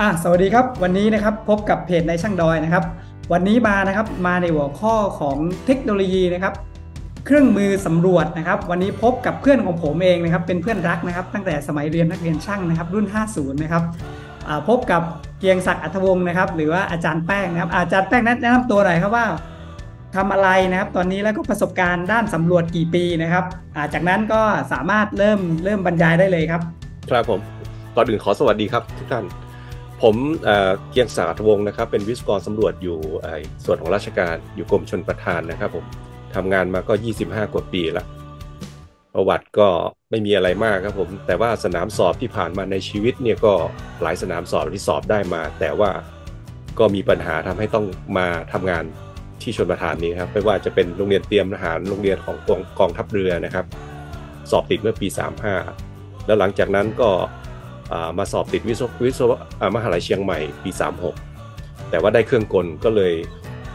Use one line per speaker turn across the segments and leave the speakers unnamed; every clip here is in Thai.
อ่ะสวัสดีครับวันนี้นะครับพบกับเพจในช่างดอยนะครับ วันนี้มานะครับมาในหัวข้อของเทคโนโลยีนะครับ เครื่องมือสำรวจนะครับ วันนี้พบกับเพื่อนของผมเองนะครับเป็นเพื่อนรักนะครับ ตั้งแต่สมัยเรียนนักเรียนช่างนะครับรุ่น 50นะครับพบกับเกียงศักดิ์อัธวงศ์นะครับหรือว่าอาจารย์แป้งนะครับ อาจารย์แป้งแนะนำตัวหน่อยครับว่า ทำอะไรนะครับตอนนี้แล้วก็ประสบการณ์ด้านสำรวจกี่ปีนะครับจากนั้นก็สามารถเริ่มเริ่มบรรยายได้เลยครับ
ครับผมก่อนอื่นขอสวัสดีครับทุกท่านผมเกียงศาสตร์วงนะครับเป็นวิศวกรสำรวจอยู่ส่วนของราชการอยู่กรมชนประทานนะครับผมทำงานมาก็ 25กว่าปีละประวัติก็ไม่มีอะไรมากครับผมแต่ว่าสนามสอบที่ผ่านมาในชีวิตเนี่ยก็หลายสนามสอบที่สอบได้มาแต่ว่าก็มีปัญหาทำให้ต้องมาทำงานที่ชนประทานนี้ครับไม่ว่าจะเป็นโรงเรียนเตรียมทหารโรงเรียนของกองกองทัพเรือนะครับสอบติดเมื่อปี35แล้วหลังจากนั้นก็มาสอบติดวิศวะิศวมหาลัยเชียงใหม่ปี 36 แต่ว่าได้เครื่องกลก็เลย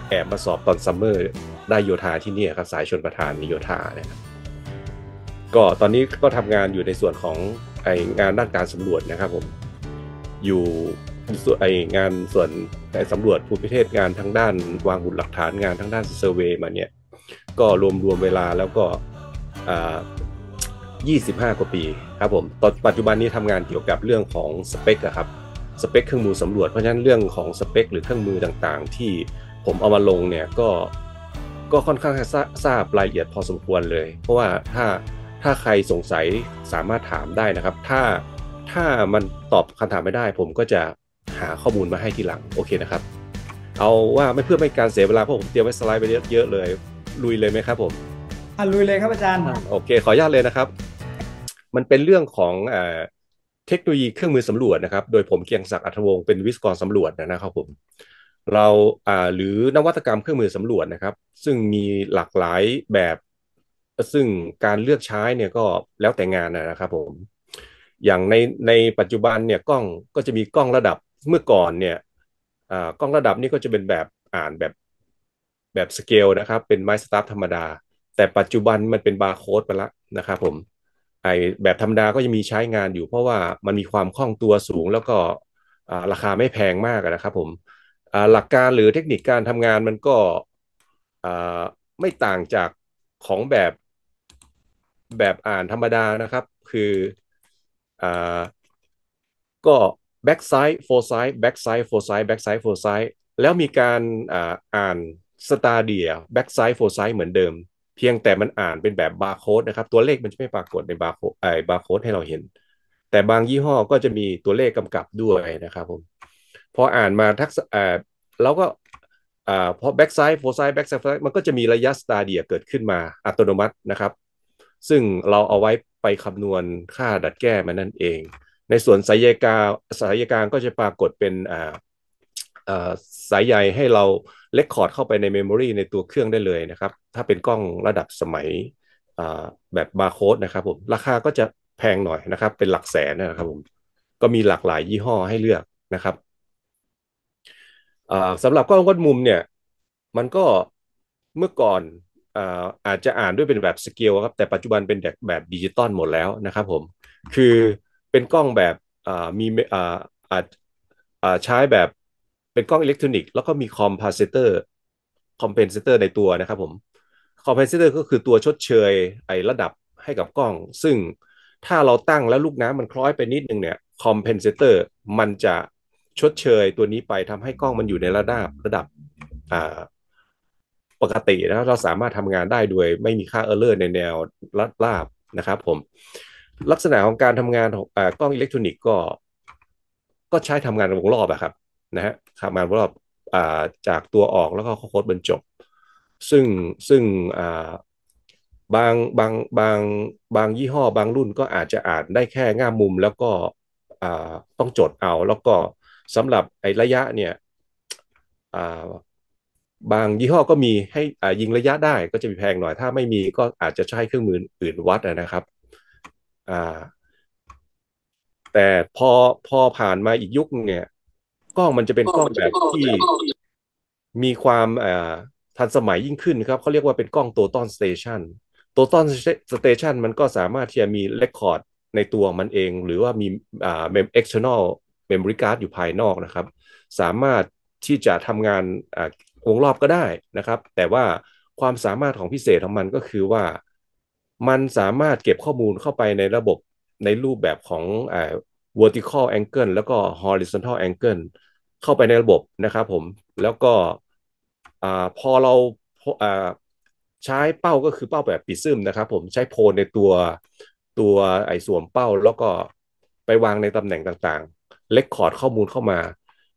แอบมาสอบตอนซัมเมอร์ได้โยธาที่นี่ครับสายชนประธานโยธาเนี่ยก็ตอนนี้ก็ทำงานอยู่ในส่วนของไองานด้านการสำรวจนะครับผม อยู่ส่วนไองานส่วนไอสำรวจภูมิประเทศงานทั้งด้านวางหุ่นหลักฐานงานทั้งด้านเซอร์เวย์มาเนี่ยก็รวมรวมเวลาแล้วก็25 กว่าปีครับผมตอนปัจจุบันนี้ทำงานเกี่ยวกับเรื่องของสเปคครับสเปคเครื่องมือสำรวจเพราะฉะนั้นเรื่องของสเปค หรือเครื่องมือต่างๆ ที่ผมเอามาลงเนี่ยก็ก็ค่อนข้างทราบรายละเอียดพอสมควรเลย เพราะว่าถ้าถ้าใครสงสัยสามารถถามได้นะครับ ถ้าถ้ามันตอบคำถามไม่ได้ผมก็จะหาข้อมูลมาให้ทีหลังโอเคนะครับ เอาว่าไม่เพื่อไม่การเสียเวลาเพราะผมเตรียมไว้สไลด์ไปเยอะเลยลุยเลยไหมครับ ผม
อ่ะลุยเลยครับอาจารย์
โอเคขออนุญาตเลยนะครับมันเป็นเรื่องของเทคโนโลยีเครื่องมือสำรวจนะครับ โดยผมเกียงศักดิ์อัธวงศ์เป็นวิศวกรสำรวจนะครับผม เราหรือนวัตกรรมเครื่องมือสำรวจนะครับ ซึ่งมีหลากหลายแบบ ซึ่งการเลือกใช้เนี่ยก็แล้วแต่งานนะครับผม อย่างในในปัจจุบันเนี่ยกล้องก็จะมีกล้องระดับ เมื่อก่อนเนี่ยกล้องระดับนี้ก็จะเป็นแบบอ่านแบบแบบสเกลนะครับ เป็นไม้สตาร์ธรรมดา แต่ปัจจุบันมันเป็นบาร์โค้ดไปแล้วนะครับผมไอแบบธรรมดาก็จะมีใช้งานอยู่เพราะว่ามันมีความคล่องตัวสูงแล้วก็ราคาไม่แพงมากนะครับผมหลักการหรือเทคนิคการทำงานมันก็ไม่ต่างจากของแบบแบบอ่านธรรมดานะครับ คืออก็ back side for side back side for side back side for side แล้วมีการอ่านสตาเดีย back side for side เหมือนเดิมเพียงแต่มันอ่านเป็นแบบบาร์โค้ดนะครับตัวเลขมันจะไม่ปรากฏในบาร์โค้ดไอบาร์โค้ดให้เราเห็น แต่บางยี่ห้อก็จะมีตัวเลขกำกับด้วยนะครับผมพออ่านมาทักษะเราก็พอแบ็กไซด์โฟร์ไซด์แบ็กไซด์มันก็จะมีระยะสตาเดียเกิดขึ้นมาอัตโนมัตินะครับ ซึ่งเราเอาไว้ไปคำนวณค่าดัดแก้มันนั่นเอง ในส่วนสายใยกาสายใยกางก็จะปรากฏเป็นสายใยให้เราเลคคอร์ดเข้าไปในเมมโมรีในตัวเครื่องได้เลยนะครับ ถ้าเป็นกล้องระดับสมัยแบบบาร์โค้ดนะครับผม ราคาก็จะแพงหน่อยนะครับ เป็นหลักแสนนะครับผม ก็มีหลากหลายยี่ห้อให้เลือกนะครับสำหรับกล้องวัดมุมเนี่ยมันก็เมื่อก่อนอาจจะอ่านด้วยเป็นแบบสเกลครับ แต่ปัจจุบันเป็นแบบแบบดิจิตอลหมดแล้วนะครับผม คือเป็นกล้องแบบมีอาจใช้แบบเป็นกล้องอิเล็กทรอนิกส์แล้วก็มีคอมเพนเซเตอร์คอมเพนเซเตอร์ในตัวนะครับผมคอมเพนเซเตอร์ก็คือตัวชดเชย ไอระดับให้กับกล้อง ซึ่งถ้าเราตั้งแล้วลูกน้ำมันคล้อยไปนิดนึงเนี่ยคอมเพนเซเตอร์มันจะชดเชยตัวนี้ไปทำให้กล้องมันอยู่ในระดับระดับอ่าปกตินะเราสามารถทำงานได้โดยไม่มีค่าเออร์เลอร์ในแนวลัดราบนะครับผมลักษณะของการทำงานของกล้องอิเล็กทรอนิกส์ก็ ก็ใช้ทำงานวงรอบอะครับนะฮะขมารอบจากตัวออกแล้วก็โค้ดบรรจบ ซึ่งซึ่งบางบางบางบางยี่ห้อ บางรุ่นก็อาจจะอ่านได้แค่ง่ามมุม แล้วก็ต้องจดเอาแล้วก็สำหรับไอ้ระยะเนี่ยบางยี่ห้อก็มีให้ยิงระยะได้ก็จะมีแพงหน่อย ถ้าไม่มีก็อาจจะใช้เครื่องมืออื่นวัดนะครับ แต่พอพอผ่านมาอีกยุคเนี่ยกล้องมันจะเป็นกล้องแบบที่ มีความทันสมัยยิ่งขึ้นครับเขาเรียกว่าเป็นกล้องโตตอนสเตชันโตตอนสเตชันมันก็สามารถที่จะมีเรคคอร์ดในตัวมันเอง หรือว่ามีอ่าเมมเอ็กซ์เทอร์นอลเมมโมรี่การ์ดอยู่ภายนอกนะครับ สามารถที่จะทำงานอ่าวงรอบก็ได้นะครับ แต่ว่าความสามารถของพิเศษของมันก็คือว่า มันสามารถเก็บข้อมูลเข้าไปในระบบในรูปแบบของอ่า vertical angle แล้วก็ horizontal angle เข้าไปในระบบนะครับผมแล้วก็พอเราใช้เป้าก็คือเป้าแบบปิดซึมนะครับ ผมใช้โพลในตัวตัวไอ้สวนเป้าแล้วก็ไปวางในตำแหน่งต่างๆเล็กคอร์ดข้อมูลเข้ามา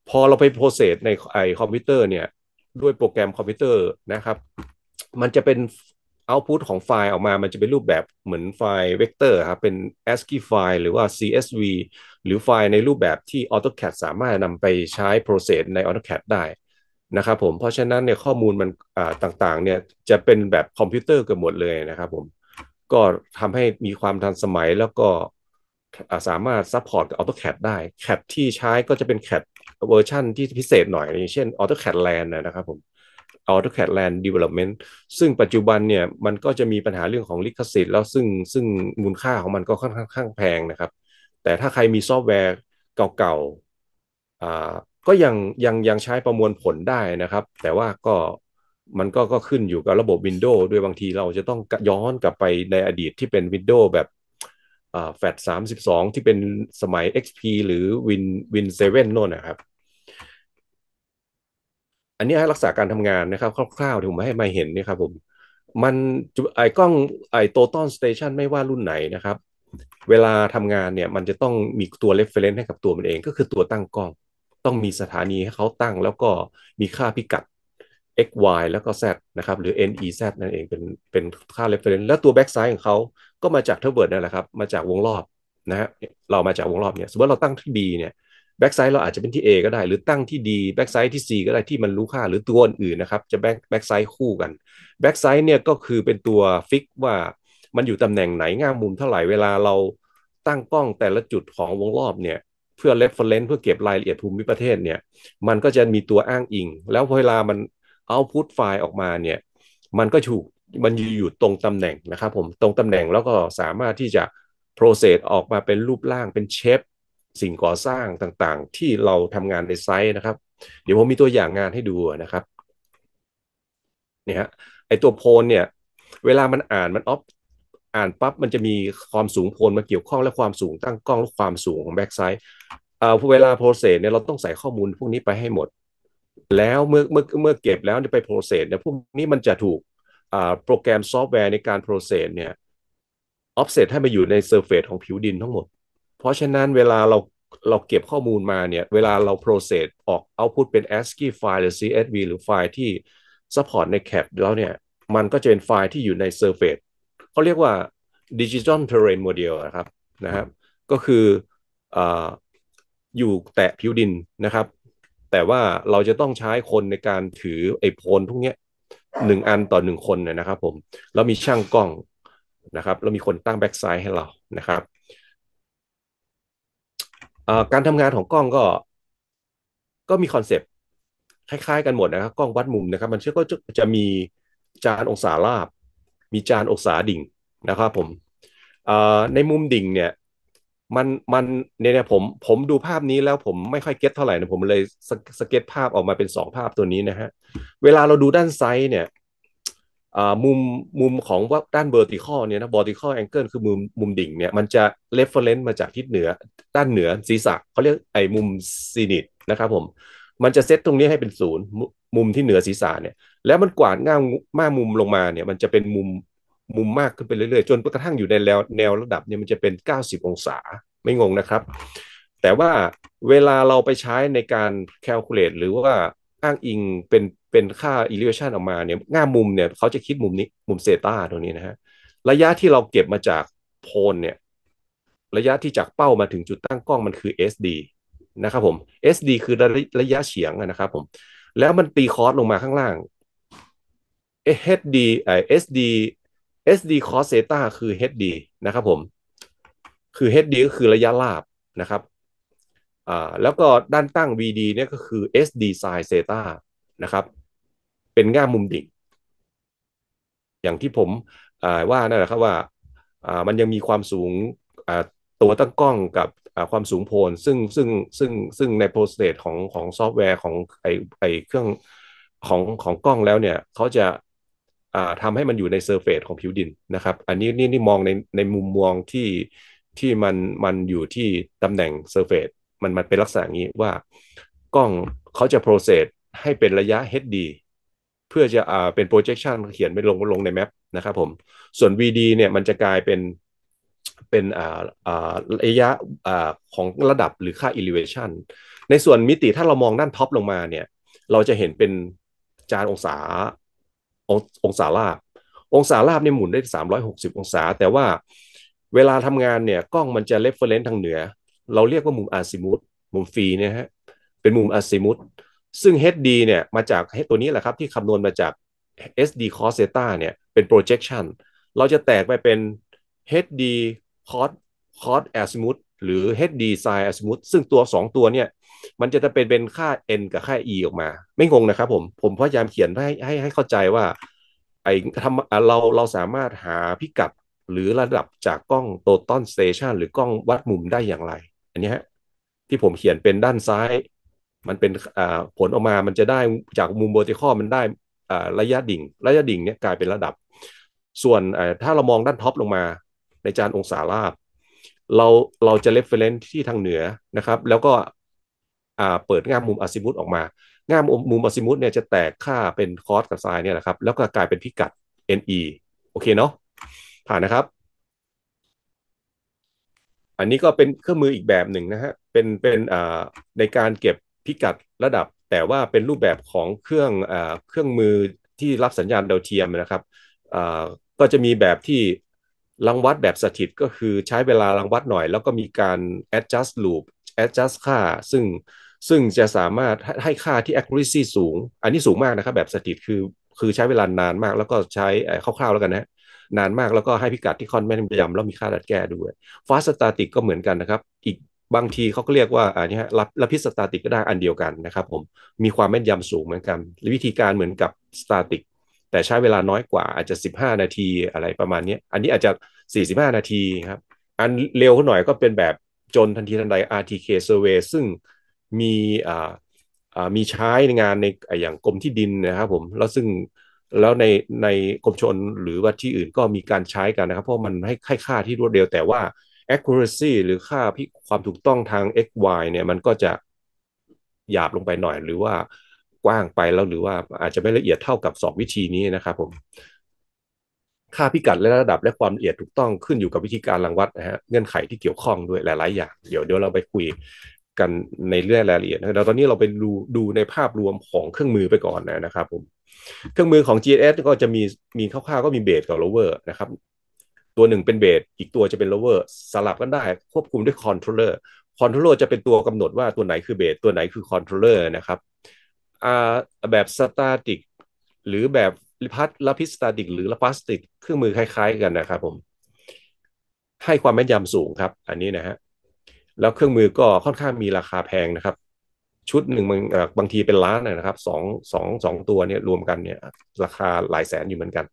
พอเราไปโปรเซสในไอคอมพิวเตอร์เนี่ยด้วยโปรแกรมคอมพิวเตอร์นะครับ มันจะเป็นเอาพุตของไฟล์ออกมา มันจะเป็นรูปแบบเหมือนไฟล์เวกเตอร์ครับเป็น ASCII ไฟล์หรือว่า CSV หรือไฟล์ในรูปแบบที่ AutoCAD สามารถนำไปใช้ process ใน AutoCAD ได้นะครับผมเพราะฉะนั้นเนี่ยข้อมูลมันต่างๆเนี่ยจะเป็นแบบคอมพิวเตอร์เกือบหมดเลยนะครับ ผมก็ทำให้มีความทันสมัยแล้วก็สามารถซัพพอร์ตกับ AutoCAD ได้ CAD ที่ใช้ก็จะเป็น CAD เวอร์ชันที่พิเศษหน่อยอย่างเช่น AutoCAD Land นะครับผม AutoCAD Land Development ซึ่งปัจจุบันเนี่ยมันก็จะมีปัญหาเรื่องของลิขสิทธิ์แล้วซึ่งซึ่งมูลค่าของมันก็ค่อนข้างแพงนะครับแต่ถ้าใครมีซอฟต์แวร์เก่าๆก็ยังยังยังใช้ประมวลผลได้นะครับ แต่ว่าก็มันก็ก็ขึ้นอยู่กับระบบ Windows ด้วยบางทีเราจะต้องย้อนกลับไปในอดีตที่เป็น Windows แบบแฟดสามสิบสองที่เป็นสมัย XP หรือ Win Win 7โน่นนะครับ อันนี้ให้รักษาการทำงานนะครับ คร่าวๆที่ผมให้มาเห็นนี่ครับผมมันไอ้กล้องไอ้โตตอนสเตชันไม่ว่ารุ่นไหนนะครับเวลาทำงานเนี่ยมันจะต้องมีตัว r e ฟ e เรนซ์ให้กับตัวมันเอง ก็คือตัวตั้งกล้อง ต้องมีสถานีให้เขาตั้งแล้วก็มีค่าพิกัด x y แล้วก็ z นะครับหรือ n e z นั่นเองเป็นเป็นค่า r e ฟ e เรนซ์แล้วตัวแบ็กไซด์ของเขาก็มาจากเทอร์เบิร์ดนั่นแหละครับ มาจากวงรอบนะฮะเรามาจากวงรอบเนี่ยสมมติเราตั้งที่ b เนี่ยแบ็กไซด์เราอาจจะเป็นที่ A ก็ได้หรือตั้งที่ D แบ็กไซด์ที่ C ก็ได้ที่มันรู้ค่าหรือตัวอื่นนะครับ จะแบ็กแบ็กไซด์คู่กันแบ็กไซด์เนี่ยก็คือเป็นตัวฟิกว่ามันอยู่ตำแหน่งไหนง่างมุมเท่าไหร่ เวลาเราตั้งกล้องแต่ละจุดของวงรอบเนี่ยเพื่อเ e ฟเฟรนซ์เพื่อเก็บรายละเอียดภูมิประเทศเนี่ยมันก็จะมีตัวอ้างอิง แล้วเวลามันเอาพุทไฟล์ออกมาเนี่ยมันก็ถูกมันอยู่ตรงตำแหน่งนะครับผมตรงตำแหน่งแล้วก็สามารถที่จะโปรเซสออกมาเป็นรูปร่างเป็นเชฟสิ่งก่อสร้างต่างๆ ที่เราทำงานในไซต์นะครับ เดี๋ยวผมมีตัวอย่างงานให้ดูนะครับเนี่ยฮะไอตัวโพลเนี่ยเวลามันอ่านมันออฟอ่านปั๊บมันจะมีความสูงโพลมาเกี่ยวข้องและความสูงตั้งกล้อง และความสูงของแบ็กไซด์เอเวลาโปรเซสเนี่ยเราต้องใส่ข้อมูลพวกนี้ไปให้หมด แล้วเมื่อเมื่อเมื่อเก็บแล้วไปโปรเซสเนี่ยพวกนี้มันจะถูกโปรแกรมซอฟต์แวร์ในการโปรเซสเนี่ยออฟเซตให้มาอยู่ในเซอร์เฟซของผิวดินทั้งหมด เพราะฉะนั้นเวลาเราเราเก็บข้อมูลมาเนี่ยเวลาเราโปรเซสออกเอาพุตเป็น ASCII ไฟล์หรือ CSV หรือไฟล์ที่ซัพพอร์ตในแคปแล้วเนี่ยมันก็จะเป็นไฟล์ที่อยู่ในเซอร์เฟซเขาเรียกว่าดิจิทัลเทเรนโมเดลนะครับนะครับ ก็คือออยู่แตะผิวดินนะครับ แต่ว่าเราจะต้องใช้คนในการถือไอ้โพลพวกนี้หนึ่งอันต่อหนึ่งคนนะครับผมแล้วมีช่างกล้องนะครับแล้วมีคนตั้งแบ็กไซด์ให้เรานะครับ การทำงานของกล้องก็ก็มีคอนเซปต์คล้ายๆกันหมดนะครับ กล้องวัดมุมนะครับ มันเชื่อก็จะมีจานองศาลาบมีจานอกษาดิ่งนะครับผมในมุมดิ่งเนี่ยมันมันเนี่ยผมผมดูภาพนี้แล้วผมไม่ค่อยเก็ตเท่าไหร่นะผมเลยสสเก็ตภาพออกมาเป็นสองภาพตัวนี้นะฮะเวลาเราดูด้านไซด์เนี่ยมุมมุมของว่าด้านเบอร์ติคอเนี่ยนะบอร์ติคอแองเกิลคือมุมมุมดิ่งเนี่ยมันจะเลฟเฟอร์เรนซ์มาจากทิศเหนือด้านเหนือศีรษะเขาเรียกไอ้มุมซีนิตนะครับผมมันจะเซตตรงนี้ให้เป็นศูนย์มุมที่เหนือศีรษะเนี่ยแล้วมันกวาดง่ามาามุมลงมาเนี่ย มันจะเป็นมุมมุมมากขึ้นไปเรื่อยๆจนกระทั่งอยู่ในแนวแนวระดับเนี่ยมันจะเป็น 90 องศาไม่งงนะครับ แต่ว่าเวลาเราไปใช้ในการแคลคูลเลตหรือว่าอ้างอิงเป็นเป็นค่าอิเลเวชันออกมาเนี่ยง่ามุมเนี่ยเขาจะคิดมุมนี้มุมเซตาตรงนี้นะฮะระยะที่เราเก็บมาจากโพลเนี่ยระยะที่จากเป้ามาถึงจุดตั้งกล้องมันคือ SD นะครับผม SD คือระระยะเฉียงนะครับผมแล้วมันตีคอสลงมาข้างล่าง HD เอ่อ SD SD cos theta คือ HD นะครับผม คือ HD ก็คือระยะลาบนะครับอ่าแล้วก็ด้านตั้ง VD เนี่ยก็คือ SD sin theta นะครับ เป็นง่ามมุมดิ่งอย่างที่ผมว่านั่นแหละครับว่า มันยังมีความสูงตัวตั้งกล้องกับความสูงโพลซึ่งซึ่งซึ่งซึ่งในโปรเซสของของซอฟต์แวร์ของไอไอเครื่องของของกล้องแล้วเนี่ยเขาจะทำให้มันอยู่ในเซอร์เฟสของผิวดินนะครับ อันนี้นี่นี่มองในในมุมมองที่ที่มันมันอยู่ที่ตำแหน่งเซอร์เฟสมันมันเป็นลักษณะนี้ว่า กล้องเขาจะโปรเซสให้เป็นระยะ HD เพื่อจะอ่าเป็น projection เขียนไปลงลงในแมปนะครับผมส่วน VD เนี่ยมันจะกลายเป็นเป็นระยะของระดับหรือค่า elevation ในส่วนมิติถ้าเรามองด้านท็อปลงมาเนี่ยเราจะเห็นเป็นจานองศาองศาลาบ องศาลาบเนี่ยหมุนได้ 360 องศา แต่ว่าเวลาทำงานเนี่ยกล้องมันจะเลฟเฟอร์เรนซ์ทางเหนือ เราเรียกว่ามุมอาซิมุตมุมฟีเนี่ยฮะเป็นมุมอาซิมุตซึ่ง HD เนี่ยมาจากตัวนี้แหละครับ ที่คำนวณมาจาก SD cos theta เนี่ยเป็น projection เราจะแตกไปเป็น HD คอส คอสแอสมูทหรือ HD Sin a z i สม t h ซึ่งตัว 2 ตัวเนี่ย มันจะจะเป็นเป็นค่า n กับค่า e ออกมา ไม่งงนะครับผม ผมพยายามเขียนให้ให้ให้เข้าใจว่าไอ้ทำเราเราสามารถหาพิกัดหรือระดับจากกล้องโตตอนสเตชันหรือกล้องวัดมุมได้อย่างไร อันนี้ฮะที่ผมเขียนเป็นด้านซ้าย มันเป็นผลออกมา มันจะได้จากมุมบอติคอ a l มันได้ระยะดิ่ง ระยะดิ่งเนี้ยกลายเป็นระดับ ส่วนถ้าเรามองด้านท็อปลงมาในจานองศาลาบเราเราจะเลฟเฟลนที่ทางเหนือนะครับ แล้วก็เปิดง่ามมุมอาซิมุตออกมาง่ามมุมอาซิมุตเนี่ยจะแตกค่าเป็นคอสกับไซน์เนี่ยนะครับแล้วก็กลายเป็นพิกัด NE โอเคเนาะผ่านนะครับ อันนี้ก็เป็นเครื่องมืออีกแบบหนึ่งนะฮะเป็นเป็นในการเก็บพิกัดระดับ แต่ว่าเป็นรูปแบบของเครื่องอเครื่องมือที่รับสัญญาณดาวเทียมนะครับก็จะมีแบบที่รังวัดแบบสถิตก็คือใช้เวลารังวัดหน่อยแล้วก็มีการ adjust loop adjust ค่า ซึ่งซึ่งจะสามารถให้ค่าที่ accuracy สูง อันนี้สูงมากนะครับแบบสถิตคือคือใช้เวลานานมาก แล้วก็ใช้คร่าวๆแล้วกันนะนานมากแล้วก็ให้พิกัดที่ค่อนแม่นยำแล้วมีค่าดัดแก้ด้วย fast static ก็เหมือนกันนะครับอีกบางทีเขาก็เรียกว่าอันนี้รับรับพิสตาติกก็ได้อันเดียวกันนะครับผมมีความแม่นยำสูงเหมือนกันวิธีการเหมือนกับสตาติกแต่ใช้เวลาน้อยกว่าอาจจะ 15 นาทีอะไรประมาณนี้อันนี้อาจจะ 45 นาทีครับ อันเร็วขึ้นหน่อยก็เป็นแบบจนทันทีทันใด RTK survey ซึ่งมีมีใช้ในงานในอย่างกรมที่ดินนะครับผม แล้วซึ่งแล้วในในกรมชนหรือว่าที่อื่นก็มีการใช้กันนะครับ เพราะมันให้ให้ค่าที่รวดเร็วแต่ว่า accuracy หรือค่าความถูกต้องทาง xy เนี่ยมันก็จะหยาบลงไปหน่อยหรือว่ากว้างไปแล้วหรือว่าอาจจะไม่ละเอียดเท่ากับสองวิธีนี้นะครับ ผม ค่าพิกัดและระดับและความละเอียดถูกต้องขึ้นอยู่กับวิธีการรังวัดนะฮะเงื่อนไขที่เกี่ยวข้องด้วยหลาย ๆอย่าง เดี๋ยวเดี๋ยวเราไปคุยกันในเรื่องรายละเอียดเราตอนนี้เราไปดูดูในภาพรวมของเครื่องมือไปก่อนนะครับผมเครื่องมือของ GS ก็จะมีมีคร่าวๆก็มีเบสกับโลเวอร์นะครับ ตัวหนึ่งเป็นเบสอีกตัวจะเป็นโลเวอร์สลับกันได้ ควบคุมด้วยคอนโทรลเลอร์คอนโทรลเลอร์จะเป็นตัวกำหนดว่าตัวไหนคือเบสตัวไหนคือคอนโทรลเลอร์นะครับแบบสตาติก หรือแบบพัดลพิสตาติก หรือลพัสติกเครื่องมือคล้ายๆกันนะครับผมให้ความแม่นยำสูงครับ อันนี้นะฮะแล้วเครื่องมือก็ค่อนข้างมีราคาแพงนะครับ ชุดหนึ่งบางบางทีเป็นล้านนะครับสองสองสองตัวเนี่ยรวมกันเนี่ยราคาหลายแสนอยู่เหมือนกัน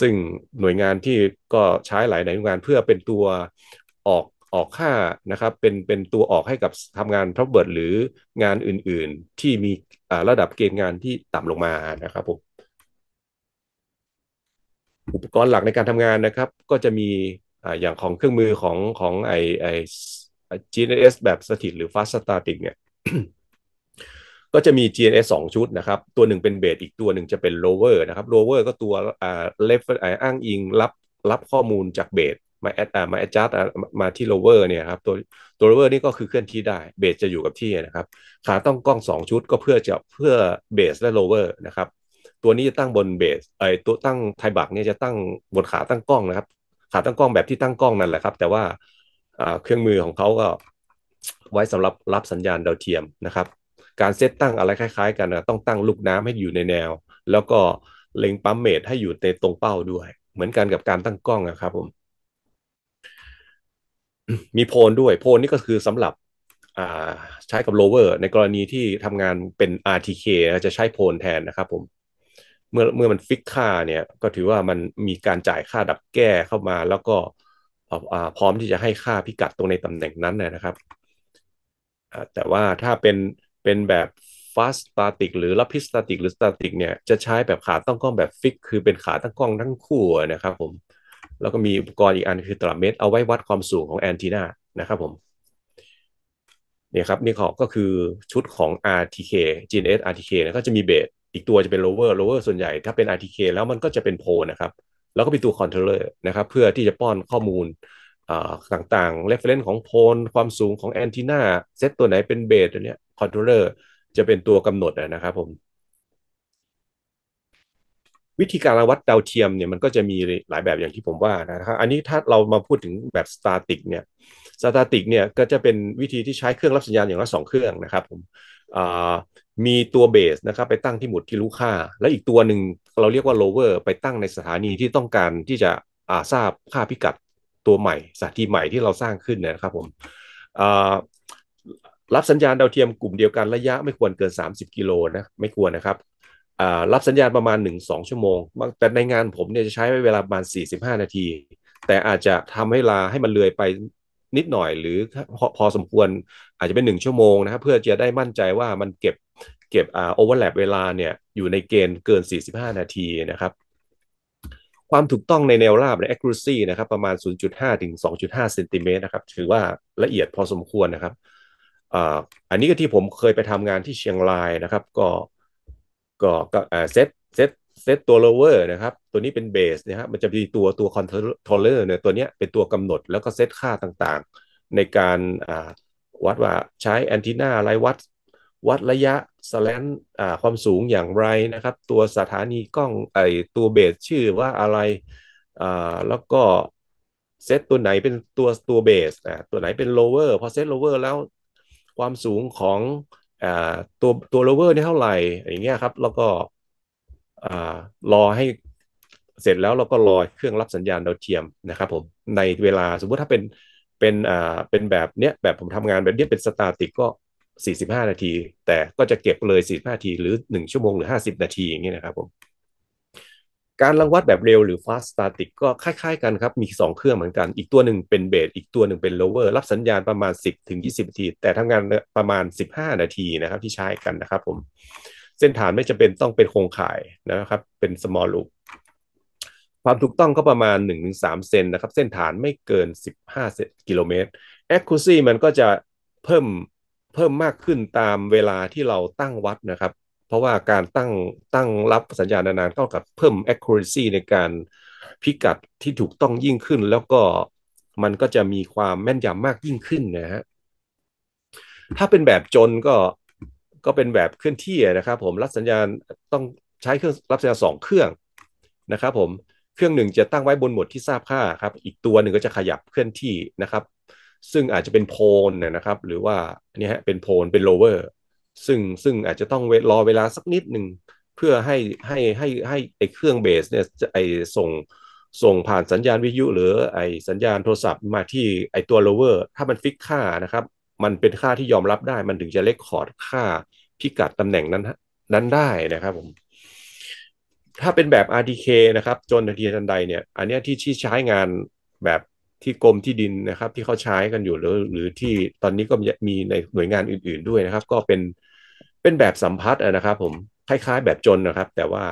ซึ่งหน่วยงานที่ก็ใช้หลายหน่วยงานเพื่อเป็นตัวออกออกค่านะครับ เป็นเป็นตัวออกให้กับทำงานพระเบิดหรืองานอื่นๆ ที่มีระดับเกณฑ์งานที่ต่ำลงมานะครับผมอุปกรณ์หลักในการทำงานนะครับ ก็จะมีอย่างของเครื่องมือของของไอไอ GNS แบบสถิตหรือ fast s t a r t i n เนี่ยก็จะมี GNS 2 ชุดนะครับ ตัวหนึ่งเป็นเบสอีกตัวหนึ่งจะเป็น lower นะครับ lower ก็ตัวอ่าเลฟอ้างอิงรับรับข้อมูลจากเบสมาแอดมาแอดจัดมาที่โลเวอร์เนี่ยครับตัวตัวโลเวอร์นี่ก็คือเคลื่อนที่ได้เบสจะอยู่กับที่นะครับขาต้องกล้อง 2 ชุดก็เพื่อจะเพื่อเบสและโลเวอร์นะครับตัวนี้จะตั้งบนเบสไอตัวตั้งไทบักเนี่ยจะตั้งบนขาตั้งกล้องนะครับ ขาตั้งกล้องแบบที่ตั้งกล้องนั่นแหละครับ แต่ว่าเครื่องมือของเขาก็ ไว้สำหรับรับสัญญาณดาวเทียมนะครับ การเซตตั้งอะไรคล้ายๆกันนะต้องตั้งลูกน้ำให้อยู่ในแนว แล้วก็เล็งปั๊มเมดให้อยู่ในตรงเป้าด้วย เหมือนกันกับการตั้งกล้องนะครับผมมีโพลด้วยโพลนี่ก็คือสำหรับใช้กับโลเวอร์ ในกรณีที่ทำงานเป็น RTK จะใช้โพลแทนนะครับผมเมื่อเมื่อมันฟิกค่าเนี่ยก็ถือว่ามันมีการจ่ายค่าดับแก้เข้ามาแล้วก็พร้อมที่จะให้ค่าพิกัดตรงในตำแหน่งนั้นนะครับ แต่ว่าถ้าเป็นเป็นแบบฟาสตาติก หรือลับพิสตาติกหรือสตาติกเนี่ยจะใช้แบบขาตั้งกล้องแบบฟิกคือเป็นขาตั้งกล้องทั้งคู่นะครับผมแล้วก็มีอุปกรณ์อีกอันคือตลับเมตรเอาไว้วัดความสูงของแอนตีนานะครับผมเนี่ยครับนี่ขอก็คือชุดของ RTK GNS RTK นะก็จะมีเบสอีกตัวจะเป็น lower lower ส่วนใหญ่ถ้าเป็น RTK แล้วมันก็จะเป็นโพนะครับ แล้วก็มีตัวคอนโทรลเลอร์นะครับ เพื่อที่จะป้อนข้อมูลต่างๆ reference ของโพลความสูงของแอนตีนาเซตตัวไหนเป็นเบสตัวเนี้ยคอนโทรลเลอร์จะเป็นตัวกำหนดนะครับผมวิธีการวัดดาวเทียมเนี่ยมันก็จะมีหลายแบบอย่างที่ผมว่านะครับอันนี้ถ้าเรามาพูดถึงแบบสตาติกเนี่ยสตาติกเนี่ยก็จะเป็นวิธีที่ใช้เครื่องรับสัญญาณอย่างละสองเครื่องนะครับ ผมมีตัวเบสนะครับ ไปตั้งที่หมุดที่รู้ค่า และอีกตัวหนึ่งเราเรียกว่าโลเวอร์ไปตั้งในสถานีที่ต้องการที่จะาทราบค่าพิกัดตัวใหม่สถานีใหม่ที่เราสร้างขึ้นนะครับผมรับสัญญาณดาวเทียมกลุ่มเดียวกันระยะไม่ควรเกิน 30กิโลนะไม่ควรนะครับรับสัญญาณประมาณ 1-2 ชั่วโมง แต่ในงานผมเนี่ยจะใช้เวลาประมาณ 45 นาที แต่อาจจะทำให้ลาให้มันเลื่อยไปนิดหน่อย หรือพอพอสมควรอาจจะเป็น 1 ชั่วโมงนะครับเพื่อจะได้มั่นใจว่ามันเก็บเก็บอ่าโอเวอร์แลปเวลาเนี่ยอยู่ในเกณฑ์เกิน 45 นาทีนะครับ ความถูกต้องในแนวราบใน accuracy นะครับประมาณ 0.5ถึง2.5เซนติเมตรนะครับถือว่าละเอียดพอสมควรนะครับอันนี้ก็ที่ผมเคยไปทำงานที่เชียงรายนะครับ ก็ก็ก็เซตเซตเซตตัว lower นะครับ ตัวนี้เป็นเบสนะฮะมันจะมีตัวตัว controller เนี่ยตัวนี้เป็นตัวกำหนดแล้วก็เซตค่าต่างๆ ในการวัดว่าใช้แอนตินาไรวัดวัดระยะสแลนความสูงอย่างไรนะครับ ตัวสถานีกล้องไอตัวเบสชื่อว่าอะไรแล้วก็เซตตัวไหนเป็นตัวตัวเบสตัวไหนเป็น lower พอเซต lower แล้วความสูงของตัวตัวโลเวอร์นี่เท่าไหร่อย่างเงี้ยครับ แล้วก็รอให้เสร็จแล้วเราก็รอเครื่องรับสัญญาณดาวเทียมนะครับผม ในเวลาสมมติถ้าเป็นเป็นอ่าเป็นแบบเนี้ยแบบผมทำงานแบบเนี้ยเป็นสตาติกก็ 45 นาที แต่ก็จะเก็บเลย 45 นาที หรือ 1 ชั่วโมงหรือ 50 นาทีอย่างเงี้ยนะครับผมการรังวัดแบบเร็วหรือ fast static ก็คล้ายๆกันครับ มี 2 เครื่องเหมือนกัน อีกตัวหนึ่งเป็นเบสอีกตัวหนึ่งเป็น lower รับสัญญาณประมาณ 10ถึง20นาที แต่ทำงานประมาณ 15 นาทีนะครับ ที่ใช้กันนะครับ ผม เส้นฐานไม่จำเป็นต้องเป็นโครงข่ายนะครับ เป็น small loop ความถูกต้องก็ประมาณ 1-3เซนนะครับ เส้นฐานไม่เกิน 15เซนกิโลเมตร accuracy มันก็จะเพิ่มเพิ่มมากขึ้นตามเวลาที่เราตั้งวัดนะครับเพราะว่าการตั้งตั้งรับสัญญาณนานๆเท่ากับเพิ่ม accuracy ในการพิกัดที่ถูกต้องยิ่งขึ้น แล้วก็มันก็จะมีความแม่นยำมากยิ่งขึ้นนะฮะถ้าเป็นแบบจนก็ก็เป็นแบบเคลื่อนที่นะครับ ผมรับสัญญาณต้องใช้เครื่องรับสัญญาณสองเครื่องนะครับ ผมเครื่องหนึ่งจะตั้งไว้บนหมดที่ทราบค่าครับอีกตัวหนึ่งก็จะขยับเคลื่อนที่นะครับ ซึ่งอาจจะเป็นโพลนะครับหรือว่าเนี่ยฮะเป็นโพลเป็นโลเวอร์ซึ่งซึ่งอาจจะต้องรอเวลาสักนิดหนึ่งเพื่อให้ให้ให้ให้ไอเครื่องเบสเนี่ยไอส่งส่งผ่านสัญญาณวิทยุ หรือไอสัญญาณโทรศัพท์มาที่ไอตัวโลเวอร์ ถ้ามันฟิกค่านะครับ มันเป็นค่าที่ยอมรับได้ มันถึงจะเลคคอร์ดค่าพิกัดตำแหน่งนั้นนั้นได้นะครับ ผม ถ้าเป็นแบบ RTK นะครับ จนนาทีทันใด เนี่ย อันนี้ที่ที่ใช้งานแบบที่กรมที่ดินนะครับที่เขาใช้กันอยู่หรือ หรือที่ตอนนี้ก็มีในหน่วยงานอื่น ๆด้วยนะครับ ก็เป็นเป็นแบบสัมพัทธ์นะครับผมคล้าย ๆ แบบจนนะครับ แต่ว่า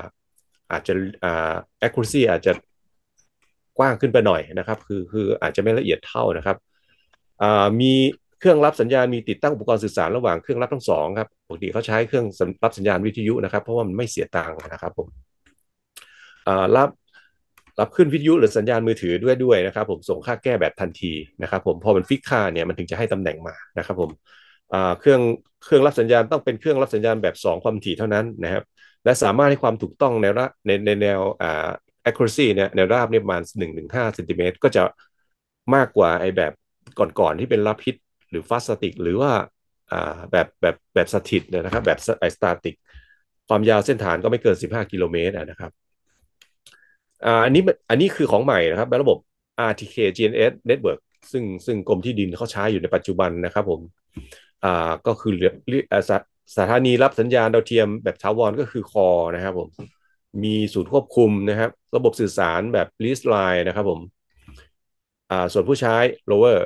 อาจจะอ่า accuracy อาจจะกว้างขึ้นไปหน่อยนะครับคือคืออาจจะ ไม่ละเอียดเท่านะครับอ่ามีเครื่องรับสัญญาณมีติดตั้งอุปกรณ์สื่อสารระหว่างเครื่องรับทั้งสองครับปกติเขาใช้เครื่องรับสัญญาณวิทยุนะครับ เพราะว่ามันไม่เสียตังค์นะครับผมรับ รับขึ้นวิทยุ หรือสัญญาณมือถือด้วยด้วยนะครับผมส่งค่าแก้แบบทันทีนะครับผมพอมันฟิกค่าเนี่ยมันถึงจะให้ตำแหน่งมานะครับผมเครื่องเครื่องรับสัญญาณต้องเป็นเครื่องรับสัญญาณแบบ 2 ความถี่เท่านั้นนะครับ และสามารถให้ความถูกต้องในระในในแนวอ่า accuracy เนี่ยแนวราบเนี่ยประมาณ1-5เซนติเมตรก็จะมากกว่าไอแบบก่อนๆ ที่เป็นรับพิษ หรือฟาสติกหรือว่าแบบแบบแบบสถิตนะครับแบบไอสตาติกความยาวเส้นฐานก็ไม่เกิน 15 กิโลเมตรนะครับอันนี้อันนี้คือของใหม่นะครับระบบ RTK GNS Network ซึ่งซึ่งกรมที่ดินเขาใช้อยู่ในปัจจุบันนะครับ ผม่าก็คือเหลือสสถานีรับสัญญาณดาวเทียมแบบถาวรก็คือคอนะครับ ผมมีศูนย์ควบคุมนะครับ ระบบสื่อสารแบบลิสต์ไลน์นะครับผมอ่าส่วนผู้ใช้ lower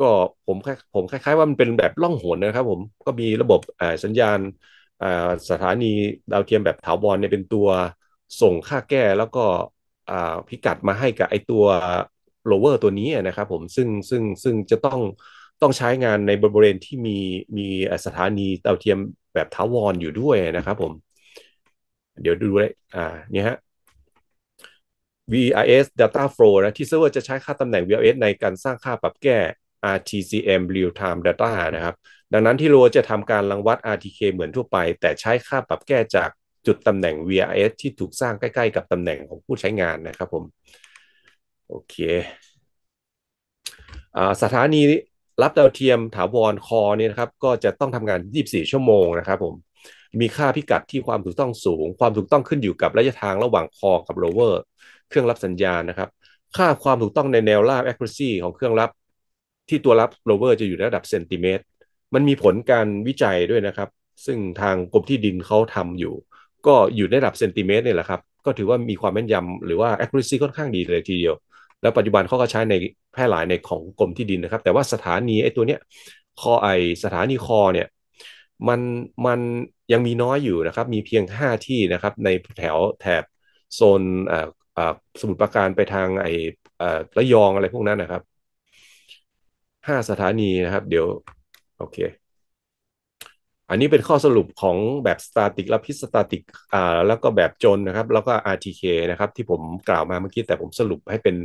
ก็ผมผมคล้ายๆว่ามันเป็นแบบล่องหนนะครับผมก็มีระบบอ่าสัญญาณอ่าสถานีดาวเทียมแบบถาวรเนี่ยเป็นตัวส่งค่าแก้แล้วก็อ่าพิกัดมาให้กับไอตัว lower ตัวนี้นะครับผมซึ่งซึ่งซึ่งจะต้องต้องใช้งานในบริเวณที่มีมีสถานีเตาเทียมแบบทาวรอยู่ด้วยนะครับผม เดี๋ยวดูเลยอ่านี่ฮะ VRS data flow นะ ที่เซิร์ฟเวอร์จะใช้ค่าตำแหน่ง VRS ในการสร้างค่าปรับแก้ RTCM real time data นะครับ ดังนั้นที่โลจะทำการรังวัด RTK เหมือนทั่วไป แต่ใช้ค่าปรับแก้จากจุดตำแหน่ง VRS ที่ถูกสร้างใกล้ ๆ กับตำแหน่งของผู้ใช้งานนะครับผมโอเคสถานีรับดาวเทียมถาวรคอเนี่ยนะครับก็จะต้องทำงาน 24 ชั่วโมงนะครับ ผม มีค่าพิกัดที่ความถูกต้องสูง ความถูกต้องขึ้นอยู่กับระยะทางระหว่างคอกับโรเวอร์ เครื่องรับสัญญาณนะครับค่าความถูกต้องในแนวราบ accuracy ของเครื่องรับ ที่ตัวรับโรเวอร์จะอยู่ในระดับเซนติเมตร มันมีผลการวิจัยด้วยนะครับ ซึ่งทางกรมที่ดินเขาทำอยู่ ก็อยู่ในระดับเซนติเมตรเนี่ยแหละครับ ก็ถือว่ามีความแม่นยำหรือว่า accuracy ค่อนข้างดีเลยทีเดียวแล้วปัจจุบันเขาก็ใช้ในแพร่หลายในของกรมที่ดินนะครับ แต่ว่าสถานีไอ้ตัวเนี้ยคอไอสถานีคอเนี่ยมันมันยังมีน้อยอยู่นะครับ มีเพียง 5 ที่นะครับ ในแถวแถบโซนอ่าอ่าสมุทรปราการไปทางไออ่าระยองอะไรพวกนั้นนะครับห้าสถานีนะครับ เดี๋ยวโอเค อันนี้เป็นข้อสรุปของแบบสตาติก และพิสตาติกอ่าแล้วก็แบบจนนะครับ แล้วก็ RTK นะครับที่ผมกล่าวมาเมื่อกี้แต่ผมสรุปให้เป็น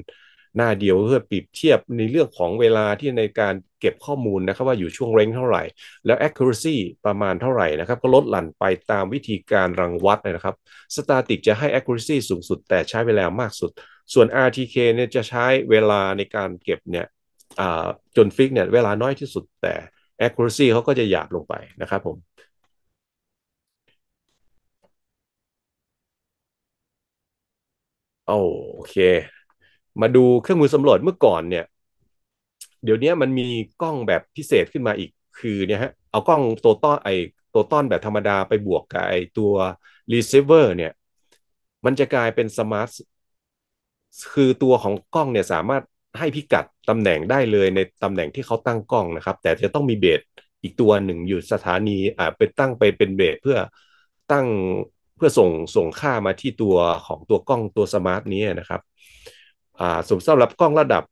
หน้าเดียวเพื่อปรีบเทียบในเรื่องของเวลาที่ในการเก็บข้อมูลนะครับ ว่าอยู่ช่วงเร่งเท่าไหร่ แล้ว accuracy ประมาณเท่าไหร่นะครับ ก็ลดหลั่นไปตามวิธีการรังวัดนะครับ static จะให้ accuracy สูงสุดแต่ใช้เวลามากสุด ส่วน RTK เนี่ยจะใช้เวลาในการเก็บเนี่ยจนฟิกเนี่ยเวลาน้อยที่สุดแต่ accuracy เขาก็จะหยาบลงไปนะครับผมโอเคมาดูเครื่องมือสำรวจเมื่อก่อนเนี่ยเดี๋ยวนี้มันมีกล้องแบบพิเศษขึ้นมาอีก คือเนี่ยฮะเอากล้องตัวต้อนไอตัวต้อนแบบธรรมดาไปบวกกับไอตัวรีเซิเวอร์เนี่ย มันจะกลายเป็นสมาร์ทคือตัวของกล้องเนี่ยสามารถให้พิกัดตำแหน่งได้เลยในตำแหน่งที่เขาตั้งกล้องนะครับ แต่จะต้องมีเบสอีกตัวหนึ่งอยู่สถานีอ่าเป็นตั้งไปเป็นเบสเพื่อตั้งเพื่อส่งส่งค่ามาที่ตัวของตัวกล้องตัวสมาร์ทนี้นะครับสมสำหรับกล้องระดับ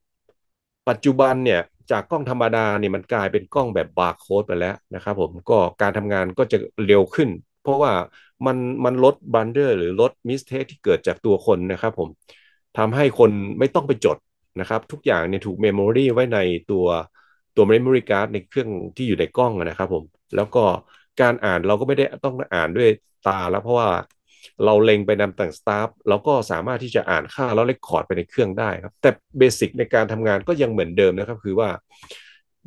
ปัจจุบันเนี่ยจากกล้องธรรมดาเนี่ยมันกลายเป็นกล้องแบบบาร์โค้ดไปแล้วนะครับผมก็การทำงานก็จะเร็วขึ้น เพราะว่ามันมันลดบันเดอร์ หรือลดมิสเทคที่เกิดจากตัวคนนะครับ ผมทำให้คนไม่ต้องไปจดนะครับ ทุกอย่างเนี่ยถูกเมมโมรีไว้ในตัวตัวเมมโมรีการ์ดในเครื่องที่อยู่ในกล้องนะครับผมแล้วก็การอ่านเราก็ไม่ได้ต้องอ่านด้วยตา แล้วเพราะว่าเราเล็งไปนำต่างสตาฟเราก็สามารถที่จะอ่านค่าแล้วเลคคอร์ดไปในเครื่องได้ครับ แต่เบสิกในการทำงานก็ยังเหมือนเดิมนะครับ คือว่า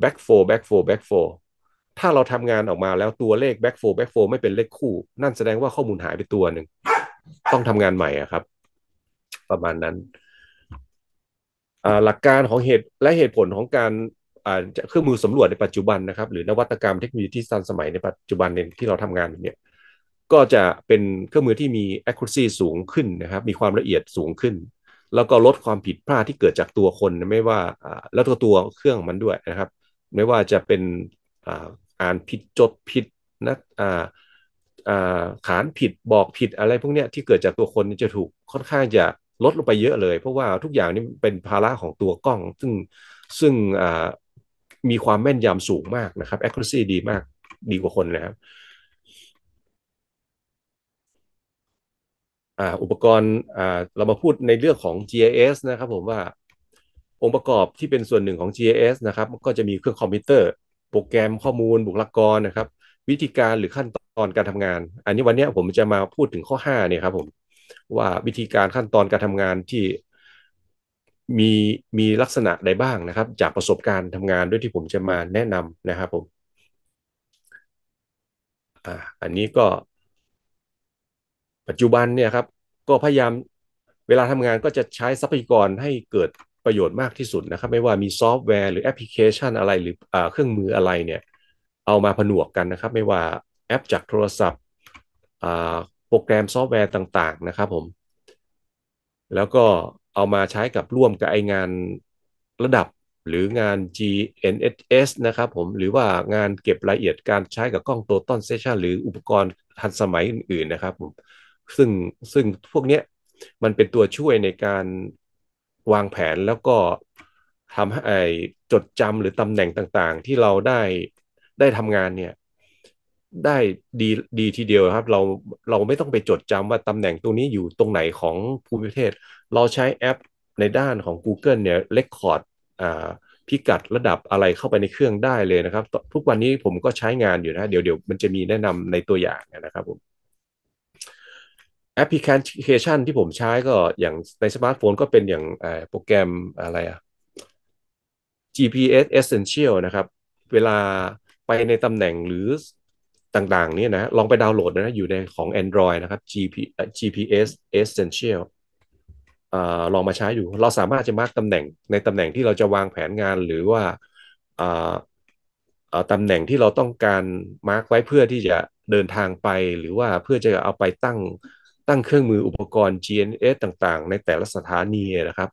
back f o r back f o r back f o r ถ้าเราทำงานออกมาแล้วตัวเลข back f o r back f o r ไม่เป็นเลขคู่ นั่นแสดงว่าข้อมูลหายไปตัวหนึ่งต้องทำงานใหม่อะครับ ประมาณนั้น หลักการของเหตุและเหตุผลของการเครื่องมือสำรวจในปัจจุบันนะครับ หรือนวัตกรรมเทคโนโลยีที่ทันสมัยในปัจจุบันเนี่ยที่เราทำงานอยู่เนี่ยก็จะเป็นเครื่องมือที่มี accuracy สูงขึ้นนะครับ มีความละเอียดสูงขึ้น แล้วก็ลดความผิดพลาดที่เกิดจากตัวคนไม่ว่าแล้วตัวตัวเครื่องมันด้วยนะครับ ไม่ว่าจะเป็นอ่านผิดจดผิดนะขานผิดบอกผิดอะไรพวกเนี้ยที่เกิดจากตัวคนจะถูกค่อนข้างจะลดลงไปเยอะเลย เพราะว่าทุกอย่างนี่เป็นภาระของตัวกล้อง ซึ่งซึ่งมีความแม่นยำสูงมากนะครับ accuracy ดีมากดีกว่าคนนะครับอุปกรณ์เรามาพูดในเรื่องของ GIS นะครับผมว่าองค์ประกอบที่เป็นส่วนหนึ่งของ GIS นะครับก็จะมีเครื่องคอมพิวเตอร์ โปรแกรม ข้อมูล บุคลากรนะครับ วิธีการหรือขั้นตอนการทำงาน อันนี้วันนี้ผมจะมาพูดถึงข้อ5เนี่ยครับผมว่าวิธีการขั้นตอนการทำงานที่มีมีลักษณะใดบ้างนะครับ จากประสบการณ์ทำงานด้วยที่ผมจะมาแนะนำนะครับผมอ่าอันนี้ก็ปัจจุบันเนี่ยครับก็พยายามเวลาทำงานก็จะใช้ทรัพยากรให้เกิดประโยชน์มากที่สุดนะครับ ไม่ว่ามีซอฟต์แวร์ หรือแอปพลิเคชันอะไรหรืออเครื่องมืออะไรเนี่ยเอามาผนวกกันนะครับ ไม่ว่าแอปจากโทรศัพท์โปรแกรมซอฟต์แวร์ต่างๆนะครับผม แล้วก็เอามาใช้กับร่วมกับไองานระดับหรืองาน GNSS นะครับผม หรือว่างานเก็บรายละเอียดการใช้กับกล้องตัวต้นเซชันหรืออุปกรณ์ทันสมัยอื่น ๆนะครับผมซึ่งซึ่งพวกเนี้ยมันเป็นตัวช่วยในการวางแผนแล้วก็ทำให้จดจำหรือตำแหน่งต่างๆ ที่เราได้ได้ทำงานเนี่ยได้ดีดีทีเดียวครับ เราเราไม่ต้องไปจดจำว่าตำแหน่งตรงนี้อยู่ตรงไหนของภูมิประเทศ เราใช้แอปในด้านของ Google เนี่ยเลคคอร์ดพิกัดระดับอะไรเข้าไปในเครื่องได้เลยนะครับ ทุกวันนี้ผมก็ใช้งานอยู่นะ เดี๋ยวเดี๋ยวมันจะมีแนะนำในตัวอย่างนะครับผมแอปพลิเคชันที่ผมใช้ก็อย่างในสมาร์ทโฟนก็เป็นอย่างโปรแกรมอะไรอะ GPS Essential นะครับ เวลาไปในตำแหน่งหรือต่างๆเนี่ยนะ ลองไปดาวน์โหลดนะอยู่ในของ Android นะครับ GP GPS Essential อลองมาใช้อยู่เราสามารถจะมาร์กตำแหน่งในตำแหน่งที่เราจะวางแผนงานหรือว่าตำแหน่งที่เราต้องการมาร์กไว้เพื่อที่จะเดินทางไปหรือว่าเพื่อจะเอาไปตั้งตั้งเครื่องมืออุปกรณ์ GNS ต่างๆ ในแต่ละสถานีนะครับ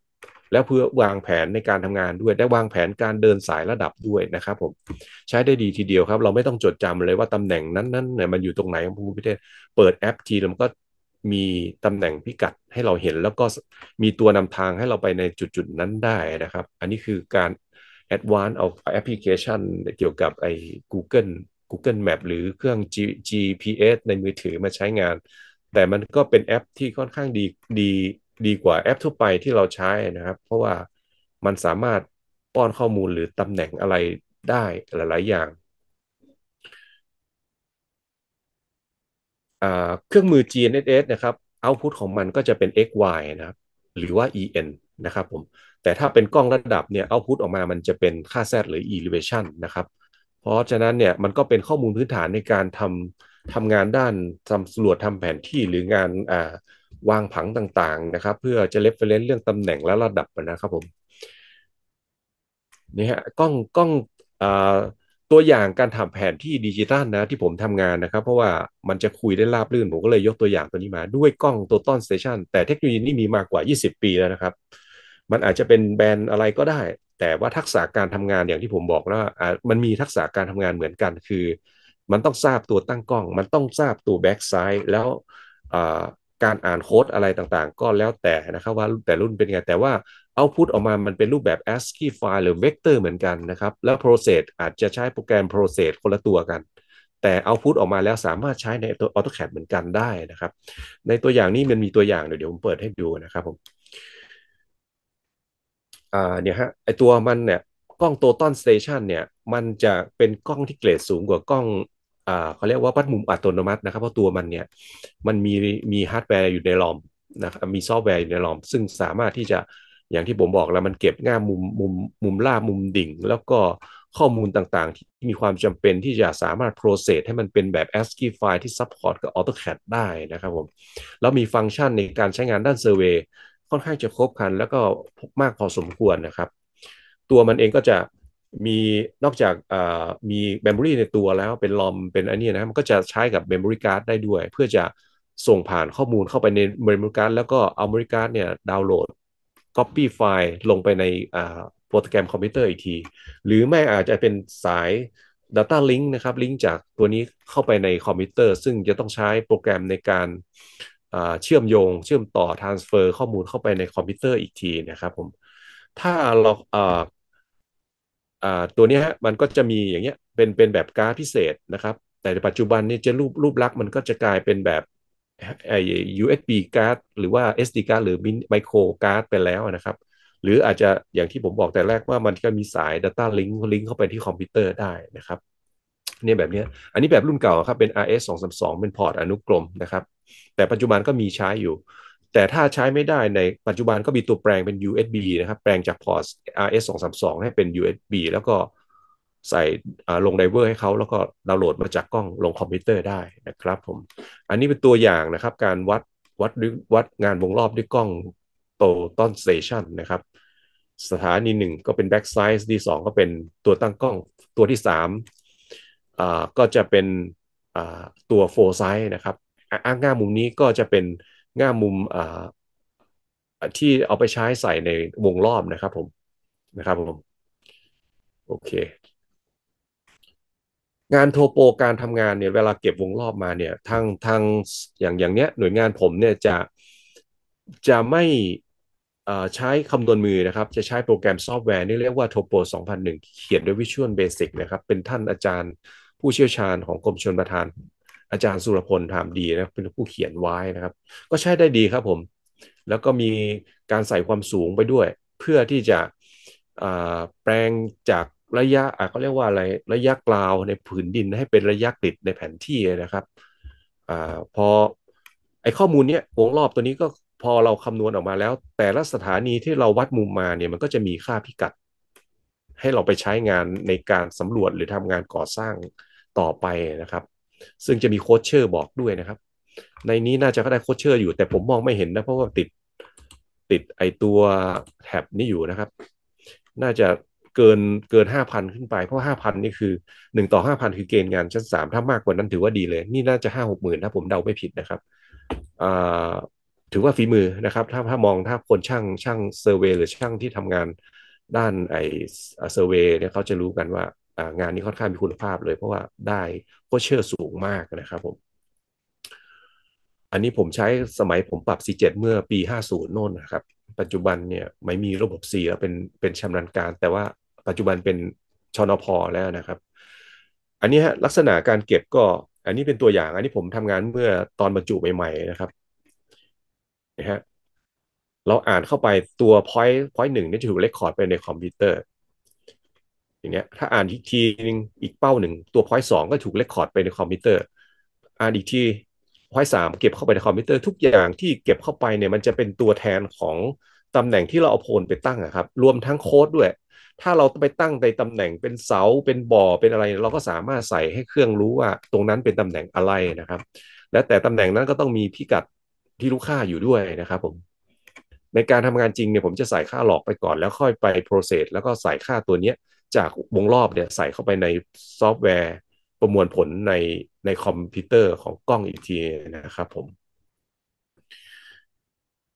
แล้วเพื่อวางแผนในการทำงานด้วย ได้วางแผนการเดินสายระดับด้วยนะครับผมใช้ได้ดีทีเดียวครับ เราไม่ต้องจดจำเลยว่าตำแหน่งนั้นๆเนี่ยมันอยู่ตรงไหนของภูมิประเทศ เปิดแอปทีแล้วมันก็มีตำแหน่งพิกัดให้เราเห็น แล้วก็มีตัวนำทางให้เราไปในจุด ๆ นั้นได้นะครับ อันนี้คือการอดวานซ์เอาแอปพลิเคชันเกี่ยวกับไอ้ Google Google Map หรือเครื่อง G GPS ในมือถือมาใช้งานแต่มันก็เป็นแอปที่ค่อนข้างดีดีดีกว่าแอปทั่วไปที่เราใช้นะครับเพราะว่ามันสามารถป้อนข้อมูลหรือตำแหน่งอะไรได้หลายๆอย่างเครื่องมือ GNSS นะครับเอาพุทของมันก็จะเป็น XY นะครับหรือว่า EN นะครับผมแต่ถ้าเป็นกล้องระดับเนี่ยเอาพุทออกมา มันจะเป็นค่า Z หรือ elevation นะครับเพราะฉะนั้นเนี่ยมันก็เป็นข้อมูลพื้นฐานในการทำทำงานด้านสำรวจทำแผนที่หรืองานอ่าวางผังต่างๆ นะครับ เพื่อจะเลฟเฟรนซ์เรื่องตำแหน่งและระดับนะครับผมนี่ฮะกล้องกล้องอ่าตัวอย่างการทำแผนที่ดิจิตอลนะที่ผมทำงานนะครับ เพราะว่ามันจะคุยได้ราบรื่น ผมก็เลยยกตัวอย่างตัวนี้มา ด้วยกล้องตัวต้นสเตชันแต่เทคโนโลยีนี้มีมากกว่า 20 ปีแล้วนะครับ มันอาจจะเป็นแบรนด์อะไรก็ได้ แต่ว่าทักษะการทำงานอย่างที่ผมบอกแล้วมันมีทักษะการทำงานเหมือนกัน คือมันต้องทราบตัวตั้งกล้อง มันต้องทราบตัวแบ็กไซด์ แล้วการอ่านโค้ดอะไรต่างๆ ก็แล้วแต่นะครับว่า แต่รุ่นเป็นไง แต่ว่าเอาพุทออกมามันเป็นรูปแบบ ASCII ไฟล์หรือเวกเตอร์เหมือนกันนะครับ แล้ว Process อาจจะใช้โปรแกรม Process คนละตัวกัน แต่เอาพุทออกมาแล้วสามารถใช้ในตัว AutoCAD เหมือนกันได้นะครับ ในตัวอย่างนี้มันมีตัวอย่าง เดี๋ยวผมเปิดให้ดูนะครับผม อ่าเนี่ยฮะไอตัวมันเนี่ยกล้องโตตอนสเตชันเนี่ยมันจะเป็นกล้องที่เกรดสูงกว่ากล้องเขาเรียกว่าปัดมุมอัตโนมัตินะครับเพราะตัวมันเนี่ยมันมีมีฮาร์ดแวร์อยู่ในลอมนะครับมีซอฟต์แวร์อยู่ในลอม ซึ่งสามารถที่จะอย่างที่ผมบอกแล้วมันเก็บง่ามุมมุมมุมล่ามุมดิ่ง แล้วก็ข้อมูลต่างๆ ที่มีความจำเป็นที่จะสามารถ โปรเซสให้มันเป็นแบบ ASCII ไฟล์ที่ซับพอร์ตกับ AutoCAD ได้นะครับผม แล้วมีฟังก์ชันในการใช้งานด้านเ Survey ค่อนข้างจะครบครัน แล้วก็มากพอสมควรนะครับ ตัวมันเองก็จะมีนอกจากมีแบมบูรี่ในตัวแล้วเป็นลอมเป็นอันนี้นะมันก็จะใช้กับแบมบูรี่การ์ดได้ด้วย เพื่อจะส่งผ่านข้อมูลเข้าไปในแบมบูรี่การ์ดแล้วก็เอาแบมบูรี่การ์ดเนี่ย ดาวน์โหลด Copy ไฟล์ลงไปในโปรแกรมคอมพิวเตอร์อีกที หรือไม่อาจจะเป็นสาย Data Link นะครับลิงก์จากตัวนี้เข้าไปในคอมพิวเตอร์ ซึ่งจะต้องใช้โปรแกรมในการเชื่อมโยง เชื่อมต่อ transfer ข้อมูลเข้าไปในคอมพิวเตอร์อีกทีนะครับผมถ้าเราตัวนี้ฮะมันก็จะมีอย่างเงี้ยเป็นเป็นแบบการ์ดพิเศษนะครับแต่ปัจจุบันนี้จะรูปรูปลักษ์มันก็จะกลายเป็นแบบ USB การ์ดหรือว่า SD การ์ดหรือ micro การ์ดไปแล้วนะครับ หรืออาจจะอย่างที่ผมบอกแต่แรกว่ามันก็มีสาย Data Link ลิงก์เข้าไปที่คอมพิวเตอร์ได้นะครับเนี่ยแบบนี้อันนี้แบบรุ่นเก่าครับเป็น RS 232เป็นพอร์ตอนุกรมนะครับ แต่ปัจจุบันก็มีใช้อยู่แต่ถ้าใช้ไม่ได้ในปัจจุบันก็มีตัวแปลงเป็น USB นะครับ แปลงจากพอร์ต RS 2 3 2ให้เป็น USB แล้วก็ใส่ลงไดเวอร์ให้เขาแล้วก็ดาวน์โหลดมาจากกล้องลงคอมพิวเตอร์ได้นะครับผมอันนี้เป็นตัวอย่างนะครับการวัดวัดวัดงานวงรอบด้วยกล้องโตต้นสเตชันนะครับ สถานีหนึ่งก็เป็นแบ็กไซส์ที่สองก็เป็นตัวตั้งกล้องตัวที่สามก็จะเป็นตัวโฟไซส์นะครับอ้างง่ามุมนี้ก็จะเป็นง่ามมุมอ่าที่เอาไปใช้ใส่ในวงรอบนะครับผมนะครับผมโอเคงานโทโปการทำงานเนี่ยเวลาเก็บวงรอบมาเนี่ยทางทางอย่างอย่างเนี้ยหน่วยงานผมเนี่ยจะจะไม่ใช้คำนวณมือนะครับ จะใช้โปรแกรมซอฟต์แวร์นี่เรียกว่าโทโป2001 เขียนด้วย Visual Basic นะครับเป็นท่านอาจารย์ผู้เชี่ยวชาญของกรมชลประทานอาจารย์สุรพลทำดีนะเป็นผู้เขียนไว้นะครับ ก็ใช้ได้ดีครับผม แล้วก็มีการใส่ความสูงไปด้วย เพื่อที่จะแปลงจากระยะอ่ะเขาเรียกว่าอะไรระยะกลาวในผืนดินให้เป็นระยะกริดในแผนที่นะครับอพอไอข้อมูลเนี้ยวงรอบตัวนี้ก็พอเราคำนวณออกมาแล้ว แต่ละสถานีที่เราวัดมุมมาเนี่ยมันก็จะมีค่าพิกัดให้เราไปใช้งานในการสำรวจหรือทำงานก่อสร้างต่อไปนะครับซึ่งจะมีโค้ชเชอร์บอกด้วยนะครับ ในนี้น่าจะก็ได้โค้ชเชอร์อยู่ แต่ผมมองไม่เห็นนะ เพราะว่าติดติดไอตัวแท็บนี้อยู่นะครับ น่าจะเกินเกินห้าพันขึ้นไป เพราะห้าพันนี่คือหนึ่งต่อห้าพันคือเกณฑ์งานชั้นสามถ้ามากกว่านั้นถือว่าดีเลย นี่น่าจะห้าหกหมื่นถ้าผมเดาไม่ผิดนะครับ ถือว่าฝีมือนะครับ ถ้าถ้ามองถ้าคนช่าง ช่างเซอร์เวยหรือช่างที่ทำงานด้านไอเซอร์เวยเนี่ยเขาจะรู้กันว่างานนี้ค่อนข้างมีคุณภาพเลยเพราะว่าได้โคเชอร์สูงมากนะครับผม อันนี้ผมใช้สมัยผมปรับ C7 เมื่อปี 50 โน่นนะครับ ปัจจุบันเนี่ยไม่มีระบบ C แล้วเป็นเป็นชำนาญการ แต่ว่าปัจจุบันเป็นชนพแล้วนะครับ อันนี้ฮะลักษณะการเก็บก็ อันนี้เป็นตัวอย่างอันนี้ผมทำงานเมื่อตอนบรรจุใหม่ๆนะครับนะฮะเราอ่านเข้าไปตัว point point หนึ่งนี่จะถูกเรคคอร์ดไปในคอมพิวเตอร์างเงี้ยถ้าอ่านอีกทีนึงอีกเป้าหนึ่งตัวพอยต์สองก็ถูกเลคคอร์ดไปในคอมพิวเตอร์อ่านอีกทีพอยต์สามเก็บเข้าไปในคอมพิวเตอร์ทุกอย่างที่เก็บเข้าไปเนี่ยมันจะเป็นตัวแทนของ ตำแหน่งที่เราเอาโพลไปตั้งอะครับรวมทั้งโค้ดด้วย ถ้าเราไปตั้งในตำแหน่งเป็นเสาเป็นบ่อเป็นอะไรเราก็สามารถใส่ให้เครื่องรู้ว่า ตรงนั้นเป็นตำแหน่งอะไรนะครับและแต่ตำแหน่งนั้นก็ต้องมีพิกัดที่ลูกค้าอยู่ด้วยนะครับผมในการทำงานจริงเนี่ยผมจะใส่ค่าหลอกไปก่อนแล้วค่อยไปโปรเซสแล้วก็ใส่ค่าตัวเนี้ยจากวงรอบเนี่ยใส่เข้าไปในซอฟต์แวร์ประมวลผลในในคอมพิวเตอร์ของกล้องอีกทีนะครับผม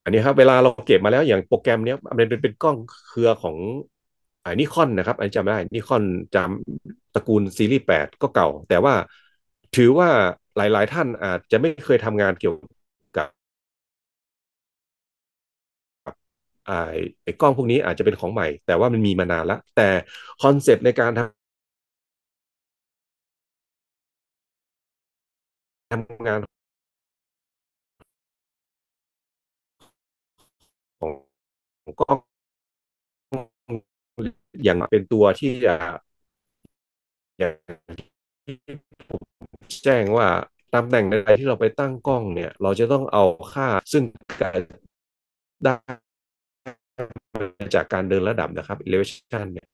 อันนี้ครับเวลาเราเก็บมาแล้วอย่างโปรแกรมเนี้ยมันเป็นเป็นกล้องเครือของอ้นิีคอนนะครับอันจำได้นิคอนจำตระกูลซีรีส์8ก็เก่า แต่ว่าถือว่าหลายๆ ท่านอาจจะไม่เคยทำงานเกี่ยวไอ้กล้องพวกนี้อาจจะเป็นของใหม่ แต่ว่ามันมีมานานละแต่คอนเซปต์ในการทำทำงานของกล้องอย่างเป็นตัวที่จะ อย่างผมแจ้งว่าตำแหน่งใดที่เราไปตั้งกล้องเนี่ย เราจะต้องเอาค่าซึ่งกันได้จากการเดินระดับนะครับ elevation เนี่ย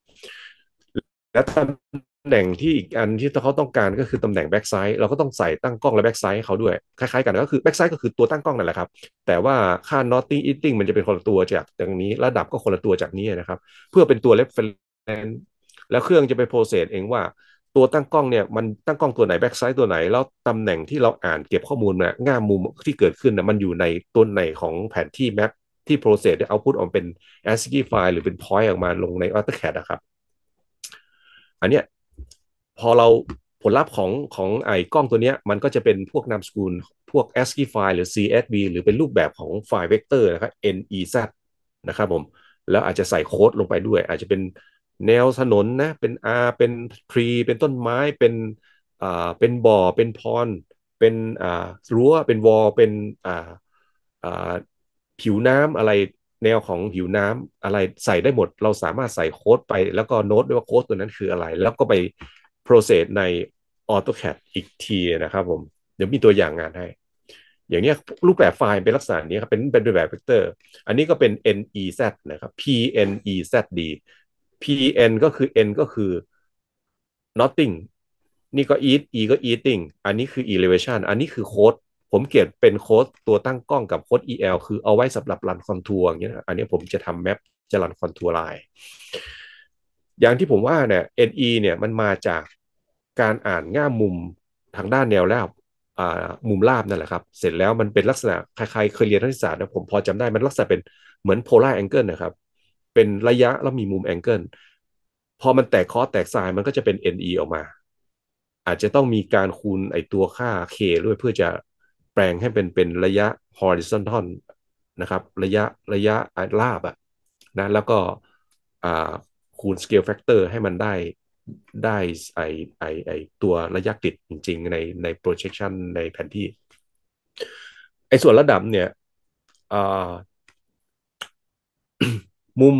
และตำแหน่งที่อีกอันที่เขาต้องการ ก็คือตำแหน่ง backside เราก็ต้องใส่ตั้งกล้องและ backside ให้เขาด้วยคล้ายๆกันก็คือ backside ก็คือตัวตั้งกล้องนั่นแหละครับ แต่ว่าค่า n o t i n g eating มันจะเป็นคนละตัวจาก ตรงนี้ระดับก็คนละตัวจากนี้นะครับ เพื่อเป็นตัว reference แล้วเครื่องจะไป process เองว่า ตัวตั้งกล้องเนี่ยมันตั้งกล้องตัวไหนแบ็กไซด์ตัวไหนแล้วตำแหน่งที่เราอ่านเก็บข้อมูลมาง่ามมุมที่เกิดขึ้นนะมันอยู่ในต้นไหนของแผนที่แมปที่ process เนเอาพุทออกเป็น ASCII ไฟล์หรือเป็น point ออกมาลงใน AutoCAD นะครับ อันเนี้ยพอเราผลลัพธ์ของของไอ้กล้องตัวเนี้ยมันก็จะเป็นพวกนามสกุลพวก ASCII ไฟล์หรือ CSV หรือเป็นรูปแบบของไฟล์เวกเตอร์นะครับ NEZ นะครับผม แล้วอาจจะใส่โค้ดลงไปด้วย อาจจะเป็นแนวถนนนะเป็น R เป็นท r e เป็นต้นไม้เป็นอ่าเป็นบ่อเป็นพรเป็นอ่ารั้วเป็นวอลเป็นอ่าอ่าผิวน้ำอะไรแนวของผิวน้ำอะไรใส่ได้หมดเราสามารถใส่โค้ดไป แล้วก็โน้ตด้วยว่าโค้ดตัวนั้นคืออะไร แล้วก็ไปโปรเซสใน AutoCAD อีกทีนะครับผม เดี๋ยวมีตัวอย่างงานให้ อย่างนี้รูปแบบไฟล์เป็นลักษณะนี้ครับ เป็นเป็นแบบเวกเตอร์ อันนี้ก็เป็น NEZ นะครับ PNEZD PN ก็คือ N ก็คือ nothing นี่ก็ eat E ก็ eating อันนี้คือ elevation อันนี้คือโค้ดผมเกียดเป็นโค้ดตัวตั้งกล้องกับโค้ด EL คือเอาไว้สำหรับรันคอนทัวร์อย่างเงี้ย อันนี้ผมจะทำแมปจะรันคอนทัวร์ไลน์ อย่างที่ผมว่าเนี่ย NE เนี่ยมันมาจากการอ่านง่ามุมทางด้านแนวแล้วมุมราบนั่นแหละครับ เสร็จแล้วมันเป็นลักษณะใครๆเคยเรียนทัศีศาสตร์นะผมพอจำได้มันลักษณะเป็นเหมือนโพลาร์แองเกิลนะครับ เป็นระยะแล้วมีมุมแองเกิลพอมันแตกคอแตกสายมันก็จะเป็น NE ออกมา อาจจะต้องมีการคูณไอตัวค่า K ด้วยเพื่อจะแปลงให้เป็นเป็นระยะ horizontal นะครับระยะระยะลาบอะนะแล้วก็คูณ scale factor ให้มันได้ได้ไอไอไอตัวระยะติดจริงๆในใน projection ในแผนที่ไอส่วนระดับเนี่ย มุม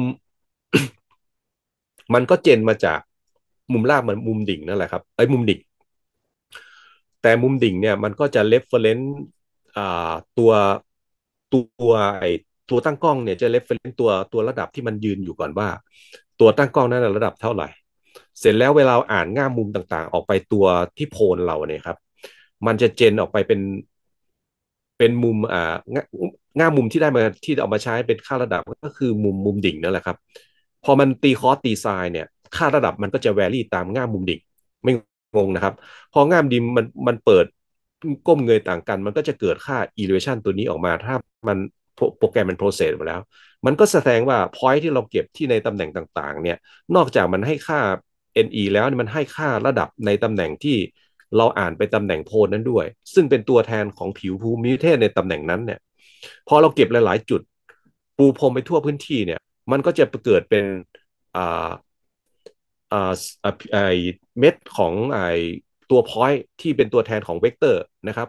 มันก็เจนมาจากมุมลาบมันมุมดิ่งนั่นแหละครับไอ้มุมดิ่งแต่มุมดิ่งเนี่ยมันก็จะเฟ e f e r ร n c นตัวตัวไอตัวตั้งกล้องเนี่ยจะฟ e ฟ e r รน c e ตัวตัวระดับที่มันยืนอยู่ก่อนว่า ตัวตั้งกล้องนั้นระดับเท่าไหร่ เสร็จแล้วเวลาอ่านง่ามมุมต่างๆออกไปตัวที่โพลเราเนี่ยครับมันจะเจนออกไปเป็น เป็นมุมอ่าง่ามุมที่ได้มาที่เอามาใช้เป็นค่าระดับก็คือมุมมุมดิ่งนั่นแหละครับ พอมันตีคอสตีไซน์เนี่ยค่าระดับมันก็จะแวรี่ตามง่ามุมดิ่งไมงงนะครับพองามดินมันมันเปิดก้มเงยต่างกัน มันก็จะเกิดค่า elevation ตัวนี้ออกมา ถ้ามันโปรแกรมมันโปรเซสมาแล้ว มันก็แสดงว่า point ที่เราเก็บที่ในตำแหน่งต่างๆ เนี่ย นอกจากมันให้ค่า NE แล้วมันให้ค่าระดับในตำแหน่งที่เราอ่านไปตำแหน่งโพลนั้นด้วย ซึ่งเป็นตัวแทนของผิว ภูมิประเทศในตำแหน่งนั้นเนี่ยพอเราเก็บหลาย ๆจุดปูพรมไปทั่วพื้นที่เนี่ยมันก็จะเกิดเป็นเม็ดของตัวพอยที่เป็นตัวแทนของเวกเตอร์นะครับ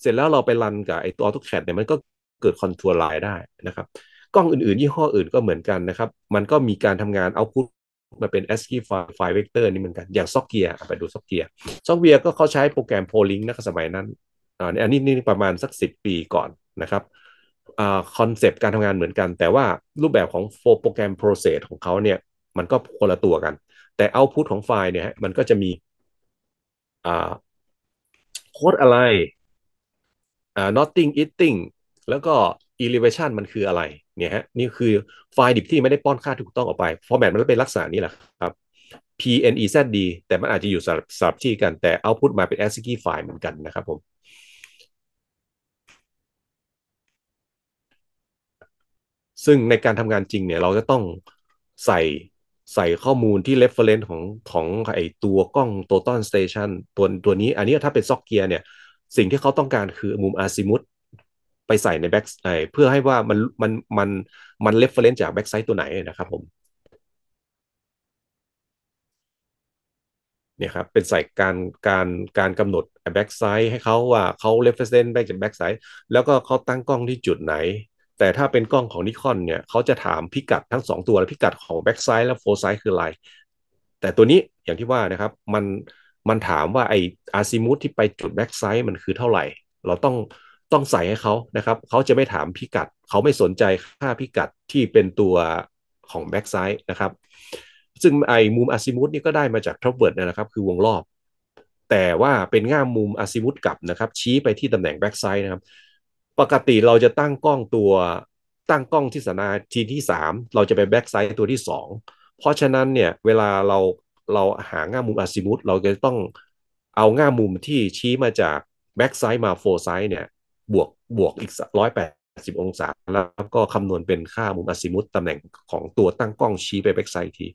เสร็จแล้วเราไปรันกับไอตัวทุกแคดเนี่ยมันก็เกิดคอนทัวร์ไลน์ได้นะครับกล้องอื่นๆยี่ห้ออื่นก็เหมือนกันนะครับ มันก็มีการทำงานเอาพุทมาเป็น ASCII ไฟล์ไฟล์เวกเตอร์นี่เหมือนกัน อย่างซอกเกียร์ไปดูซอกเกียร์ซอกเกียร์ก็เขาใช้โปรแกรมโพลิงนะครับสมัยนั้นอันนี้นี่ประมาณสัก 10 ปีก่อนนะครับคอนเซปต์การทำงานเหมือนกัน แต่ว่ารูปแบบของโปรแกรมโปรเซสของเขาเนี่ยมันก็คนละตัวกันแต่เอาพุทของไฟล์เนี่ยมันก็จะมีโค้ดอะไรอ่า n o t t i n g eating แล้วก็ elevation มันคืออะไรเนี่ยฮะนี่คือไฟล์ดิบที่ไม่ได้ป้อนค่าถูกต้องออกไปฟอร์แมตมันเป็นลักษณะนี้แหละครับ PNEZD แต่มันอาจจะอยู่สับสับที่กันแต่เอาพุทมาเป็น ASCII ไฟล์เหมือนกันนะครับผมซึ่งในการทำงานจริงเนี่ย เราจะต้องใส่ใส่ข้อมูลที่ reference ของของไอตัวกล้อง total station ตัวตัวนี้อันนี้ถ้าเป็นซ็อกเกียร์เนี่ยสิ่งที่เขาต้องการคือมุม a z ซิม t h ไปใส่ในแบ็กไอเพื่อให้ว่ามันมันมันมัน reference จากแบ็กไซต์ตัวไหนนะครับผมเนี่ยครับเป็นใส่การการการกำหนดแบ็กไซต์ให้เขาว่าเขา reference แบ็กจากแบ็กไซต์แล้วก็เขาตั้งกล้องที่จุดไหนแต่ถ้าเป็นกล้องของนิคอนเนี่ยเขาจะถามพิกัดทั้ง 2 ตัวและพิกัดของแบ็กไซด์และโฟไซด์คืออะไรแต่ตัวนี้อย่างที่ว่านะครับมันมันถามว่าไออาซิมูทที่ไปจุดแบ็กไซด์มันคือเท่าไหร่ เราต้องต้องใส่ให้เขานะครับเขาจะไม่ถามพิกัดเขาไม่สนใจค่าพิกัดที่เป็นตัวของแบ็กไซด์นะครับ ซึ่งไอมุมอาซิมูทนี่ก็ได้มาจากทรัฟเวิร์ดนะครับ คือวงรอบ แต่ว่าเป็นง่ามมุมอาซิมูทกลับนะครับ ชี้ไปที่ตำแหน่งแบ็กไซด์นะครับปกติเราจะตั้งกล้องตัวตั้งกล้องที่สนาทีที่สามเราจะไปแบ็กไซต์ตัวที่สองเพราะฉะนั้นเนี่ยเวลาเราเราหาง่ามุมอาซิมุตเราจะต้องเอาง่ามุมที่ชี้มาจากแบ็กไซต์มาโฟไซต์เนี่ยบวกบวกอีกร้อยแปดสิบองศา แล้วก็คำนวณเป็นค่ามุมอาซิมุตตำแหน่งของตัวตั้งกล้องชี้ไปแบ็กไซต์ที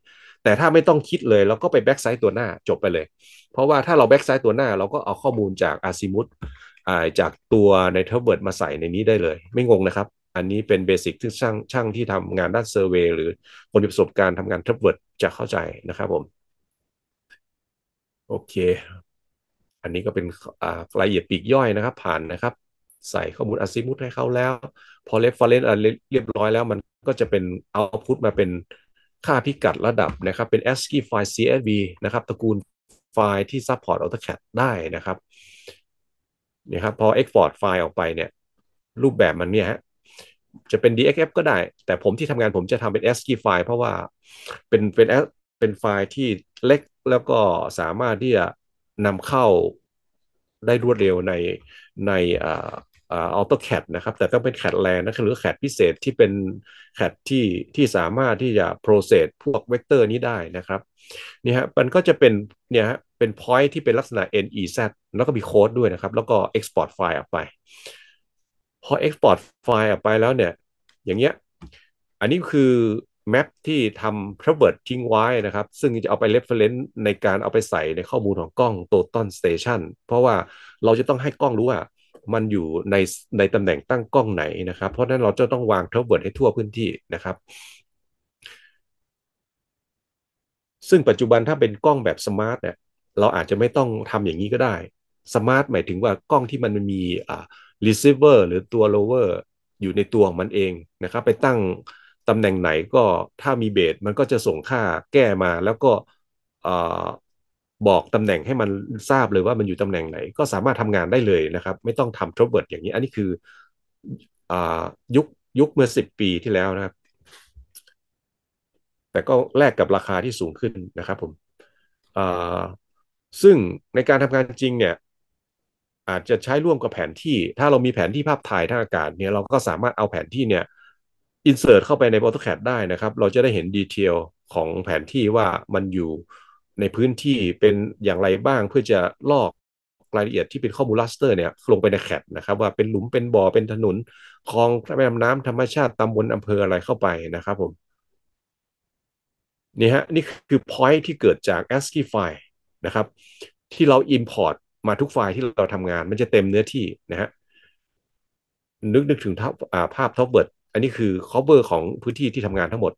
แต่ถ้าไม่ต้องคิดเลยเราก็ไปแบ็กไซต์ตัวหน้าจบไปเลยเพราะว่าถ้าเราแบ็กไซต์ตัวหน้าเราก็เอาข้อมูลจากอาซิมุตจากตัวในเทอร์เบิร์ดมาใส่ในนี้ได้เลย ไม่งงนะครับ อันนี้เป็นเบสิกที่ช่างช่างที่ทำงานด้านเซอร์เวยหรือ คนมีประสบการณ์ทำงานเทอร์เบิร์ดจะเข้าใจนะครับผม โอเค อันนี้ก็เป็นรายละเอียดปีกย่อยนะครับ ผ่านนะครับ ใส่ข้อมูลอาซิมุตให้เขาแล้ว พอเลฟเฟอเรนซ์เรียบร้อยแล้วมันก็จะเป็นเอาพุตมาเป็นค่าพิกัดระดับนะครับเป็น ASCII ไฟล์ CSV นะครับ ตระกูลไฟล์ที่ซัพพอร์ต AutoCAD ได้นะครับนะครับพอ Export ไฟล์ออกไปเนี่ยรูปแบบมันเนี่ยฮะจะเป็น DXF ก็ได้ แต่ผมที่ทำงานผมจะทำเป็น ASCII ไฟล์เพราะว่า เป็นเป็น เป็นไฟล์ที่เล็กแล้วก็สามารถที่จะนำเข้าได้รวดเร็วในในอ่าอ่า a u t o นะครับ แต่ต้องเป็นแคดแรงนะหรือแคดพิเศษที่เป็นแคดที่ที่สามารถที่จะโปรเซสพวกเวกเตอร์นี้ได้นะครับนี่ฮะมันก็จะเป็นเนี่ยฮะเป็น point ที่เป็นลักษณะ NEZ แล้วก็มีโค้ดด้วยนะครับ แล้วก็ export ไฟล์ออกไป พอ export ไฟล์ออกไปแล้วเนี่ย อย่างเงี้ย อันนี้คือแมปที่ทำ Pervert ทิ้งไว้นะครับ ซึ่งจะเอาไป reference ในการเอาไปใส่ในข้อมูลของกล้องัวต้น Station เพราะว่าเราจะต้องให้กล้องรู้ว่ามันอยู่ในในตำแหน่งตั้งกล้องไหนนะครับ เพราะนั้นเราจะต้องวาง p เ r v e ์ t ให้ทั่วพื้นที่นะครับ ซึ่งปัจจุบันถ้าเป็นกล้องแบบสมาร์ทเนี่ยเราอาจจะไม่ต้องทำอย่างนี้ก็ได้ สมาร์ทหมายถึงว่ากล้องที่มันมีอ่าร์ฟเวอร์หรือตัวโลเวอร์อยู่ในตัวมันเองนะครับ ไปตั้งตำแหน่งไหนก็ถ้ามีเบสมันก็จะส่งค่าแก้มาแล้วก็บอกตำแหน่งให้มันทราบเลยว่ามันอยู่ตำแหน่งไหนก็สามารถทำงานได้เลยนะครับ ไม่ต้องทำทรเวิร์ดอย่างนี้ อันนี้คืออยุคยุคเมื่อสิบปีที่แล้วนะครับแต่ก็แลกกับราคาที่สูงขึ้นนะครับ ผมซึ่งในการทำงานจริงเนี่ย อาจจะใช้ร่วมกับแผนที่ถ้าเรามีแผนที่ภาพถ่ายทางอากาศเนี่ยเราก็สามารถเอาแผนที่เนี่ยอินเสิร์ตเข้าไปใน AutoCAD ได้นะครับ เราจะได้เห็นดีเทลของแผนที่ว่ามันอยู่ในพื้นที่เป็นอย่างไรบ้างเพื่อจะลอกรายละเอียดที่เป็นข้อมูลลัสเตอร์เนี่ยลงไปในแคดนะครับ ว่าเป็นหลุมเป็นบ่อเป็นถนนคลองแม่น้ำธรรมชาติตำบลอำเภออะไรเข้าไปนะครับผมนี่ฮะนี่คือ point ที่เกิดจาก ASCII file นะครับที่เรา Import มาทุกไฟล์ที่เราทำงาน มันจะเต็มเนื้อที่นะฮะนึกนึกถึงภาพท็อปเบิร์ดอันนี้คือ cover ของพื้นที่ที่ทำงานทั้งหมด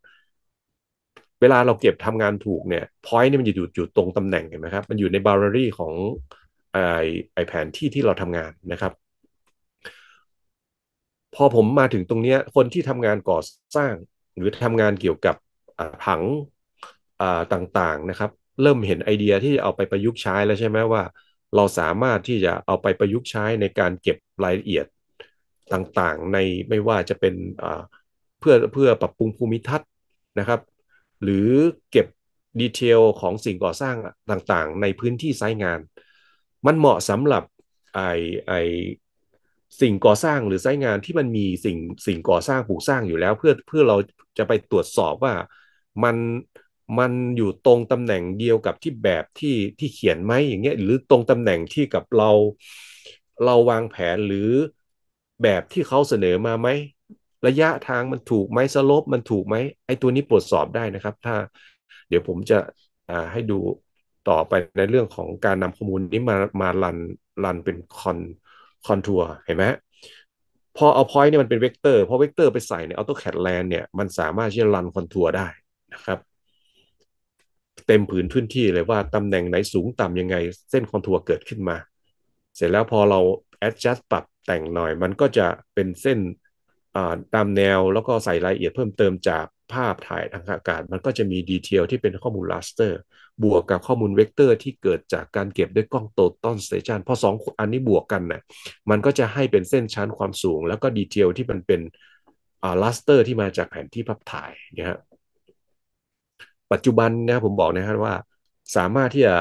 เวลาเราเก็บทำงานถูกเนี่ยพอยต์เนี่ยมันอยู่อยู่ตรงตำแหน่งเห็นไหมครับ มันอยู่ในบาร์เรอรี่ของไอไอแผนที่ที่เราทำงานนะครับพอผมมาถึงตรงนี้คนที่ทำงานก่อสร้าง หรือทำงานเกี่ยวกับผังต่างๆนะครับเริ่มเห็นไอเดียที่จะเอาไปประยุกต์ใช้แล้วใช่ไหมว่า เราสามารถที่จะเอาไปประยุกต์ใช้ในการเก็บรายละเอียดต่างๆในไม่ว่าจะเป็นเพื่อเพื่อปรับปรุงภูมิทัศน์นะครับ หรือเก็บดีเทลของสิ่งก่อสร้างต่างๆ ในพื้นที่ไซต์งาน มันเหมาะสำหรับไอไอสิ่งก่อสร้างหรือไซต์งานที่มันมีสิ่งสิ่งก่อสร้างปลูกสร้างอยู่แล้วเพื่อเพื่อเราจะไปตรวจสอบว่ามันมันอยู่ตรงตำแหน่งเดียวกับที่แบบที่ที่เขียนไหมอย่างเงี้ยหรือตรงตำแหน่งที่กับเราเราวางแผนหรือแบบที่เขาเสนอมาไหมระยะทางมันถูกไหมสโลปมันถูกไหมไอ้ตัวนี้ตรวจสอบได้นะครับ ถ้าเดี๋ยวผมจะอ่าให้ดูต่อไปในเรื่องของการนำข้อมูลนี้มามารันรันเป็นคอนคอนทัวร์เห็นไหมพอเอาพอยต์เนี่ยมันเป็นเวกเตอร์พอเวกเตอร์ไปใส่ในอ u t o c แคดแลนเนี่ยมันสามารถที่จะรันคอนทัวร์ได้นะครับเต็มผืนพื้นที่เลยว่าตำแหน่งไหนสูงต่ำยังไงเส้นคอนทัวร์เกิดขึ้นมา เสร็จแล้วพอเรา adjust ปรับแต่งหน่อย มันก็จะเป็นเส้นตามแนวแล้วก็ใส่รายละเอียดเพิ่มเติมจากภาพถ่ายทางอากาศ มันก็จะมีดีเทลที่เป็นข้อมูลลัสเตอร์บวกกับข้อมูลเวกเตอร์ที่เกิดจากการเก็บด้วยกล้องโตตอนสเตชันพอสองอันนี้บวกกันนะ่ยมันก็จะให้เป็นเส้นชั้นความสูง แล้วก็ดีเทลที่มันเป็นลัสเตอร์ที่มาจากแผนที่ภาพถ่ายนะับปัจจุบันนะผมบอกนะครับว่าสามารถที่จะ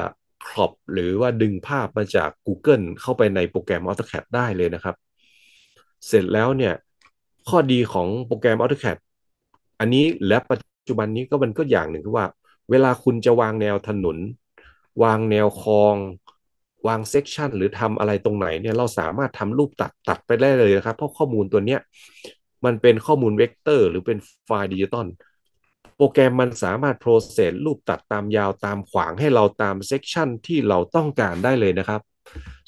คลอปหรือว่าดึงภาพมาจาก Google เข้าไปในโปรแกรม AutoCAD ได้เลยนะครับ เสร็จแล้วเนี่ยข้อดีของโปรแกรม AutoCAD อันนี้และปัจจุบันนี้ก็มันก็อย่างหนึ่งคือว่า เวลาคุณจะวางแนวถนน วางแนวคลอง วางเซกชันหรือทำอะไรตรงไหนเนี่ยเราสามารถทำรูปตัดตัดไปได้เลยนะครับ เพราะข้อมูลตัวเนี้ยมันเป็นข้อมูลเวกเตอร์หรือเป็นไฟล์ดิจิตอลโปรแกรมมันสามารถโปรเซสรูปตัดตามยาวตามขวางให้เราตามเซกชันที่เราต้องการได้เลยนะครับ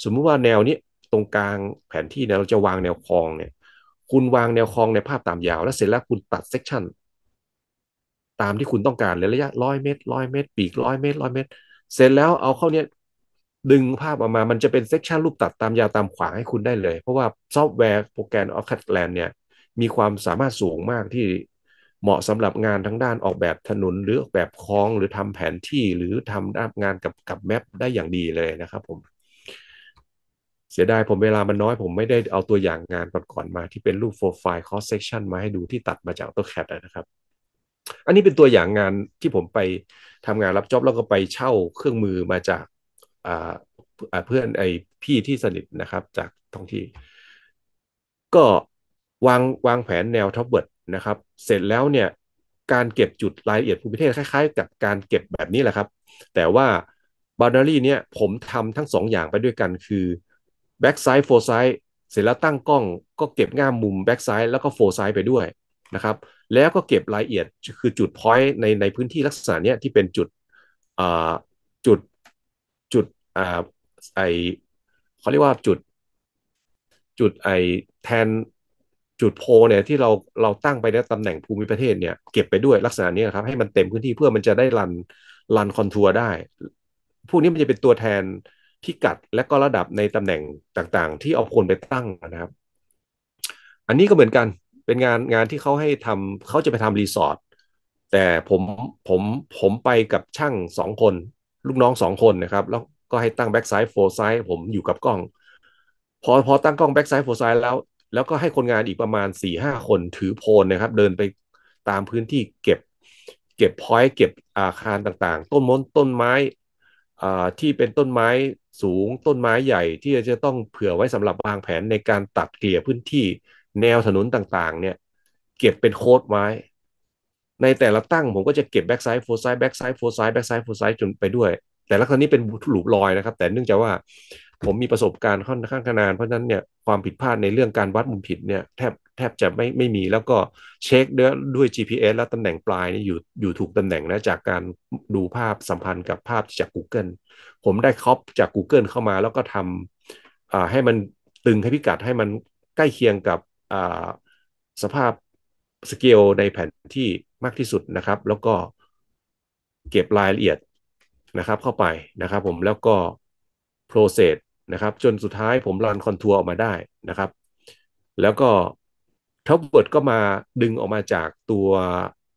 สมมุติว่าแนวนี้ตรงกลางแผนที่เนี่ยเราจะวางแนวคลองเนี่ยคุณวางแนวคลองในภาพตามยาวแล้วเสร็จแล้วคุณตัดเซกชันตามที่คุณต้องการเลยระยะร้อยเมตรร้อยเมตรปีกร้อยเมตรร้อยเมตรเสร็จแล้วเอาเข้าเนี่ยดึงภาพออกมามันจะเป็นเซกชันรูปตัดตามยาวตามขวางให้คุณได้เลยเพราะว่าซอฟต์แวร์โปรแกรมออคัตแลนเนี่ยมีความสามารถสูงมากที่เหมาะสำหรับงานทั้งด้านออกแบบถนนหรือออกแบบคลองหรือทำแผนที่หรือทำงานกับกับแมปได้อย่างดีเลยนะครับผมเสียดายผมเวลามันน้อยผมไม่ได้เอาตัวอย่างงานก่อนๆมา ที่เป็นรูปโปรไฟล์คอสเซ็กชันมาให้ดูที่ตัดมาจากตัวแคดนะครับ อันนี้เป็นตัวอย่างงานที่ผมไปทำงานรับจ็อบแล้วก็ไปเช่าเครื่องมือมาจากเพื่อนไอพี่ที่สนิทนะครับ จากท้องที่ ก็วางวางแผนแนวท็อปเบิร์ดนะครับ เสร็จแล้วเนี่ยการเก็บจุดรายละเอียดภูมิประเทศ คล้ายๆ กับการเก็บแบบนี้แหละครับ แต่ว่าบาวนารีเนี่ยผมทำทั้งสองอย่างไปด้วยกัน คือ b a c k ไซด์โฟร์ไซด์เสร็จแล้วตั้งกล้องก็เก็บง่ามมุม b a c k ไซด์แล้วก็โฟร์ไซด์ไปด้วยนะครับ แล้วก็เก็บรายละเอียดคือจุดพอยต์ในในพื้นที่ลักษณะเนี้ยที่เป็นจุดอ่าจุดจุดอ่าไอเขาเรียกว่าจุด จุดไอแทนจุดโพเนี่ยที่เราเราตั้งไปในตำแหน่งภูมิประเทศเนี่ยเก็บไปด้วยลักษณะนี้ครับให้มันเต็มพื้นที่เพื่อมันจะได้รันรันคอนทัวร์ได้พวกนี้มันจะเป็นตัวแทนพิกัดและก็ระดับในตำแหน่งต่างๆ ที่เอาคนไปตั้งนะครับ อันนี้ก็เหมือนกันเป็นงานงานที่เขาให้ทำเขาจะไปทำรีสอร์ทแต่ผมผมผมไปกับช่างสองคน ลูกน้องสองคนนะครับแล้วก็ให้ตั้งแบ็กไซด์โฟร์ไซด์ผมอยู่กับกล้องพอพอตั้งกล้องแบ็กไซด์โฟร์ไซด์แล้วแล้วก็ให้คนงานอีกประมาณ4ี่ห้าคนถือโพลนะครับ เดินไปตามพื้นที่เก็บเก็บพอยต์เก็บอาคารต่างๆ ต้นมนต้นไม้ที่เป็นต้นไม้สูงต้นไม้ใหญ่ ที่จะต้องเผื่อไว้สำหรับวางแผนในการตัดเกลี่ยพื้นที่แนวถนนต่างๆเนี่ย เก็บเป็นโค้ดไว้ในแต่ละตั้งผมก็จะเก็บแบ็กไซด์โฟร์ไซด์แบ็กไซด์โฟร์ไซด์แบ็กไซด์โฟร์ไซด์จนไปด้วย แต่ละครั้งนี้เป็นหลุมลอยนะครับ แต่เนื่องจากว่าผมมีประสบการณ์ค่อนข้างขนาน เพราะนั้นเนี่ยความผิดพลาดในเรื่องการวัดมุมผิดเนี่ยแทบแทบจะไม่ไม่มีแล้วก็เช็คด้วยด้วย GPS แล้วตำแหน่งปลายนี่อยู่อยู่ถูกตำแหน่งนะจากการดูภาพสัมพันธ์กับภาพจาก Google ผมได้คอปจาก Google เข้ามา แล้วก็ทำอ่าให้มันตึงให้พิกัด ให้มันใกล้เคียงกับอ่าสภาพสเกลในแผนที่มากที่สุดนะครับ แล้วก็เก็บรายละเอียดนะครับเข้าไปนะครับ ผมแล้วก็โปรเซสนะครับจนสุดท้ายผมรันคอนทัวร์ออกมาได้นะครับ แล้วก็ท็อปเวิร์ดก็มาดึงออกมาจากตัว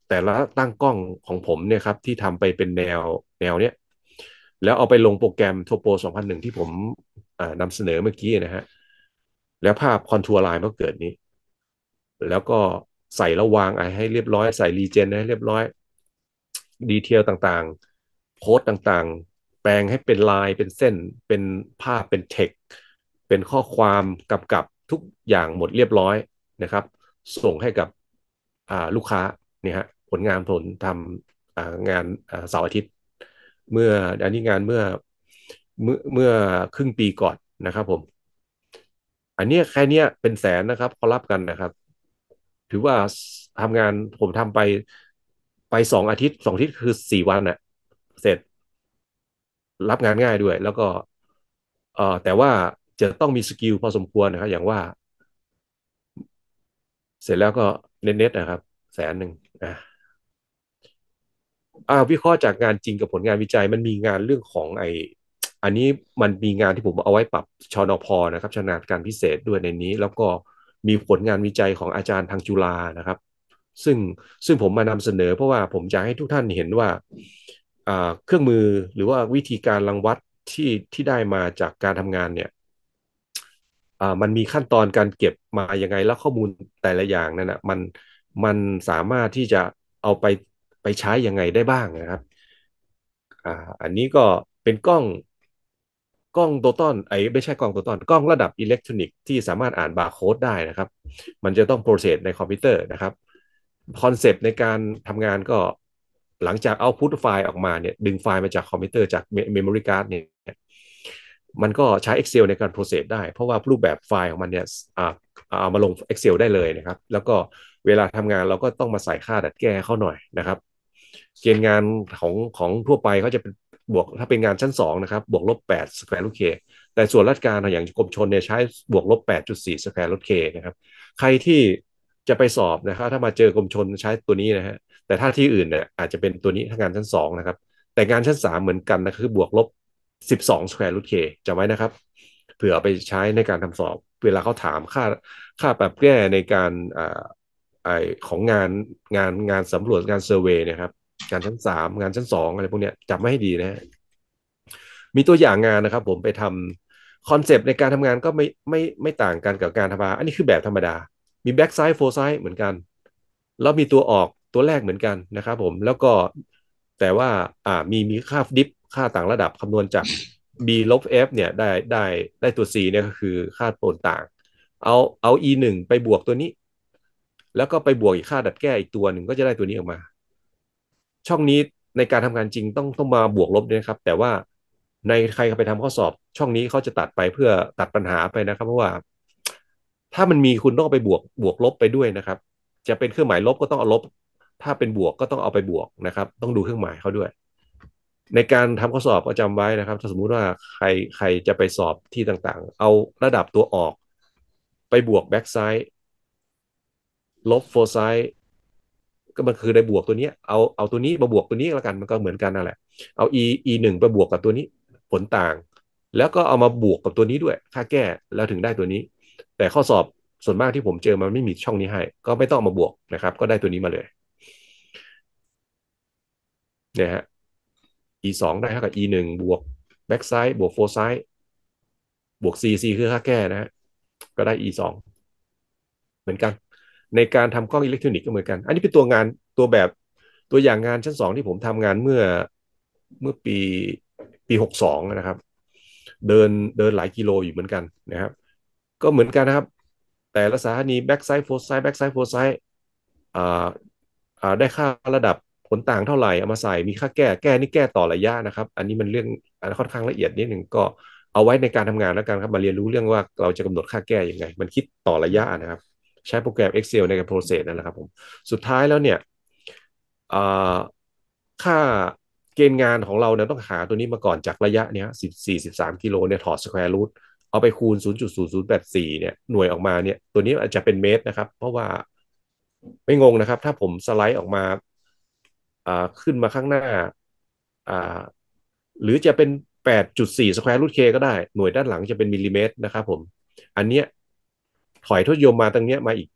แต่ละตั้งกล้องของผมเนี่ยครับ ที่ทำไปเป็นแนวแนวเนี้ย แล้วเอาไปลงโปรแกรมโทโป2001 ที่ผมนำเสนอเมื่อกี้นะฮะแล้วภาพคอนทัวร์ไลน์ก็เกิดนี้ แล้วก็ใส่ระวางให้เรียบร้อย ใส่รีเจนให้เรียบร้อยดีเทลต่างๆโค้ดต่างแปลงให้เป็นลายเป็นเส้น เป็นภาพเป็นเทคเป็นข้อความกับกับทุกอย่างหมดเรียบร้อยนะครับ ส่งให้กับลูกค้านี่ฮะผลงานผลทำงานเสาร์อาทิตย์ เมื่ออันนี้งานเมื่อเมื่อเมื่อครึ่งปีก่อนนะครับผม อันนี้แค่นี้เป็นแสนนะครับพขรับกันนะครับ ถือว่าทำงานผมทำไปไปสองอาทิตย์สองอาทิตย์คือสี่วันอะเสร็จรับงานง่ายด้วย แล้วก็เอ่อแต่ว่าจะต้องมีสกิลพอสมควรนะครับอย่างว่าเสร็จแล้วก็เน็ตๆนะครับ แสนหนึ่งอ่าอ่าวิเคราะห์จากงานจริงกับผลงานวิจัยมันมีงานเรื่องของไออันนี้มันมีงานที่ผมเอาไว้ปรับชอนอพนะครับชนาดการพิเศษด้วยในนี้ แล้วก็มีผลงานวิจัยของอาจารย์ทางจุลานะครับ ซึ่งซึ่งผมมานำเสนอเพราะว่าผมอยากให้ทุกท่านเห็นว่าเครื่องมือหรือว่าวิธีการรังวัดที่ที่ได้มาจากการทำงานเนี่ยมันมีขั้นตอนการเก็บมาอย่างไงแล้วข้อมูลแต่ละอย่างนั่นนะมันมันสามารถที่จะเอาไปไปใช้อย่างไงได้บ้างนะครับอ่าอันนี้ก็เป็นกล้อง กล้องโตตอนไอ้ไม่ใช่กล้องโตตอนกล้องระดับอิเล็กทรอนิกส์ที่สามารถอ่านบาร์โค้ดได้นะครับ มันจะต้องโปรเซสในคอมพิวเตอร์นะครับคอนเซปต์ในการทำงานก็หลังจากเอาพุทไฟล์ออกมาเนี่ยดึงไฟล์มาจากคอมพิวเตอร์จากเมมโมรี่การ์ดเนี่ยมันก็ใช้ Excel ในการโปรเซสได้ เพราะว่ารูปแบบไฟล์ของมันเนี่ยเอามาลง Excel ได้เลยนะครับ แล้วก็เวลาทำงานเราก็ต้องมาใส่ค่าดัดแก้เข้าหน่อยนะครับเกณฑ์งานของของทั่วไปเขาจะเป็นบวกถ้าเป็นงานชั้น2นะครับบวก ลบ8 square รูทเคแต่ส่วนราชการอย่างกรมชนเนี่ยใช้บวก ลบ 8.4 square รูทเคนะครับใครที่จะไปสอบนะครับ ถ้ามาเจอกรมชนใช้ตัวนี้นะฮะแต่ถ้าที่อื่นเนี่ยอาจจะเป็นตัวนี้ถ้างานชั้นสองนะครับแต่งานชั้นสามเหมือนกันนะคือ บวกลบสิบสองสแควร์รูทเคจำไว้นะครับ เผื่อไปใช้ในการทำสอบ เวลาเขาถามค่าค่าปรับแก้ในการอ่าไอของงานงานงานสำรวจงานเซอร์เวย์นะครับงานชั้นสามงานชั้นสองอะไรพวกเนี้ยจำไม่ให้ดีนะ มีตัวอย่างงานนะครับผมไปทำคอนเซปต์ในการทำงานก็ไม่ไม่ไม่ต่างกันกับการทำรมา อันนี้คือแบบธรรมดามีแบ็กไซด์โฟร์ไซด์เหมือนกัน แล้วมีตัวออกตัวแรกเหมือนกันนะครับผมแล้วก็แต่ว่าอ่ามีมีค่าดิฟ ค่าต่างระดับคำนวณจาก b ลบ f เนี่ยได้ได้ได้ตัว c เนี่ยก็คือค่าโอนต่าง เอาเอา e 1ไปบวกตัวนี้ แล้วก็ไปบวกอีกค่าดัดแก้อีกตัวหนึ่งก็จะได้ตัวนี้ออกมา ช่องนี้ในการทำงานจริงต้องต้องมาบวกลบด้วยครับ แต่ว่าในใครไปทำข้อสอบ ช่องนี้เขาจะตัดไปเพื่อตัดปัญหาไปนะครับ เพราะว่า ถ้ามันมีคุณต้องไปบวกบวกลบไปด้วยนะครับ จะเป็นเครื่องหมายลบก็ต้องเอาลบถ้าเป็นบวกก็ต้องเอาไปบวกนะครับ ต้องดูเครื่องหมายเขาด้วย ในการทำข้อสอบก็จำไว้นะครับ ถ้าสมมุติว่าใครใครจะไปสอบที่ต่างๆ เอาระดับตัวออก ไปบวกแบ็กไซด์ลบโฟร์ไซด์ก็มันคือได้บวกตัวนี้เอาเอาตัวนี้มาบวกตัวนี้แล้วกันมันก็เหมือนกันนั่นแหละ เอา e e หนึ่งไปบวกกับตัวนี้ผลต่าง แล้วก็เอามาบวกกับตัวนี้ด้วย ค่าแก้แล้วถึงได้ตัวนี้ แต่ข้อสอบส่วนมากที่ผมเจอมันไม่มีช่องนี้ให้ ก็ไม่ต้องมาบวกนะครับ ก็ได้ตัวนี้มาเลยนะฮะ e สองได้เท่ากับ e หนึ่งบวกแบ็กไซด์บวกโฟร์ไซด์บวก c c คือค่าแก้นะฮะก็ได้ e สองเหมือนกัน ในการทำกล้องอิเล็กทรอนิกส์ก็เหมือนกัน อันนี้เป็นตัวงานตัวแบบตัวอย่างงานชั้นสองที่ผมทำงานเมื่อเมื่อปีปีหกสองนะครับ เดินเดินหลายกิโลอยู่เหมือนกันนะครับ ก็เหมือนกันนะครับ แต่ละสถานีแบ็กไซด์โฟร์ไซด์แบ็กไซด์โฟร์ไซด์ได้ค่าระดับผลต่างเท่าไหร่ เอามาใส่มีค่าแก้แก้นี่แก้ต่อระยะนะครับ อันนี้มันเรื่องค่อนข้างละเอียดนิดหนึ่งก็เอาไว้ในการทำงานแล้วกันครับมาเรียนรู้เรื่องว่าเราจะกำหนดค่าแก้อย่างไง มันคิดต่อระยะนะครับ ใช้โปรแกรม Excel ในการโปรเซสนั่นแหละครับผม สุดท้ายแล้วเนี่ยค่าเกณฑ์งานของเราเนี่ยต้องหาตัวนี้มาก่อนจากระยะเนี้ยสิบสี่สิบสามกิโลเนี่ยถอดสแควร์รูทเอาไปคูณ0.0084เนี่ยหน่วยออกมาเนี่ยตัวนี้อาจจะเป็นเมตรนะครับ เพราะว่าไม่งงนะครับ ถ้าผมสไลด์ออกมาขึ้นมาข้างหน้า หรือจะเป็น 8.4 square root k ก็ได้ หน่วยด้านหลังจะเป็นมิลลิเมตรนะครับผม อันเนี้ยถอยทศยมมาตรงเนี้ยมาอีก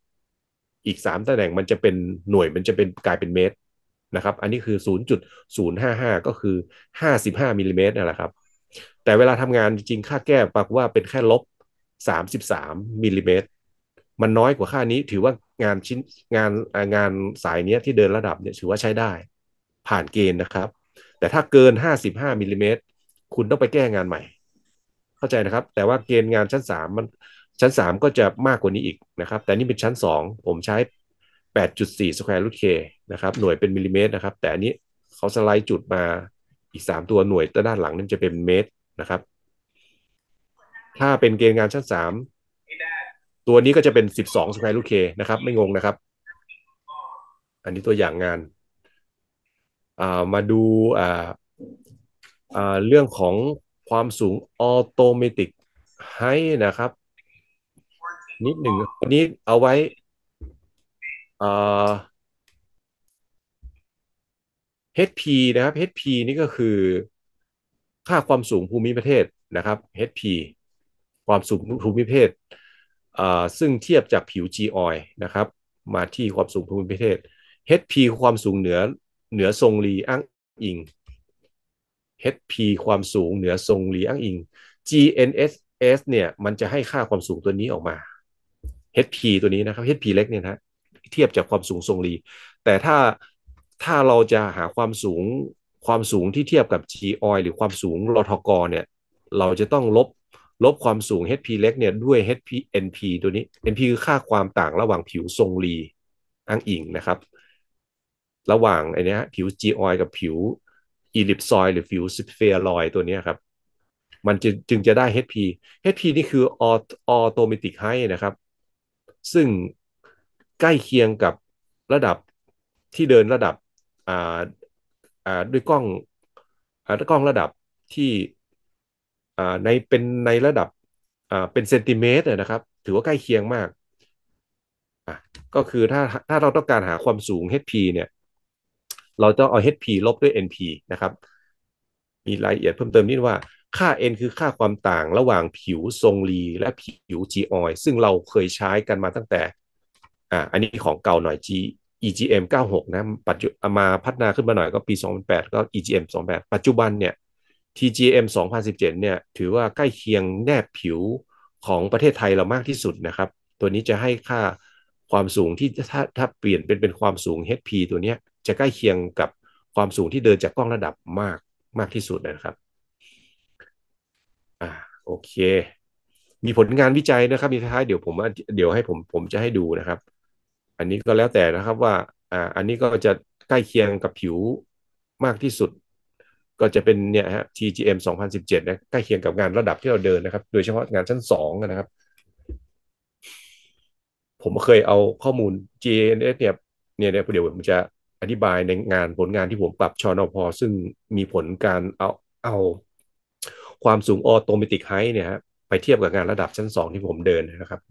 อีกสามตำแหน่งมันจะเป็นหน่วยมันจะเป็นกลายเป็นเมตรนะครับ อันนี้คือ 0.055 ก็คือ 55 มิลลิเมตรนั่นแหละครับ แต่เวลาทำงานจริง ค่าแก้ปรากว่าเป็นแค่ลบ 33 มิลลิเมตร มันน้อยกว่าค่านี้ถือว่างานชิ้นงานงานสายเนี้ยที่เดินระดับเนี่ยถือว่าใช้ได้ผ่านเกณฑ์นะครับแต่ถ้าเกิน 55มิลิเมตรคุณต้องไปแก้งานใหม่ เข้าใจนะครับ แต่ว่าเกณฑ์งานชั้น3มันชั้น 3 ก็จะมากกว่านี้อีกนะครับ แต่นี่เป็นชั้น 2 ผมใช้8.4 s แ u a r e ร o o เคนะครับ หน่วยเป็นมิลิเมตรนะครับ แต่อันนี้เขาสไลด์จุดมาอีก 3 ตัวหน่วยด้านหลังนั่นจะเป็นเมตรนะครับ ถ้าเป็นเกณฑ์งานชั้น 3 ตัวนี้ก็จะเป็น 12 s แ u a r e ร o o เคนะครับ ไม่งงนะครับ อันนี้ตัวอย่างงานมาดูเรื่องของความสูงออโตเมติกให้นะครับ นิดหนึ่งนี้เอาไว้อ่า HP นะครับ HP นี่ก็คือค่าความสูงภูมิประเทศนะครับ HP ความสูงภูมิประเทศซึ่งเทียบจากผิว GOI นะครับมาที่ความสูงภูมิประเทศ HP ความสูงเหนือเหนือทรงรีอ้างอิง HP ความสูงเหนือทรงรีอ้างอิง GNSS เนี่ยมันจะให้ค่าความสูงตัวนี้ออกมา HP ตัวนี้นะครับ HP เล็กเนี่ยนะ เทียบจากความสูงทรงรีแต่ถ้าถ้าเราจะหาความสูงความสูงที่เทียบกับ GOI หรือความสูงรทกเนี่ย เราจะต้องลบลบความสูง HP เล็กเนี่ยด้วย HP NP ตัวนี้ NP คือค่าความต่างระหว่างผิวทรงรีอ้างอิงนะครับระหว่างไอ้นี้ผิวจีออยกับผิวอีลิปซอยหรือผิวสเฟียรอยตัวนี้ครับ มันจงจึงจะได้ HP HP นี่คือออโตเมติกให้นะครับ ซึ่งใกล้เคียงกับระดับที่เดินระดับอ่าอ่าด้วยกล้องอ่ากล้องระดับที่อ่าในเป็นในระดับอ่าเป็นเซนติเมตรนะครับ ถือว่าใกล้เคียงมากอ่ะก็คือถ้าถ้าเราต้องการหาความสูง HP เนี่ยเราจะเอา HP ลบด้วย NP นะครับ มีรายละเอียดเพิ่มเติมนิดว่าค่า n คือค่าความต่างระหว่างผิวทรงรีและผิว g o i ซึ่งเราเคยใช้กันมาตั้งแต่อ่าอันนี้ของเก่าหน่อย G EGM 96นะปัจจุมาพัฒนาขึ้นมาหน่อยก็ปี 2008ก็ EGM 28ปัจจุบันเนี่ย TGM 2017 เนี่ยถือว่าใกล้เคียงแนบผิวของประเทศไทยเรามากที่สุดนะครับ ตัวนี้จะให้ค่าความสูงที่ถ้าถ้าเปลี่ยนเป็นเป็นความสูง HP ตัวเนี้ยจะใกล้เคียงกับความสูงที่เดินจากกล้องระดับมากมากที่สุดนะครับ อ่าโอเค มีผลงานวิจัยนะครับ มีท้ายเดี๋ยวผมเดี๋ยวให้ผมผมจะให้ดูนะครับ อันนี้ก็แล้วแต่นะครับว่าอ่า อันนี้ก็จะใกล้เคียงกับผิวมากที่สุด ก็จะเป็นเนี่ยฮะ TGM 2017นะใกล้เคียงกับงานระดับที่เราเดินนะครับ โดยเฉพาะงานชั้น2นะครับ ผมเคยเอาข้อมูล GNS เนี่ยเนี่ยเดี๋ยวผมจะอธิบายในงานผลงานที่ผมปรับชอนอพอซึ่งมีผลการเอาเอาความสูงออโตเมติกไฮเนี่ยฮะไปเทียบกับงานระดับชั้นสองที่ผมเดินนะครับ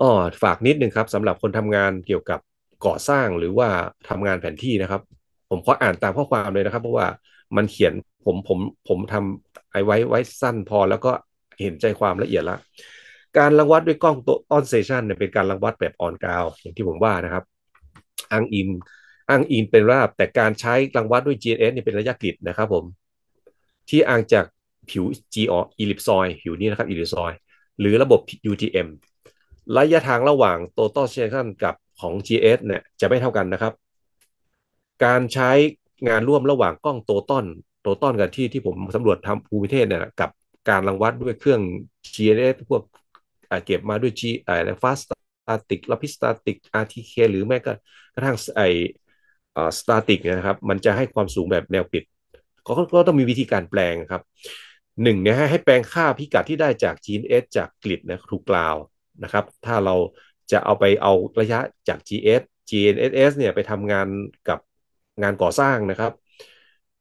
อ๋อฝากนิดนึงครับสำหรับคนทำงานเกี่ยวกับก่อสร้างหรือว่าทำงานแผนที่นะครับ ผมขออ่านตามข้อความเลยนะครับเพราะว่ามันเขียนผมผมผมทำไอไว้ไว้สั้นพอแล้วก็เห็นใจความละเอียดละการรังวัดด้วยกล้องตัวออนเซชันเนี่ยเป็นการรังวัดแบบออนกราวอย่างที่ผมว่านะครับอ้างอิงอ้างอิงเป็นราบ แต่การใช้รังวัดด้วย GNS นี่เป็นระยะกริดนะครับผม ที่อ้างจากผิว G ีออีลิปซอยผิวนี้นะครับอีลิปซอยหรือระบบ UTM ระยะทางระหว่าง total section กับของ GS เนี่ยจะไม่เท่ากันนะครับ การใช้งานร่วมระหว่างกล้องโตต้นโตต้นกันที่ที่ผมสำรวจทำภูมิเทศเนี่ยกับการรังวัดด้วยเครื่อง GS พวกเก็บมาด้วย G อะไร fast าติกลพิสตาติก RTK หรือแม้กระทั่งไอสตาติกนะครับมันจะให้ความสูงแบบแนวปิดก็ก็ต้องมีวิธีการแปลงครับหนึ่งเนี่ยให้แปลงค่าพิกัดที่ได้จากจีนเอสจากกริดนะถูกกล่าวนะครับ ถ้าเราจะเอาไปเอาระยะจาก GS GNSS เนี่ยไปทำงานกับงานก่อสร้างนะครับ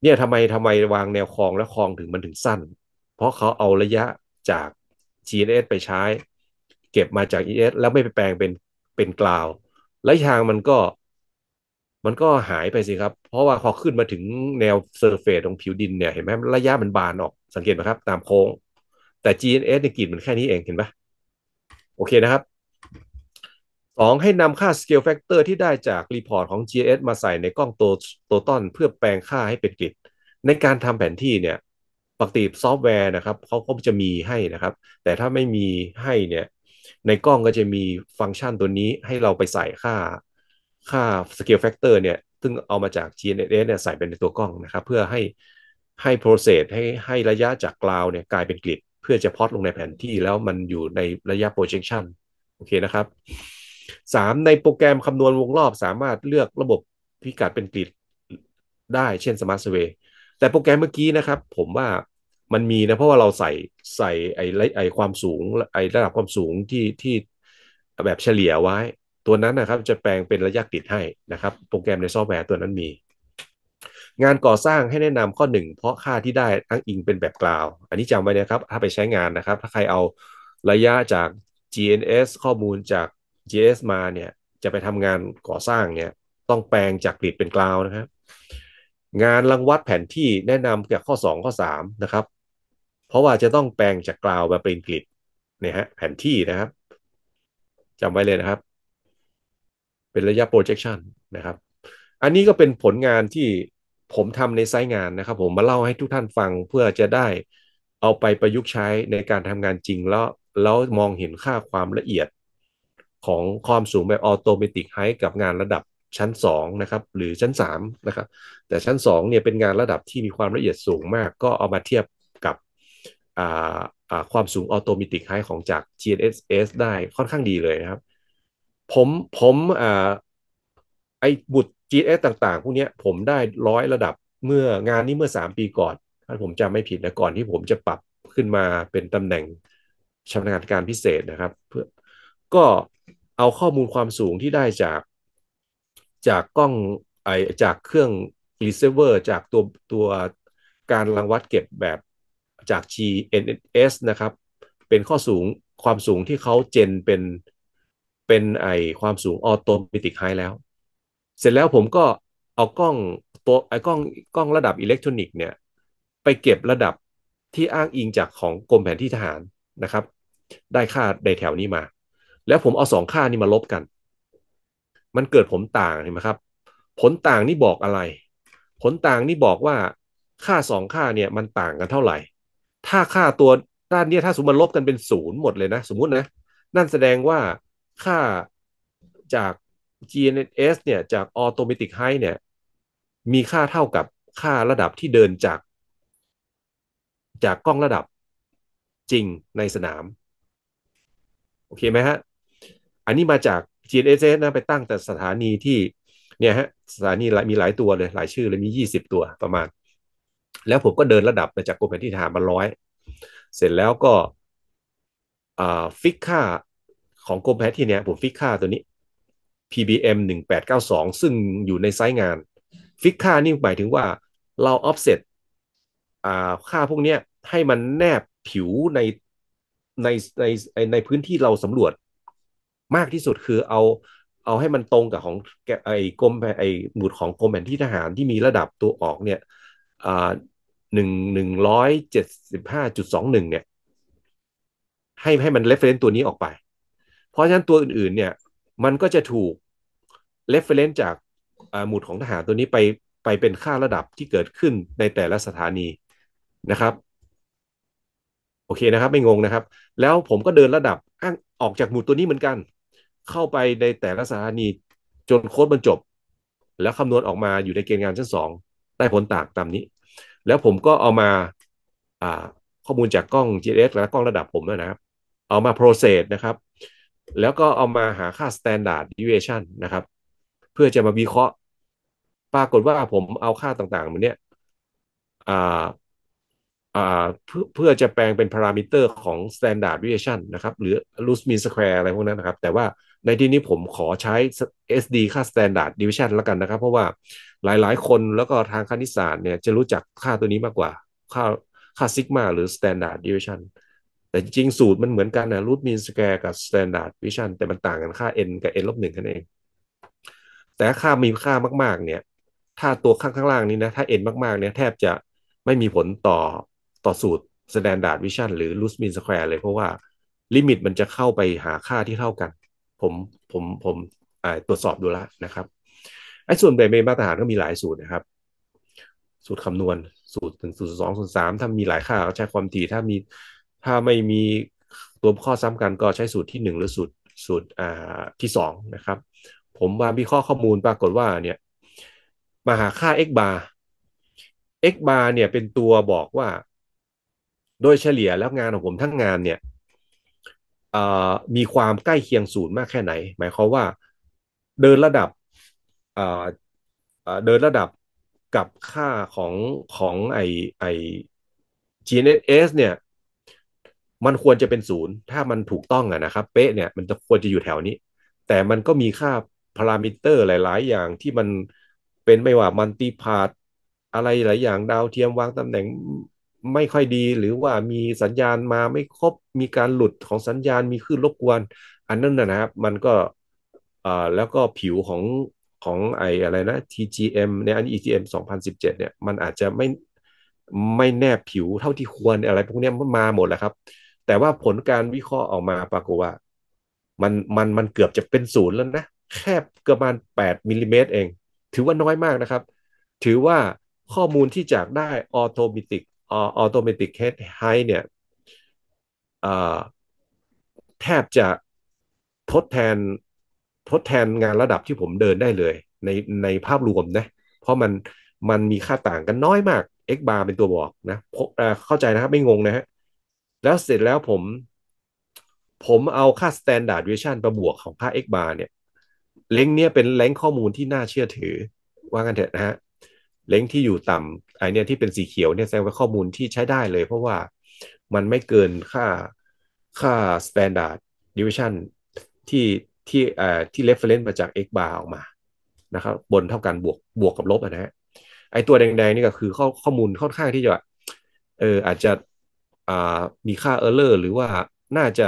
เนี่ยทำไมทำไมวางแนวคลองและคลองถึงมันถึงสั้น เพราะเขาเอาระยะจาก GNS ไปใช้เก็บมาจาก ES แล้วไม่ไปแปลงเป็นเป็นกลาวะละทางมันก็ มันก็หายไปสิครับ เพราะว่าพอขึ้นมาถึงแนวเซอร์เฟสของผิวดินเนี่ยเห็นไหมระยะมันบานออก สังเกตไหมครับตามโค้ง แต่ GNS ในกลิ่นมันแค่นี้เองเห็นไหมโอเคนะครับสองให้นำค่า scale factor ที่ได้จากรีพอร์ตของ GS n มาใส่ในกล้องตัวตัวต้นเพื่อแปลงค่าให้เป็นกริดในการทำแผนที่เนี่ย ปกติซอฟต์แวร์นะครับเขาก็จะมีให้นะครับ แต่ถ้าไม่มีให้เนี่ยในกล้องก็จะมีฟังก์ชันตัวนี้ให้เราไปใส่ค่าค่า scale factor เนี่ย ซึ่งเอามาจาก GNSS เนี่ยใส่เป็นในตัวกล้องนะครับ เพื่อให้ให้ process ให้ให้ระยะจากกราวเนี่ยกลายเป็นกริดเพื่อจะพอตลงในแผนที่แล้วมันอยู่ในระยะ projection โอเคนะครับ 3. ในโปรแกรมคำนวณวงรอบสามารถเลือกระบบพิกัดเป็นกริดได้เช่น Smart Survey แต่โปรแกรมเมื่อกี้นะครับผมว่ามันมีนะเพราะว่าเราใส่ใส่ไอ้ไอ้ความสูงไอ้ระดับความสูงที่ที่แบบเฉลี่ยไว้ ตัวนั้นนะครับ จะแปลงเป็นระยะกิดให้นะครับ โปรแกรมในซอฟต์แวร์ตัวนั้นมี งานก่อสร้างให้แนะนำข้อหนึ่งเพราะค่าที่ได้อ้างอิงเป็นแบบกล่าว อันนี้จำไว้นะครับ ถ้าไปใช้งานนะครับ ถ้าใครเอาระยะจาก GNS ข้อมูลจาก GS มาเนี่ยจะไปทำงานก่อสร้างเนี่ยต้องแปลงจากกริดเป็นกล่าวนะครับงานรังวัดแผนที่แนะนำเกี่ยวข้อ 2 ข้อ 3 นะครับเพราะว่าจะต้องแปลงจากกล่าวมาเป็นกริดเนี่ยฮะแผนที่นะครับจำไว้เลยนะครับ เป็นระยะ projection นะครับ อันนี้ก็เป็นผลงานที่ผมทำในไซต์งานนะครับ ผมมาเล่าให้ทุกท่านฟังเพื่อจะได้เอาไปประยุกต์ใช้ในการทำงานจริงแล้วแล้วมองเห็นค่าความละเอียดของความสูงแบบออโตเมติกไฮกับงานระดับชั้น2นะครับหรือชั้น 3 นะครับ แต่ชั้น 2เนี่ยเป็นงานระดับที่มีความละเอียดสูงมาก ก็เอามาเทียบความสูงออโตมิติกไฮของจาก GNSS ได้ค่อนข้างดีเลยนะครับ ผมผมอไอบุตร GNS ต่างๆ พวกนี้ผมได้ร้อยระดับเมื่องานนี้เมื่อ 3 ปีก่อน ถ้าผมจำไม่ผิดนะก่อนที่ผมจะปรับขึ้นมาเป็นตำแหน่งชำนาญการพิเศษนะครับ เพื่อก็เอาข้อมูลความสูงที่ได้จากจากกล้องไอจากเครื่องรีเซเวอร์จากตัวตัวการรังวัดเก็บแบบจาก GNS นะครับเป็นข้อสูงความสูงที่เขาเจนเป็นเป็นไอความสูงออโตเมติกไฮแล้ว เสร็จแล้วผมก็เอากล้องตัวไอกล้องกล้องระดับอิเล็กทรอนิกส์เนี่ยไปเก็บระดับที่อ้างอิงจากของกรมแผนที่ทหารนะครับ ได้ค่าในแถวนี้มา แล้วผมเอาสองค่านี้มาลบกัน มันเกิดผลต่างเห็นไหมครับผลต่างนี่บอกอะไร ผลต่างนี่บอกว่าค่าสองค่าเนี่ยมันต่างกันเท่าไหร่ถ้าค่าตัวด้านเนี้ยถ้า สมมติลบกันเป็นศูนย์หมดเลยนะ สมมุตินะ นั่นแสดงว่าค่าจาก GNS เนี่ยจาก Automatic High เนี่ย มีค่าเท่ากับค่าระดับที่เดินจาก จากกล้องระดับจริงในสนาม โอเคไหมฮะ อันนี้มาจาก GNSS นะไปตั้งแต่สถานีที่ เนี่ยฮะสถานีมีหลายตัวเลย หลายชื่อเลยมี 20 ตัวประมาณแล้วผมก็เดินระดับไปจากกรมแผนที่ทหารมาร้อย เสร็จแล้วก็ฟิกค่าของกรมแพทย์ที่เนี้ยผมฟิกค่าตัวนี้ PBM 1892 ซึ่งอยู่ในไซต์งาน ฟิกค่านี่หมายถึงว่าเราออฟเซตค่าพวกเนี้ยให้มันแนบผิวในในใน ในพื้นที่เราสำรวจ มากที่สุดคือเอาเอาให้มันตรงกับของไอ้กรมไอ้หมุดของกรมแผนที่ทหารที่มีระดับตัวออกเนี่ยหนึ่งหนึ่งร้อยเจ็ดสิบห้าจุดสองหนึ่งเนี่ยให้ให้มันเรฟเฟรนซ์ตัวนี้ออกไป เพราะฉะนั้นตัวอื่นๆเนี่ยมันก็จะถูกเรฟเฟรนซ์จากหมุดของทหารตัวนี้ไปไปเป็นค่าระดับที่เกิดขึ้นในแต่ละสถานีนะครับโอเคนะครับ ไม่งงนะครับ แล้วผมก็เดินระดับอ้างออกจากหมุดตัวนี้เหมือนกัน เข้าไปในแต่ละสถานีจนโค้ดมันจบ แล้วคำนวณออกมาอยู่ในเกณฑ์งานชั้นสองได้ผลต่างตามนี้แล้วผมก็เอามาข้อมูลจากกล้อง GS และกล้องระดับผมนะครับ เอามาโปรเซสนะครับแล้วก็เอามาหาค่า standard deviation นะครับ เพื่อจะมาวิเคราะห์ปรากฏว่าผมเอาค่าต่างๆมันเนี้ยเพื่อจะแปลงเป็นพารามิเตอร์ของ standard deviation นะครับหรือ loose mean square อะไรพวกนั้นนะครับ แต่ว่าในที่นี้ผมขอใช้ SD ค่า standard deviation แล้วกันนะครับเพราะว่าหลายๆ คนแล้วก็ทางคณิตศาสตร์เนี่ยจะรู้จักค่าตัวนี้มากกว่าค่าค่าซิกมาหรือสแตนดาร์ดเดเวชันแต่จริงสูตรมันเหมือนกันนะรูทมีนสแควร์กับสแตนดาร์ดเดเวชันแต่มันต่างกันค่า n กับ n ลบหนึ่งนันเอง แต่ค่ามีค่ามากๆเนี่ยถ้าตัวข้างข้างล่างนี้นะถ้า n มากๆเนี่ยแทบจะไม่มีผลต่อต่อสูตรสแตนดาร์ดเดเวชันหรือรูทมีนสแควร์เลย เพราะว่าลิมิตมันจะเข้าไปหาค่าที่เท่ากัน ผมผมผมตรวจสอบดูแล้วนะครับไอ้ส่วนแบบเมนมาตรฐานก็มีหลายสูตรนะครับ สูตรคำนวณ สูตรหนึ่งสูตรสองสูตรสามถ้ามีหลายค่าก็ใช้ความถี่ ถ้ามีถ้าไม่มีตัวข้อซ้ำกันก็ใช้สูตรที่หนึ่งหรือสูตรสูตรอ่าที่สองนะครับ ผมมาวิเคราะห์ข้อมูลปรากฏว่าเนี่ยมาหาค่า x bar x bar เนี่ยเป็นตัวบอกว่า โดยเฉลี่ยแล้วงานของผมทั้งงานเนี่ยมีความใกล้เคียงศูนย์มากแค่ไหน หมายความว่าเดินระดับเดินระดับกับค่าของของไอไอ GNS เนี่ยมันควรจะเป็นศูนย์ถ้ามันถูกต้องอะนะครับ เป๊ะเนี่ยมันจะควรจะอยู่แถวนี้ แต่มันก็มีค่า พารามิเตอร์หลาย ๆ อย่างที่มันเป็นไม่ว่ามันติพาดอะไรหลายอย่างดาวเทียมวางตำแหน่งไม่ค่อยดีหรือว่ามีสัญญาณมาไม่ครบมีการหลุดของสัญญาณมีคลื่นรบกวน อันนั้นนะครับมันก็แล้วก็ผิวของของไออะไรนะ TGM ในอัน EGM 2017เนี่ยมันอาจจะไม่ไม่แนบผิวเท่าที่ควรอะไรพวกนี้มันมาหมดแล้วครับ แต่ว่าผลการวิเคราะห์ออกมาปรากฏว่ามันมันมันเกือบจะเป็นศูนย์แล้วนะ แคบประมาณ8มิลิเมตรเอง ถือว่าน้อยมากนะครับ ถือว่าข้อมูลที่จากได้ออโตมิติกออโตเมติกเฮดไฮเนี่ยแทบจะทดแทนทดแทนงานระดับที่ผมเดินได้เลยในในภาพรวมนะ เพราะมันมันมีค่าต่างกันน้อยมาก x bar เป็นตัวบอกนะเข้าใจนะครับไม่งงนะฮะแล้วเสร็จแล้วผม ผมเอาค่า standard deviation ประบวกของค่า x bar เนี่ยเล้งเนี่ยเป็นเล้งข้อมูลที่น่าเชื่อถือว่ากันเถอะนะฮะเล้งที่อยู่ต่ำไอเนี่ยที่เป็นสีเขียวเนี่ยแสดงว่าข้อมูลที่ใช้ได้เลยเพราะว่ามันไม่เกินค่าค่า standard deviation ที่ที่เอ่อที่เรฟเฟรนซ์มาจาก x bar ออกมานะครับบนเท่ากันบวกบวกกับลบนะฮะไอตัวแดง ๆนี่ก็คือข้อข้อมูลค่อนข้างที่จะเอออาจจะอ่ามีค่าเออร์เลอร์หรือว่าน่าจะ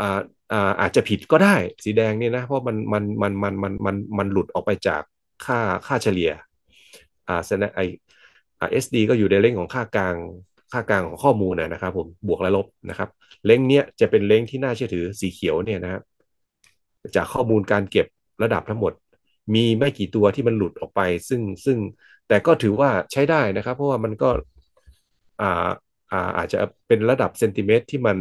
อ่าอ่าอาจจะผิดก็ได้สีแดงนี่นะ เพราะมันมันมันมันมันมันมันหลุดออกไปจากค่าค่าเฉลี่ยอ่าแสดงไออ่าเอสดีก็อยู่ในเลนงของค่ากลางค่ากลางของข้อมูลนะครับผม บวกและลบนะครับ เล้งเนี้ยจะเป็นเล้งที่น่าเชื่อถือสีเขียวเนี่ยนะครับจากข้อมูลการเก็บระดับทั้งหมด มีไม่กี่ตัวที่มันหลุดออกไปซึ่งซึ่งแต่ก็ถือว่าใช้ได้นะครับ เพราะว่ามันก็อ่าอ่าอาจจะเป็นระดับเซนติเมตรที่มัน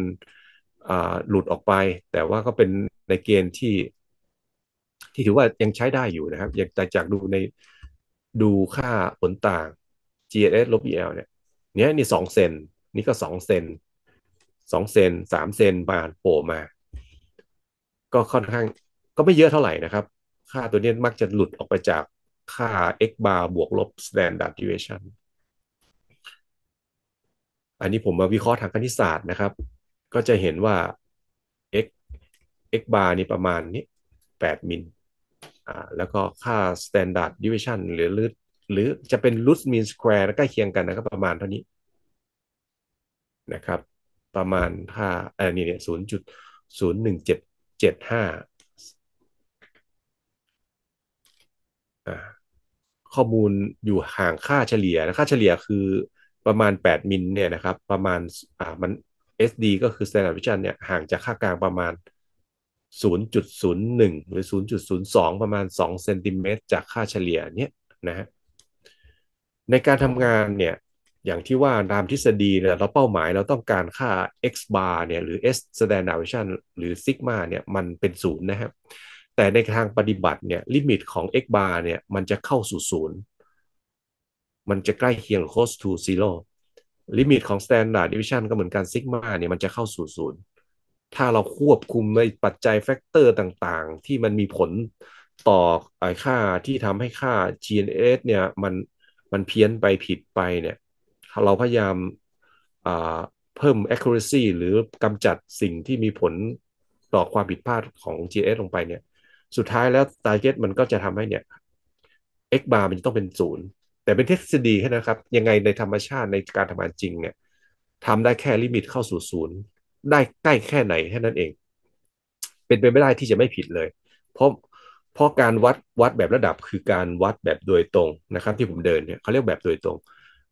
อ่าหลุดออกไป แต่ว่าก็เป็นในเกณฑ์ที่ ที่ถือว่ายังใช้ได้อยู่นะครับอยาแต่จากดูในดูค่าผลต่าง g s s ลบ EL เนี่ย เนี้ยนี่สองเซนนี่ก็สองเซนสองเซนสามเซนบานโผล่มาก็ค่อนข้างก็ไม่เยอะเท่าไหร่นะครับ ค่าตัวนี้มักจะหลุดออกไปจากค่า x bar บวกลบ standard deviation อันนี้ผมมาวิเคราะห์ทางคณิตศาสตร์นะครับ ก็จะเห็นว่า x x bar นี่ประมาณนี้8มิลอ่าแล้วก็ค่า standard deviation หรือลึหรือจะเป็น root mean square ใกล้เคียงกันนะครับประมาณเท่านี้ นะครับ ประมาณถ้าอันนี้เนี่ยศูนย์จุดศูนย์หนึ่งเจ็ดเจ็ดห้าข้อมูลอยู่ห่างค่าเฉลี่ยนะค่าเฉลี่ยคือประมาณ 8 มิลเนี่ยนะครับประมาณอ่ามัน SD ก็คือ Standard Vision เนี่ยห่างจากค่ากลางประมาณ 0.01 หรือ 0.02 ประมาณ2เซนติเมตรจากค่าเฉลี่ยเนี่ยนะฮะในการทำงานเนี่ยอย่างที่ว่าตามทฤษฎีเนี่ยเราเป้าหมายเราต้องการค่า x bar เนี่ยหรือ s standard deviation หรือ sigma เนี่ยมันเป็นศูนย์นะครับแต่ในทางปฏิบัติเนี่ยลิมิตของ x bar เนี่ยมันจะเข้าสู่ศูนย์มันจะใกล้เคียง close to zero ลิมิตของ standard deviation ก็เหมือนกัน sigma เนี่ยมันจะเข้าสู่ศูนย์ถ้าเราควบคุมในปัจจัยแฟกเตอร์ต่างๆ ที่มันมีผลต่อค่าที่ทำให้ค่า GNS เนี่ยมันมันเพี้ยนไปผิดไปเนี่ยเราพยายามเพิ่ม accuracy หรือกำจัดสิ่งที่มีผลต่อความผิดพลาดของ GS ลงไปเนี่ย สุดท้ายแล้ว target มันก็จะทำให้เนี่ย x bar มันจะต้องเป็นศูนย์แต่เป็นทฤษฎีแค่นะครับ ยังไงในธรรมชาติในการทำงานจริงเนี่ยทำได้แค่ลิมิตเข้าสู่ศูนย์ได้ใกล้แค่ไหนแค่นั้นเอง เป็นไปไม่ได้ที่จะไม่ผิดเลย เพราะเพราะการวัดวัดแบบระดับคือการวัดแบบโดยตรงนะครับที่ผมเดินเนี่ยเขาเรียกแบบโดยตรง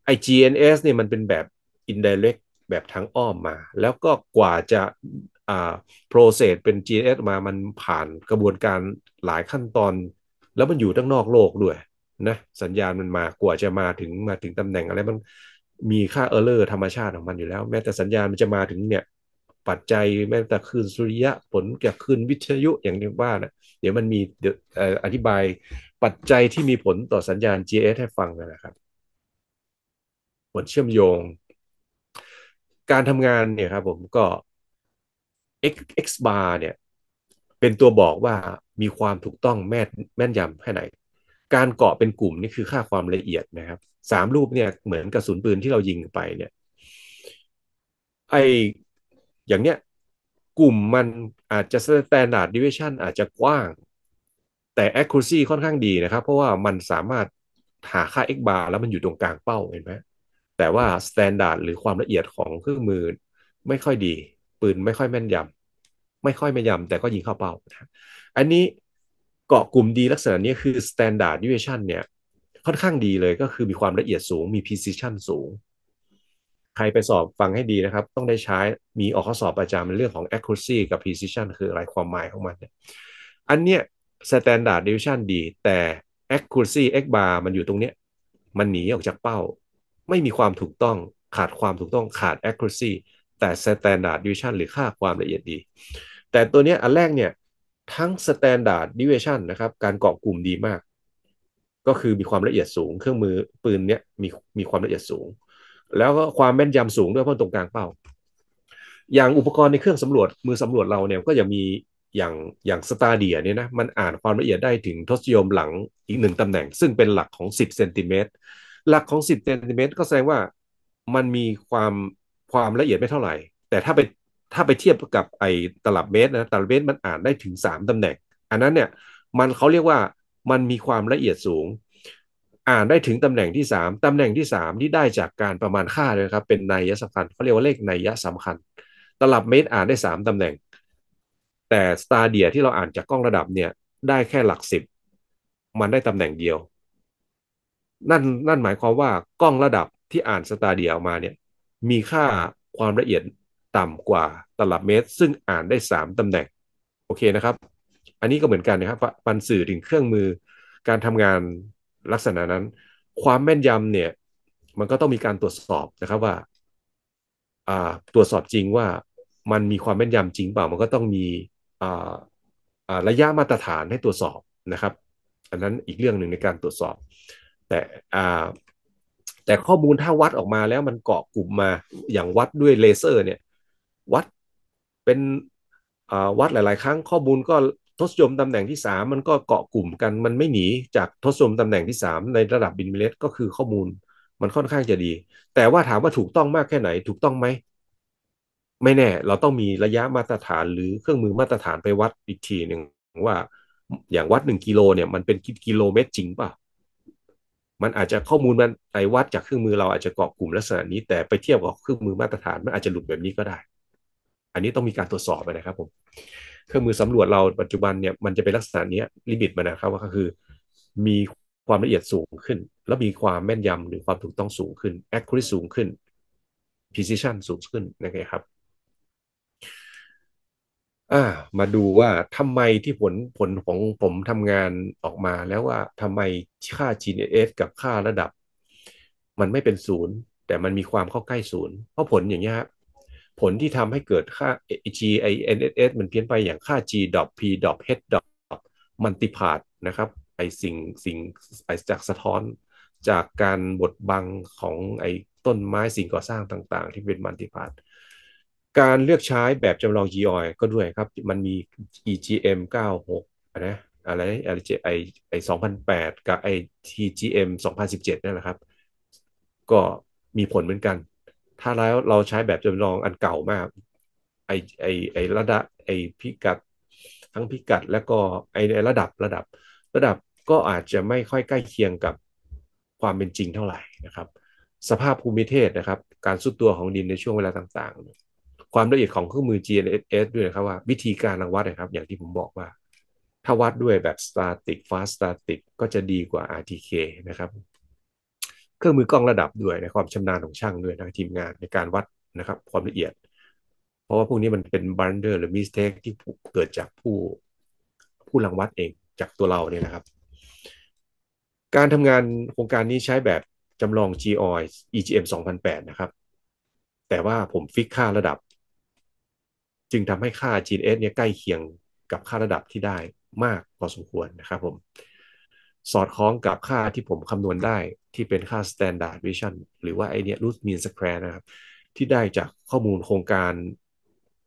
ไอ GNS เนี่ยมันเป็นแบบ indirect แบบทางอ้อมมา แล้วก็กว่าจะอ่า process เป็น GNS มามันผ่านกระบวนการหลายขั้นตอน แล้วมันอยู่ทั้งนอกโลกด้วยนะสัญญาณมันมากว่าจะมาถึงมาถึงตำแหน่งอะไรมันมีค่าเออร์เอร์ธรรมชาติของมันอยู่แล้วแม้แต่สัญญาณมันจะมาถึงเนี่ยปัจจัยแม้แต่คืนสุริยะผลจากคืนวิทยุอย่างที่ว่านะเดี๋ยวมันมีอธิบายปัจจัยที่มีผลต่อสัญญาณ GS ให้ฟังนะครับผลเชื่อมโยง การทำงานเนี่ยครับผมก็ x x bar เนี่ย เป็นตัวบอกว่ามีความถูกต้องแม่นแม่นยำแค่ไหน การเกาะเป็นกลุ่มนี่คือค่าความละเอียดนะครับสามรูปเนี่ยเหมือนกระสุนปืนที่เรายิงไปเนี่ยไออย่างเนี้ยกลุ่มมันอาจจะ standard deviation อาจจะกว้าง แต่ accuracy ค่อนข้างดีนะครับ เพราะว่ามันสามารถหาค่า x bar แล้วมันอยู่ตรงกลางเป้าเห็นไหมแต่ว่าสแตนดาร์ดหรือความละเอียดของเครื่องมือ ไม่ค่อยดี ปืนไม่ค่อยแม่นยำ ไม่ค่อยแม่นยำแต่ก็ยิงเข้าเป้านะอันนี้เกาะกลุ่มดีลักษณะนี้คือสแตนดาร์ด d ิเวชั o n เนี่ยค่อนข้างดีเลยก็คือมีความละเอียดสูงมี precision สูง ใครไปสอบฟังให้ดีนะครับ ต้องได้ใช้มีออกข้อสอบประจำ็นเรื่องของ accuracy กับ precision คืออะไรความหมายของมันเนี่ย อันเนี้ย standard deviation ดีแต่ accuracy x bar มันอยู่ตรงเนี้ยมันหนีออกจากเป้าไม่มีความถูกต้องขาดความถูกต้องขาด accuracy แต่ standard deviation หรือค่าความละเอียดดี แต่ตัวนี้อันแรกเนี่ยทั้ง standard deviation นะครับ การเกาะกลุ่มดีมาก ก็คือมีความละเอียดสูง เครื่องมือปืนเนี้ยมีมีความละเอียดสูง แล้วก็ความแม่นยำสูงด้วยเพราะตรงกลางเป้า อย่างอุปกรณ์ในเครื่องสำรวจมือสำรวจเราเนี่ยก็ยังมีอย่างอย่างสตาเดียเนี่ยนะมันอ่านความละเอียดได้ถึงทศนิยมหลังอีกหนึ่งตำแหน่ง ซึ่งเป็นหลักของ 10เซนติเมตรหลักของสิบเซนติเมตรก็แสดงว่ามันมีความความละเอียดไม่เท่าไหร่ แต่ถ้าไปถ้าไปเทียบกับไอ้ตลับเมตรนะตลับเมตร มันอ่านได้ถึงสามตำแหน่ง อันนั้นเนี่ยมันเขาเรียกว่ามันมีความละเอียดสูง อ่านได้ถึงตำแหน่งที่สามตำแหน่งที่สามที่ได้จากการประมาณค่าเลยครับเป็นนัยสำคัญเขาเรียกว่าเลขนัยสำคัญ ตลับเมตรอ่านได้สามตำแหน่ง แต่สตาเดียที่เราอ่านจากกล้องระดับเนี่ยได้แค่หลักสิบมันได้ตำแหน่งเดียวนั่นนั่นหมายความว่ากล้องระดับที่อ่านสตาเดียออกมาเนี่ยมีค่าความละเอียดต่ำกว่าตลับเมตร ซึ่งอ่านได้ 3ตำแหน่งโอเคนะครับ อันนี้ก็เหมือนกันนะครับปันสื่อถึงเครื่องมือ การทำงานลักษณะนั้น ความแม่นยำเนี่ยมันก็ต้องมีการตรวจสอบนะครับว่าตรวจสอบจริงว่ามันมีความแม่นยำจริงเปล่า มันก็ต้องมีระยะมาตรฐานให้ตรวจสอบนะครับอันนั้นอีกเรื่องหนึ่งในการตรวจสอบแต่แต่ข้อมูลถ้าวัดออกมาแล้วมันเกาะกลุ่มมาอย่างวัดด้วยเลเซอร์ เนี่ย วัดเป็นวัดหลายๆ ครั้งข้อมูลก็ทศยมตำแหน่งที่สามมันก็เกาะกลุ่มกันมันไม่หนีจากทศยมตำแหน่งที่สามในระดับบินมิเลก็คือข้อมูล มันค่อนข้างจะดี แต่ว่าถามว่าถูกต้องมากแค่ไหน ถูกต้องไหมไม่แน่ เราต้องมีระยะมาตรฐานหรือเครื่องมือมาตรฐานไปวัดอีกทีหนึ่งว่าอย่างวัดหนึ่งกิโลเนี่ยมันเป็นกิโลเมตรจริงป่ะมันอาจจะข้อมูลมันไอวัดจากเครื่องมือเราอาจจะเกาะกลุ่มลักษณะนี้แต่ไปเทียบกับเครื่องมือมาตรฐานมันอาจจะหลุดแบบนี้ก็ได้ อันนี้ต้องมีการตรวจสอบไปนะครับผม เครื่องมือสำรวจเราปัจจุบันเนี่ยมันจะเป็นลักษณะนี้ลิมิตมันนะครับ ว่าก็คือ มีความละเอียดสูงขึ้น แล้วมีความแม่นยำหรือความถูกต้องสูงขึ้น accuracy สูงขึ้น precision สูงขึ้นนะครับอ่ามาดูว่าทำไมที่ผลผลของผมทำงานออกมา แล้วว่าทำไมค่า GNS กับค่าระดับ มันไม่เป็นศูนย์ แต่มันมีความเข้าใกล้ศูนย์ เพราะผลอย่างเงี้ยผลที่ทำให้เกิดค่า GNS มันเพี้ยนไปอย่างค่า G dot P dot H dot มันติพาดนะครับไอสิ่งสิ่งไอจากสะท้อน จากการบดบังของไอต้นไม้สิ่งก่อสร้างต่างๆ ที่เป็นมันติพาดการเลือกใช้แบบจำลอง GOI ก็ด้วยครับ มันมี EGM 96นะอะไรอะไรไอไอ2008 กับไอ TGM 2017นั่นแหละครับ ก็มีผลเหมือนกัน ถ้าแล้วเราใช้แบบจำลองอันเก่ามาก ไอไอไอระดับ ไอพิกัด ทั้งพิกัดแล้วก็ไอระดับระดับ ระดับก็อาจจะไม่ค่อยใกล้เคียงกับความเป็นจริงเท่าไหร่นะครับ สภาพภูมิประเทศนะครับ การสุดตัวของดินในช่วงเวลาต่างความละเอียดของเครื่องมือ GNSS ด้วยนะครับว่าวิธีการวัดนะครับ อย่างที่ผมบอกว่า ถ้าวัดด้วยแบบ static fast static ก็จะดีกว่า RTK นะครับ เครื่องมือกล้องระดับด้วยในความชำนาญของช่างด้วยนะทีมงานในการวัดนะครับ ความละเอียด เพราะว่าพวกนี้มันเป็น blunder หรือ mistake ที่เกิดจากผู้ผู้รังวัดเองจากตัวเราเนี่ยนะครับ การทำงานโครงการนี้ใช้แบบจำลอง GOI EGM 2008 นะครับ แต่ว่าผมฟิกค่าระดับจึงทำให้ค่า GNS เนี่ยใกล้เคียงกับค่าระดับที่ได้มากพอสมควรนะครับผมสอดคล้องกับค่าที่ผมคำนวณได้ที่เป็นค่า standard vision หรือว่าไอเนี้ยรูทมีนสแควร์นะครับที่ได้จากข้อมูลโครงการ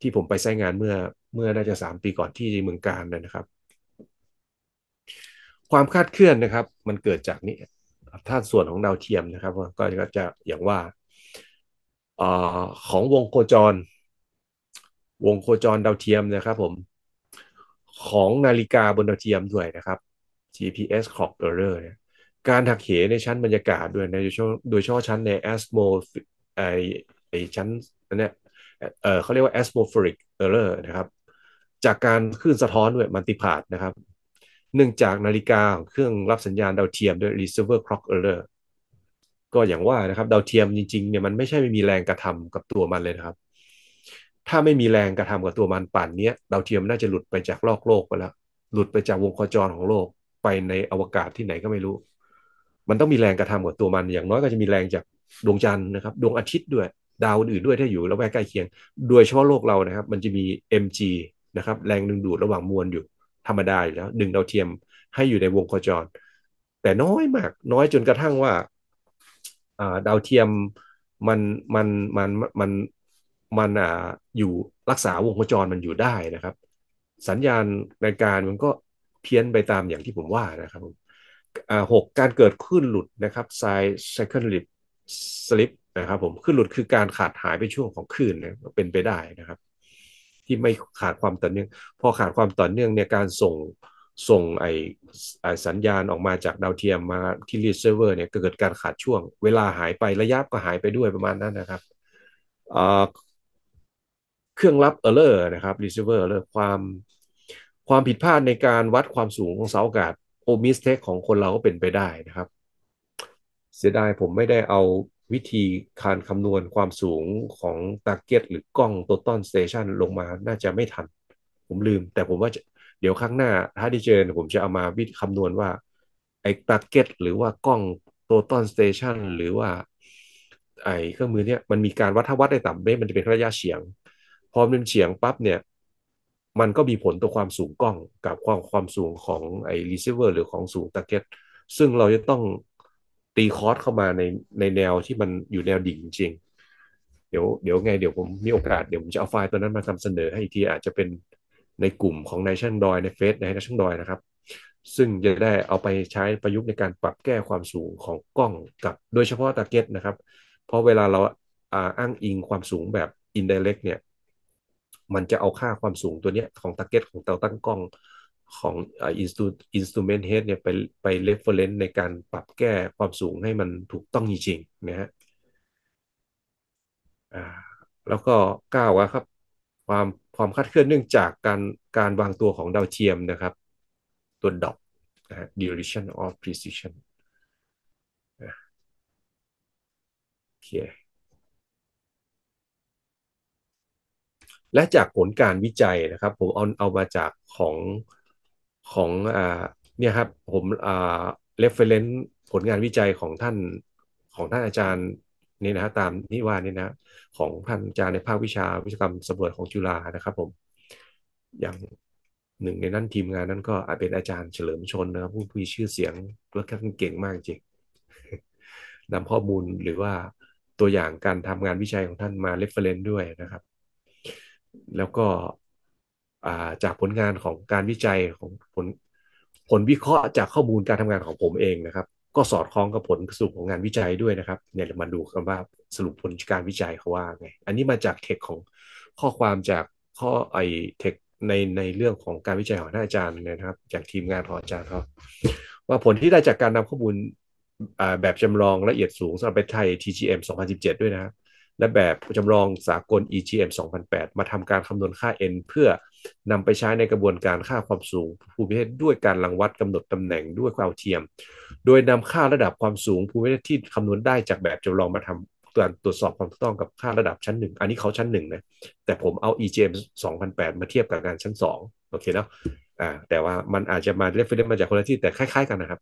ที่ผมไปใช้งานเมื่อเมื่อน่าจะ 3 ปีก่อนที่เมืองการนะครับ ความคาดเคลื่อนนะครับ มันเกิดจากนี้ท่าส่วนของดาวเทียมนะครับก็จะอย่างว่าอของวงโคจรวงโคจรดาวเทียมนะครับผมของนาฬิกาบนดาวเทียมด้วยนะครับ GPS clock error เนี่ยการหักเหในชั้นบรรยากาศ ด้วยนะโดยเฉพาะชั้นใน asmo ไอไอชั้นนั่นเนีะยเออเขาเรียกว่า atmospheric error นะครับ จากการคลื่นสะท้อนด้วยมันติพาดนะครับ เนื่องจากนาฬิกาของเครื่องรับสัญญาณดาวเทียมด้วย receiver clock error ก็อย่างว่านะครับ ดาวเทียมจริงๆเนี่ยมันไม่ใช่ไม่มีแรงกระทำกับตัวมันเลยนะครับถ้าไม่มีแรงกระทำกับตัวมันป่านนี้ดาวเทียมน่าจะหลุดไปจากโลกโลกไปแล้วหลุดไปจากวงโคจรของโลกไปในอวกาศที่ไหนก็ไม่รู้ มันต้องมีแรงกระทำกับตัวมันอย่างน้อยก็จะมีแรงจากดวงจันทร์นะครับ ดวงอาทิตย์ด้วย ดาวอื่นด้วยถ้าอยู่แล้วแวกใกล้เคียงโดยเฉพาะโลกเรานะครับมันจะมี mg นะครับ แรงดึงดูดระหว่างมวลอยู่ ธรรมดาอยู่แล้ว ดึงดาวเทียมให้อยู่ในวงโคจร แต่น้อยมาก น้อยจนกระทั่งว่าดาวเทียมมันมันมันมันมันอ่าอยู่รักษาวงโคจรมันอยู่ได้นะครับ สัญญาณในการมันก็เพี้ยนไปตามอย่างที่ผมว่านะครับอ่าหกการเกิดขึ้นหลุดนะครับไซไซเคิลลิปสลิปนะครับผมขึ้นหลุดคือการขาดหายไปช่วงของคื่นนะเป็นไปได้นะครับ ที่ไม่ขาดความต่อเนื่อง พอขาดความต่อเนื่องเนี่ยการส่งส่งไอสัญญาณออกมาจากดาวเทียมมาที่รีเซิร์ฟเวอร์เนี่ยเกิดการขาดช่วงเวลาหายไประยะก็หายไปด้วยประมาณนั้นนะครับเครื่องรับ error นะครับ receiver error ความความผิดพลาดในการวัดความสูงของเสาอากาศโอมิสเทคของคนเราก็เป็นไปได้นะครับ เสียดายผมไม่ได้เอาวิธีการคำนวณความสูงของตาเก็ตหรือกล้องตัวต้นสเตชันลงมาน่าจะไม่ทัน ผมลืมแต่ผมว่าเดี๋ยวข้างหน้า ถ้าได้เจอผมจะเอามาวิธีคำนวณว่าไอ้ตาเก็ตหรือว่ากล้องตัวต้นสเตชันหรือว่าไอ้เครื่องมือเนี้ยมันมีการวัดถ้าวัดได้ต่ำเบ้มันจะเป็นระยะเฉียงพอมันเฉียงปั๊บเนี่ยมันก็มีผลต่อความสูงกล้องกับความความสูงของไอรีเซิร์ฟเวอร์หรือของสูงตะเก็ตซึ่งเราจะต้องตีคอร์สเข้ามาในในแนวที่มันอยู่แนวดิ่งจริงเดี๋ยวเดี๋ยวไงเดี๋ยวผมมีโอกาส เดี๋ยวผมจะเอาไฟล์ตัวนั้นมานำเสนอให้ีทีอาจจะเป็นในกลุ่มของนายช่างดอยในเฟซนายช่างดอยนะครับซึ่งจะได้เอาไปใช้ประยุกต์ในการปรับแก้ความสูงของกล้องกับโดยเฉพาะตาเก็ตนะครับเพราะเวลาเราอ้างอิงความสูงแบบอินเดเล็กเนี่ยมันจะเอาค่าความสูงตัวเนี้ยของตาเก็ตของเตาตั้งกล้องของอินสตูอินสตูเมนต์เฮดเนี่ยไปไปเรฟเฟอเรนซ์ในการปรับแก้ความสูงให้มันถูกต้องจริงๆนะฮะแล้วก็ก้าวครับ ความความคาดเคลื่อนเนื่องจากการการวางตัวของดาวเทียมนะครับ ตัวดอกนะฮะ duration of precision โอเคและจากผลการวิจัยนะครับ ผมเอาเอามาจากของของอ่าเนี่ยครับผมอ่า r e ฟ e r e น c ์ผลงานวิจัยของท่านของท่านอาจารย์นี่นะฮะตามนิวานี่นะ ของท่านอาจารย์ในภาควิชาวิศวกรรมสำรวจของจุฬานะครับผมอย่างหนึ่งในนั้นทีมงานนั้นก็อาจเป็นอาจารย์เฉลิมชนนะครับ ผู้มีชื่อเสียงและท่านเก่งมากจริงนำข้อมูลหรือว่าตัวอย่างการทำงานวิจัยของท่านมาเรฟเฟรนซ์ด้วยนะครับแล้วก็จากผลงานของการวิจัยของผลผลวิเคราะห์จากข้อมูลการทำงานของผมเองนะครับ ก็สอดคล้องกับผลสรุปของงานวิจัยด้วยนะครับเนี่ยมาดูกันว่าสรุปผลการวิจัยเขาว่าไงอันนี้มาจากเทคของข้อความจากข้อไอเทคในในเรื่องของการวิจัยของท่านอาจารย์นะครับ จากทีมงานของอาจารย์เขาว่าผลที่ได้จากการนำข้อมูลแบบจำลองละเอียดสูงสำหรับบไทย TGM 2017ด้วยนะครับและแบบจำลองสากล EGM 2008 มาทำการคำนวณค่า n เพื่อนำไปใช้ในกระบวนการค่าความสูงภูมิประเทศด้วยการรังวัดกำหนดตำแหน่งด้วยความเทียม โดยนำค่าระดับความสูงภูมิประเทศที่คำนวณได้จากแบบจำลองมาทำการตรวจสอบความถูกต้องกับค่าระดับชั้นหนึ่งอันนี้เขาชั้นหนึ่งนะ แต่ผมเอา EGM 2008 มาเทียบกับการชั้นสองโอเคเนาะอ่าแต่ว่ามันอาจจะมาเรฟเฟรนซ์มาจากคนละที่แต่คล้ายๆ กันนะครับ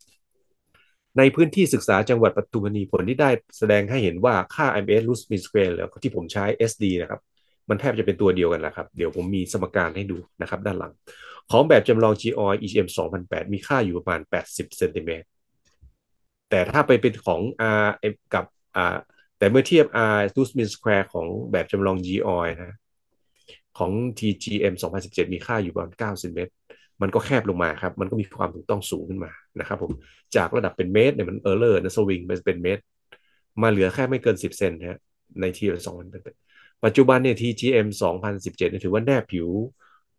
ในพื้นที่ศึกษาจังหวัดปทุมธานีผลที่ได้แสดงให้เห็นว่าค่า IMS root mean square แล้วที่ผมใช้ SD นะครับ มันแทบจะเป็นตัวเดียวกันและครับเดี๋ยวผมมีสมการให้ดูนะครับด้านหลัง ของแบบจำลอง GOI EM 2008 มีค่าอยู่ประมาณ 80เซนติเมตรแต่ถ้าไปเป็นของ R กับ R แต่เมื่อเทียบ R root mean square ของแบบจำลอง GOI นะของ TGM 2017 มีค่าอยู่ประมาณ9เซนติเมตรมันก็แคบลงมาครับ มันก็มีความถูกต้องสูงขึ้นมา นะครับผม จากระดับเป็นเมตรเนี่ยมันเออร์เลอร์นะสวิงไปเป็นเมตร มาเหลือแค่ไม่เกิน 10เซนฮะในทีละสองพันเป็นปัจจุบันเนี่ย TGM 2017 ถือว่าแนบผิว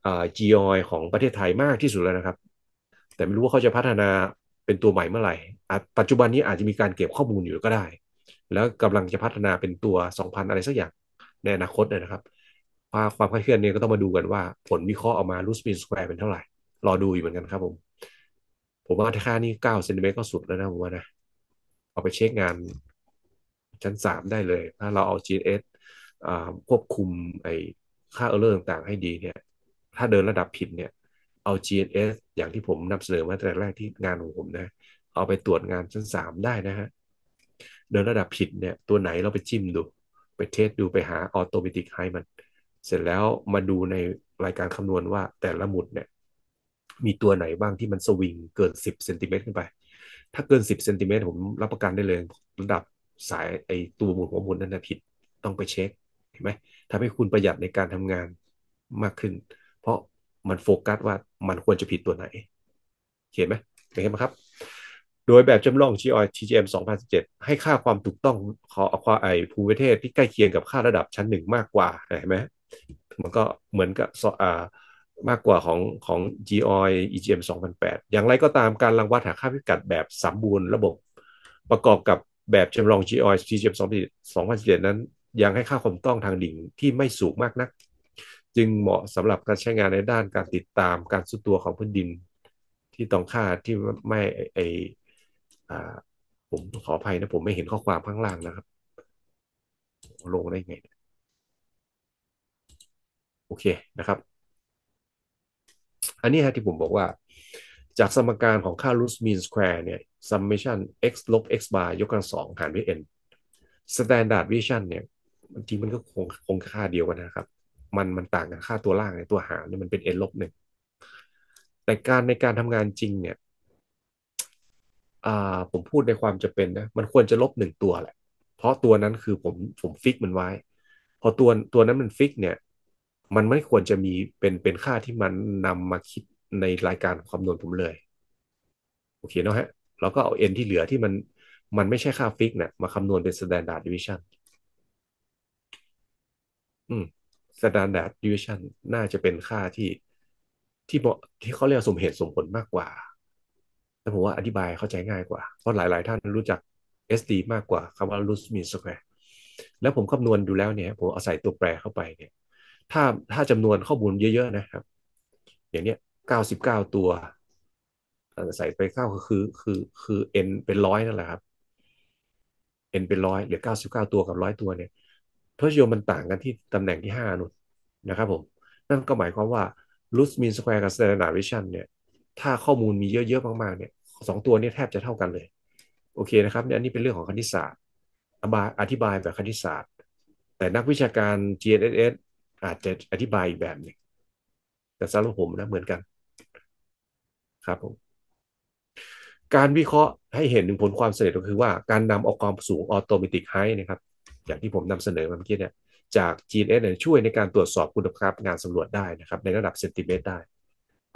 อ่าอยของประเทศไทยมากที่สุดแล้วนะครับ แต่ไม่รู้ว่าเขาจะพัฒนาเป็นตัวใหม่เมื่อไหร่ ปัจจุบันนี้อาจจะมีการเก็บข้อมูลอยู่ก็ได้ แล้วกำลังจะพัฒนาเป็นตัว 2,000 อะไรสักอย่างในอนาคตนะครับความความคาดเคลื่อนเนี่ยก็ต้องมาดูกันว่าผลวิเคราะห์ออกมาลูสปินสแควร์เป็นเท่าไหร่รอดูอยู่เหมือนกันครับผม ผมว่าค่านี้เก้าเซนติเมตรก็สุดแล้วนะผมว่านะ เอาไปเช็คงานชั้นสามได้เลย ถ้าเราเอา GS n ควบคุมไอ้ค่าเออร์เลอร์ต่างๆให้ดีเนี่ย ถ้าเดินระดับผิดเนี่ย เอา GNS อย่างที่ผมนำเสนอมาแต่แรกที่งานของผมนะ เอาไปตรวจงานชั้นสามได้นะฮะเดินระดับผิดเนี่ย ตัวไหนเราไปจิ้มดู ไปเทสดูไปหาออโตเมติกไฮมัน เสร็จแล้วมาดูในรายการคำนวณว่าแต่ละหมุดเนี่ยมีตัวไหนบ้างที่มันสวิงเกินสิบเซนติเมตรขึ้นไป ถ้าเกินสิบเซนติเมตรผมรับประกันได้เลยระดับสายไอตัวหมุนหัวหมุนนั่นนะผิดต้องไปเช็ค เห็นไหมทำให้คุณประหยัดในการทำงานมากขึ้น เพราะมันโฟกัสว่ามันควรจะผิดตัวไหนเห็นไหมเห็นไหมครับ โดยแบบจำลองชี GOI TGM 2017 ให้ค่าความถูกต้องของความไอภูมิประเทศที่ใกล้เคียงกับค่าระดับชั้นหนึ่งมากกว่าเห็นไหมมันก็เหมือนกับอ่ามากกว่าของของ g o i EGM 2008 อย่างไรก็ตามการรังวัดหาค่าพิกัดแบบสมบูรณ์ระบบ ประกอบกับแบบจำลอง g o i EGM 2 0 0 7นั้น ยังให้ค่าความต้องทางดิ่งที่ไม่สูงมากนัก จึงเหมาะสำหรับการใช้งานในด้านการติดตามการสุดตัวของพื้นดิน ที่ต้องค่าที่ไม่ไอผมขออภัยนะ ผมไม่เห็นข้อความข้างล่างนะครับลงได้ไงโอเคนะครับอันนี้ฮะที่ผมบอกว่าจากสมการของค่ารูทมีนสแควร์เนี่ย summation x ลบ x bar ยกกำลังสองหารด้วย n standard deviation เนี่ยบางทีมันก็คงคงค่าเดียวกันนะครับมันมันต่างกันค่าตัวล่างในตัวหารเนี่ยมันเป็น n ลบหนึ่งแต่การในการทำงานจริงเนี่ยผมพูดในความจะเป็นนะมันควรจะลบหนึ่งตัวแหละเพราะตัวนั้นคือผมผมฟิกมันไว้พอตัวตัวนั้นมันฟิกเนี่ยมันไม่ควรจะมีเป็นเป็นค่าที่มันนำมาคิดในรายการคำนวณผมเลย โอเคเนาะฮะเราก็เอา n ที่เหลือที่มันมันไม่ใช่ค่าฟิกเนะ่ยมาคำนวณเป็น standard deviation อืม standard deviation น่าจะเป็นค่าที่ที่เหมาะที่เขาเรียกสมเหตุสมผลมากกว่า แต่ผมว่าอธิบายเข้าใจง่ายกว่า เพราะหลายๆท่านรู้จัก SD มากกว่าคำว่า root mean square แล้วผมคำนวณดูแล้วเนี่ยผมเอาใส่ตัวแปรเข้าไปเนี่ยถ้าถ้าจำนวนข้อมูลเยอะ ๆ นะครับ อย่างเนี้ยเก้าสิบเก้าตัว ใส่ไปเข้าคือคือคือเอ็นเป็นร้อยนั่นแหละครับเอ็นเป็นร้อยเหลือเก้าสิบเก้าตัวกับร้อยตัวเนี่ยทศนิยมมันต่างกันที่ตำแหน่งที่ห้านุ่นนะครับผม นั่นก็หมายความว่า o ูสมินสแควร์กับ standard ร์ v ว a ชั o นเนี่ยถ้าข้อมูลมีเยอะ ๆ มากๆเนี่ยสองตัวนี้แทบจะเท่ากันเลย โอเคนะครับเนี่ยอันนี้เป็นเรื่องของคณิตศาสตร์อธิบายแบบคณิตศาสตร์ แต่นักวิชาการ GNSS อาจจะอธิบายแบบหนึ่งแต่สำหรับผมนะเหมือนกันครับผม การวิเคราะห์ให้เห็นถึงผลความสำเร็จก็คือว่าการนำองความสูงออโตเมติกไฮนะครับอย่างที่ผมนำเสนอมาเมื่อกี้เนี่ยจาก GNS เนี่ยช่วยในการตรวจสอบคุณภาพงานสำรวจได้นะครับ ในระดับเซนติเมตรได้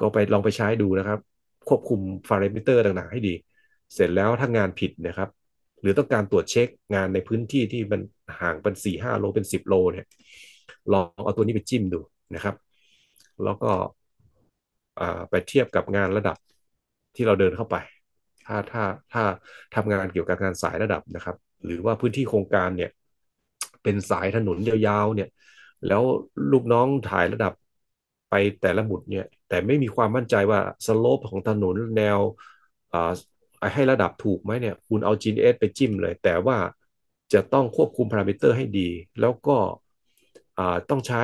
ก็ไปลองไปใช้ดูนะครับ ควบคุมฟารเมิเตอร์ต่างๆให้ดี เสร็จแล้วถ้างานผิดนะครับ หรือต้องการตรวจเช็คงานในพื้นที่ที่มันห่างเป็น4าโลเป็น 10 โลเนี่ยลองเอาตัวนี้ไปจิ้มดูนะครับ แล้วก็ไปเทียบกับงานระดับที่เราเดินเข้าไป ถ้าถ้าถ้าทำงานเกี่ยวกับงานสายระดับนะครับ หรือว่าพื้นที่โครงการเนี่ยเป็นสายถนนยาวๆเนี่ย แล้วลูกน้องถ่ายระดับไปแต่ละหมุดเนี่ย แต่ไม่มีความมั่นใจว่าสโลปของถนนแนวให้ระดับถูกไหมเนี่ย คุณเอา GNS ไปจิ้มเลย แต่ว่าจะต้องควบคุมพารามิเตอร์ให้ดี แล้วก็ต้องใช้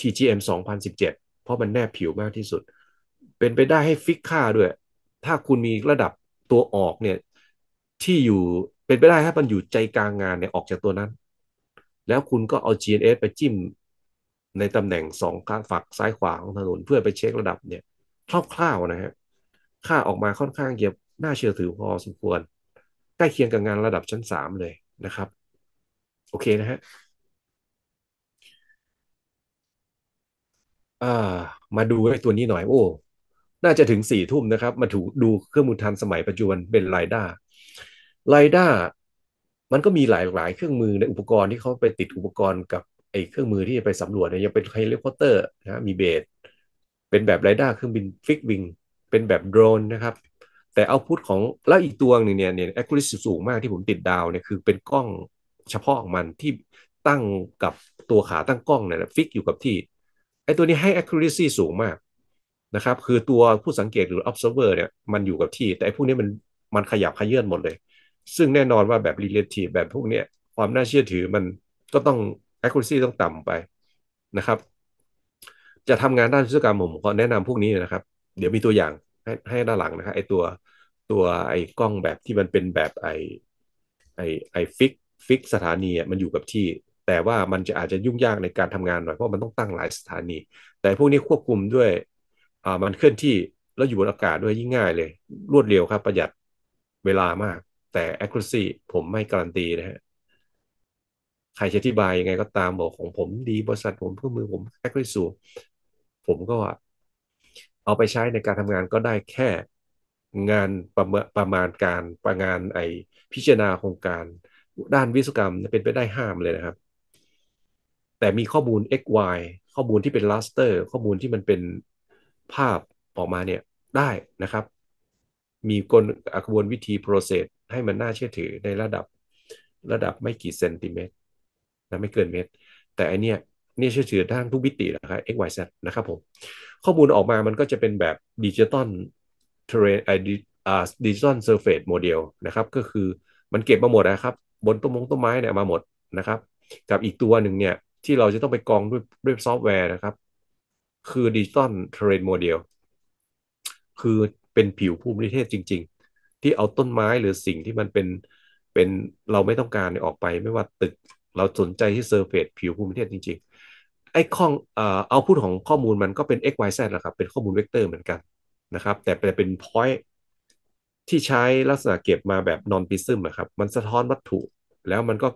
TGM 2017 เพราะมันแนบผิวมากที่สุด เป็นไปได้ให้ฟิกค่าด้วย ถ้าคุณมีระดับตัวออกเนี่ย ที่อยู่ เป็นไปได้ให้มันอยู่ใจกลางงานเนี่ยออกจากตัวนั้น แล้วคุณก็เอา GNS ไปจิ้มในตำแหน่งสองข้างฝักซ้ายขวาของถนน เพื่อไปเช็คระดับเนี่ยคร่าวๆนะฮะ ค่าออกมาค่อนข้างเกียบน่าเชื่อถือพอสมควร ใกล้เคียงกับงานระดับชั้นสามเลยนะครับ โอเคนะฮะอ่ามาดูไอ้ตัวนี้หน่อยโอ้น่าจะถึงสี่ทุ่มนะครับมาถูดูเครื่องมือทันสมัยปัจจุบันเป็นไรด้าไรด้ามันก็มีหลายหลายเครื่องมือในอุปกรณ์ที่เขาไปติดอุปกรณ์กับไอ้เครื่องมือที่จะไปสำรวจเนี่ยยังเป็นเฮลิคอปเตอร์นะมีเบสเป็นแบบไรด้าเครื่องบินฟิกวิงเป็นแบบโดรนนะครับแต่เอาพุทของแล้วอีกตัวหนึ่งเนี่ยเนี่ยแอคคู a ิสสูงมากที่ผมติดดาวเนี่ยคือเป็นกล้องเฉพาะของมันที่ตั้งกับตัวขาตั้งกล้องเนี่ยฟิกอยู่กับที่ไอ้ตัวนี้ให้ accuracy สูงมากนะครับ คือตัวผู้สังเกตหรือ observer เนี่ยมันอยู่กับที่ แต่ไอ้พวกนี้มันมันขยับขยื่นหมดเลย ซึ่งแน่นอนว่าแบบ relative แบบพวกนี้ความน่าเชื่อถือมันก็ต้อง accuracy ต้องต่ำไปนะครับ จะทำงานด้านวิศวกรรมผมก็แนะนำพวกนี้นะครับ เดี๋ยวมีตัวอย่างให้ให้ด้านหลังนะครับไอ้ตัวตัวไอ้กล้องแบบที่มันเป็นแบบไอ้ไอ้ไอ้ฟิกฟิกสถานีมันอยู่กับที่แต่ว่ามันจะอาจจะยุ่งยากในการทำงานหน่อย เพราะมันต้องตั้งหลายสถานี แต่พวกนี้ควบคุมด้วยอ่ามันเคลื่อนที่ แล้วอยู่บนอากาศด้วยยิ่งง่ายเลย รวดเร็วครับ ประหยัดเวลามาก แต่ accuracy ผมไม่การันตีนะฮะใครจะอธิบายยังไงก็ตามบอกของผมดีบริษัทผมเครื่องมือผม accuracy สูงผมก็เอาไปใช้ในการทำงานก็ได้แค่งานประมประมาณการประงานไอพิจารณาโครงการด้านวิศวกรรมเป็นไปได้ห้ามเลยนะครับแต่มีข้อมูล xy ข้อมูลที่เป็นลัสเตอร์ข้อมูลที่มันเป็นภาพออกมาเนี่ย ได้นะครับ มีกลกระบวนวิธีโปรเซสให้มันน่าเชื่อถือในระดับระดับไม่กี่เซนติเมตรนะไม่เกินเมตร แต่อันเนี้ยนี่เชื่อถือทางทุกมิติ นะครับ x y z นะครับผม ข้อมูลออกมามันก็จะเป็นแบบดิจิตอลเทรนดิจิตอลเซอร์เฟสโมเดลนะครับ ก็คือมันเก็บมาหมดนะครับ บนต้นมงต้นไม้เนี่ยมาหมดนะครับ กับอีกตัวหนึ่งเนี่ยที่เราจะต้องไปกองด้วยด้วยซอฟต์แวร์นะครับ คือดิจิตอลเทรนโมเดลคือเป็นผิวภูมิประเทศจริง ๆ ที่เอาต้นไม้หรือสิ่งที่มันเป็น เป็นเราไม่ต้องการออกไปไม่ว่าตึก เราสนใจที่เซอร์เฟสผิวภูมิประเทศจริงๆ ไอ้ข้องเอ่อเอาพูดของข้อมูลมันก็เป็น x y z แหละครับ เป็นข้อมูลเวกเตอร์เหมือนกันนะครับ แต่เป็น point ที่ใช้ลักษณะเก็บมาแบบนอนปิซึมนะครับ มันสะท้อนวัตถุแล้วมันก็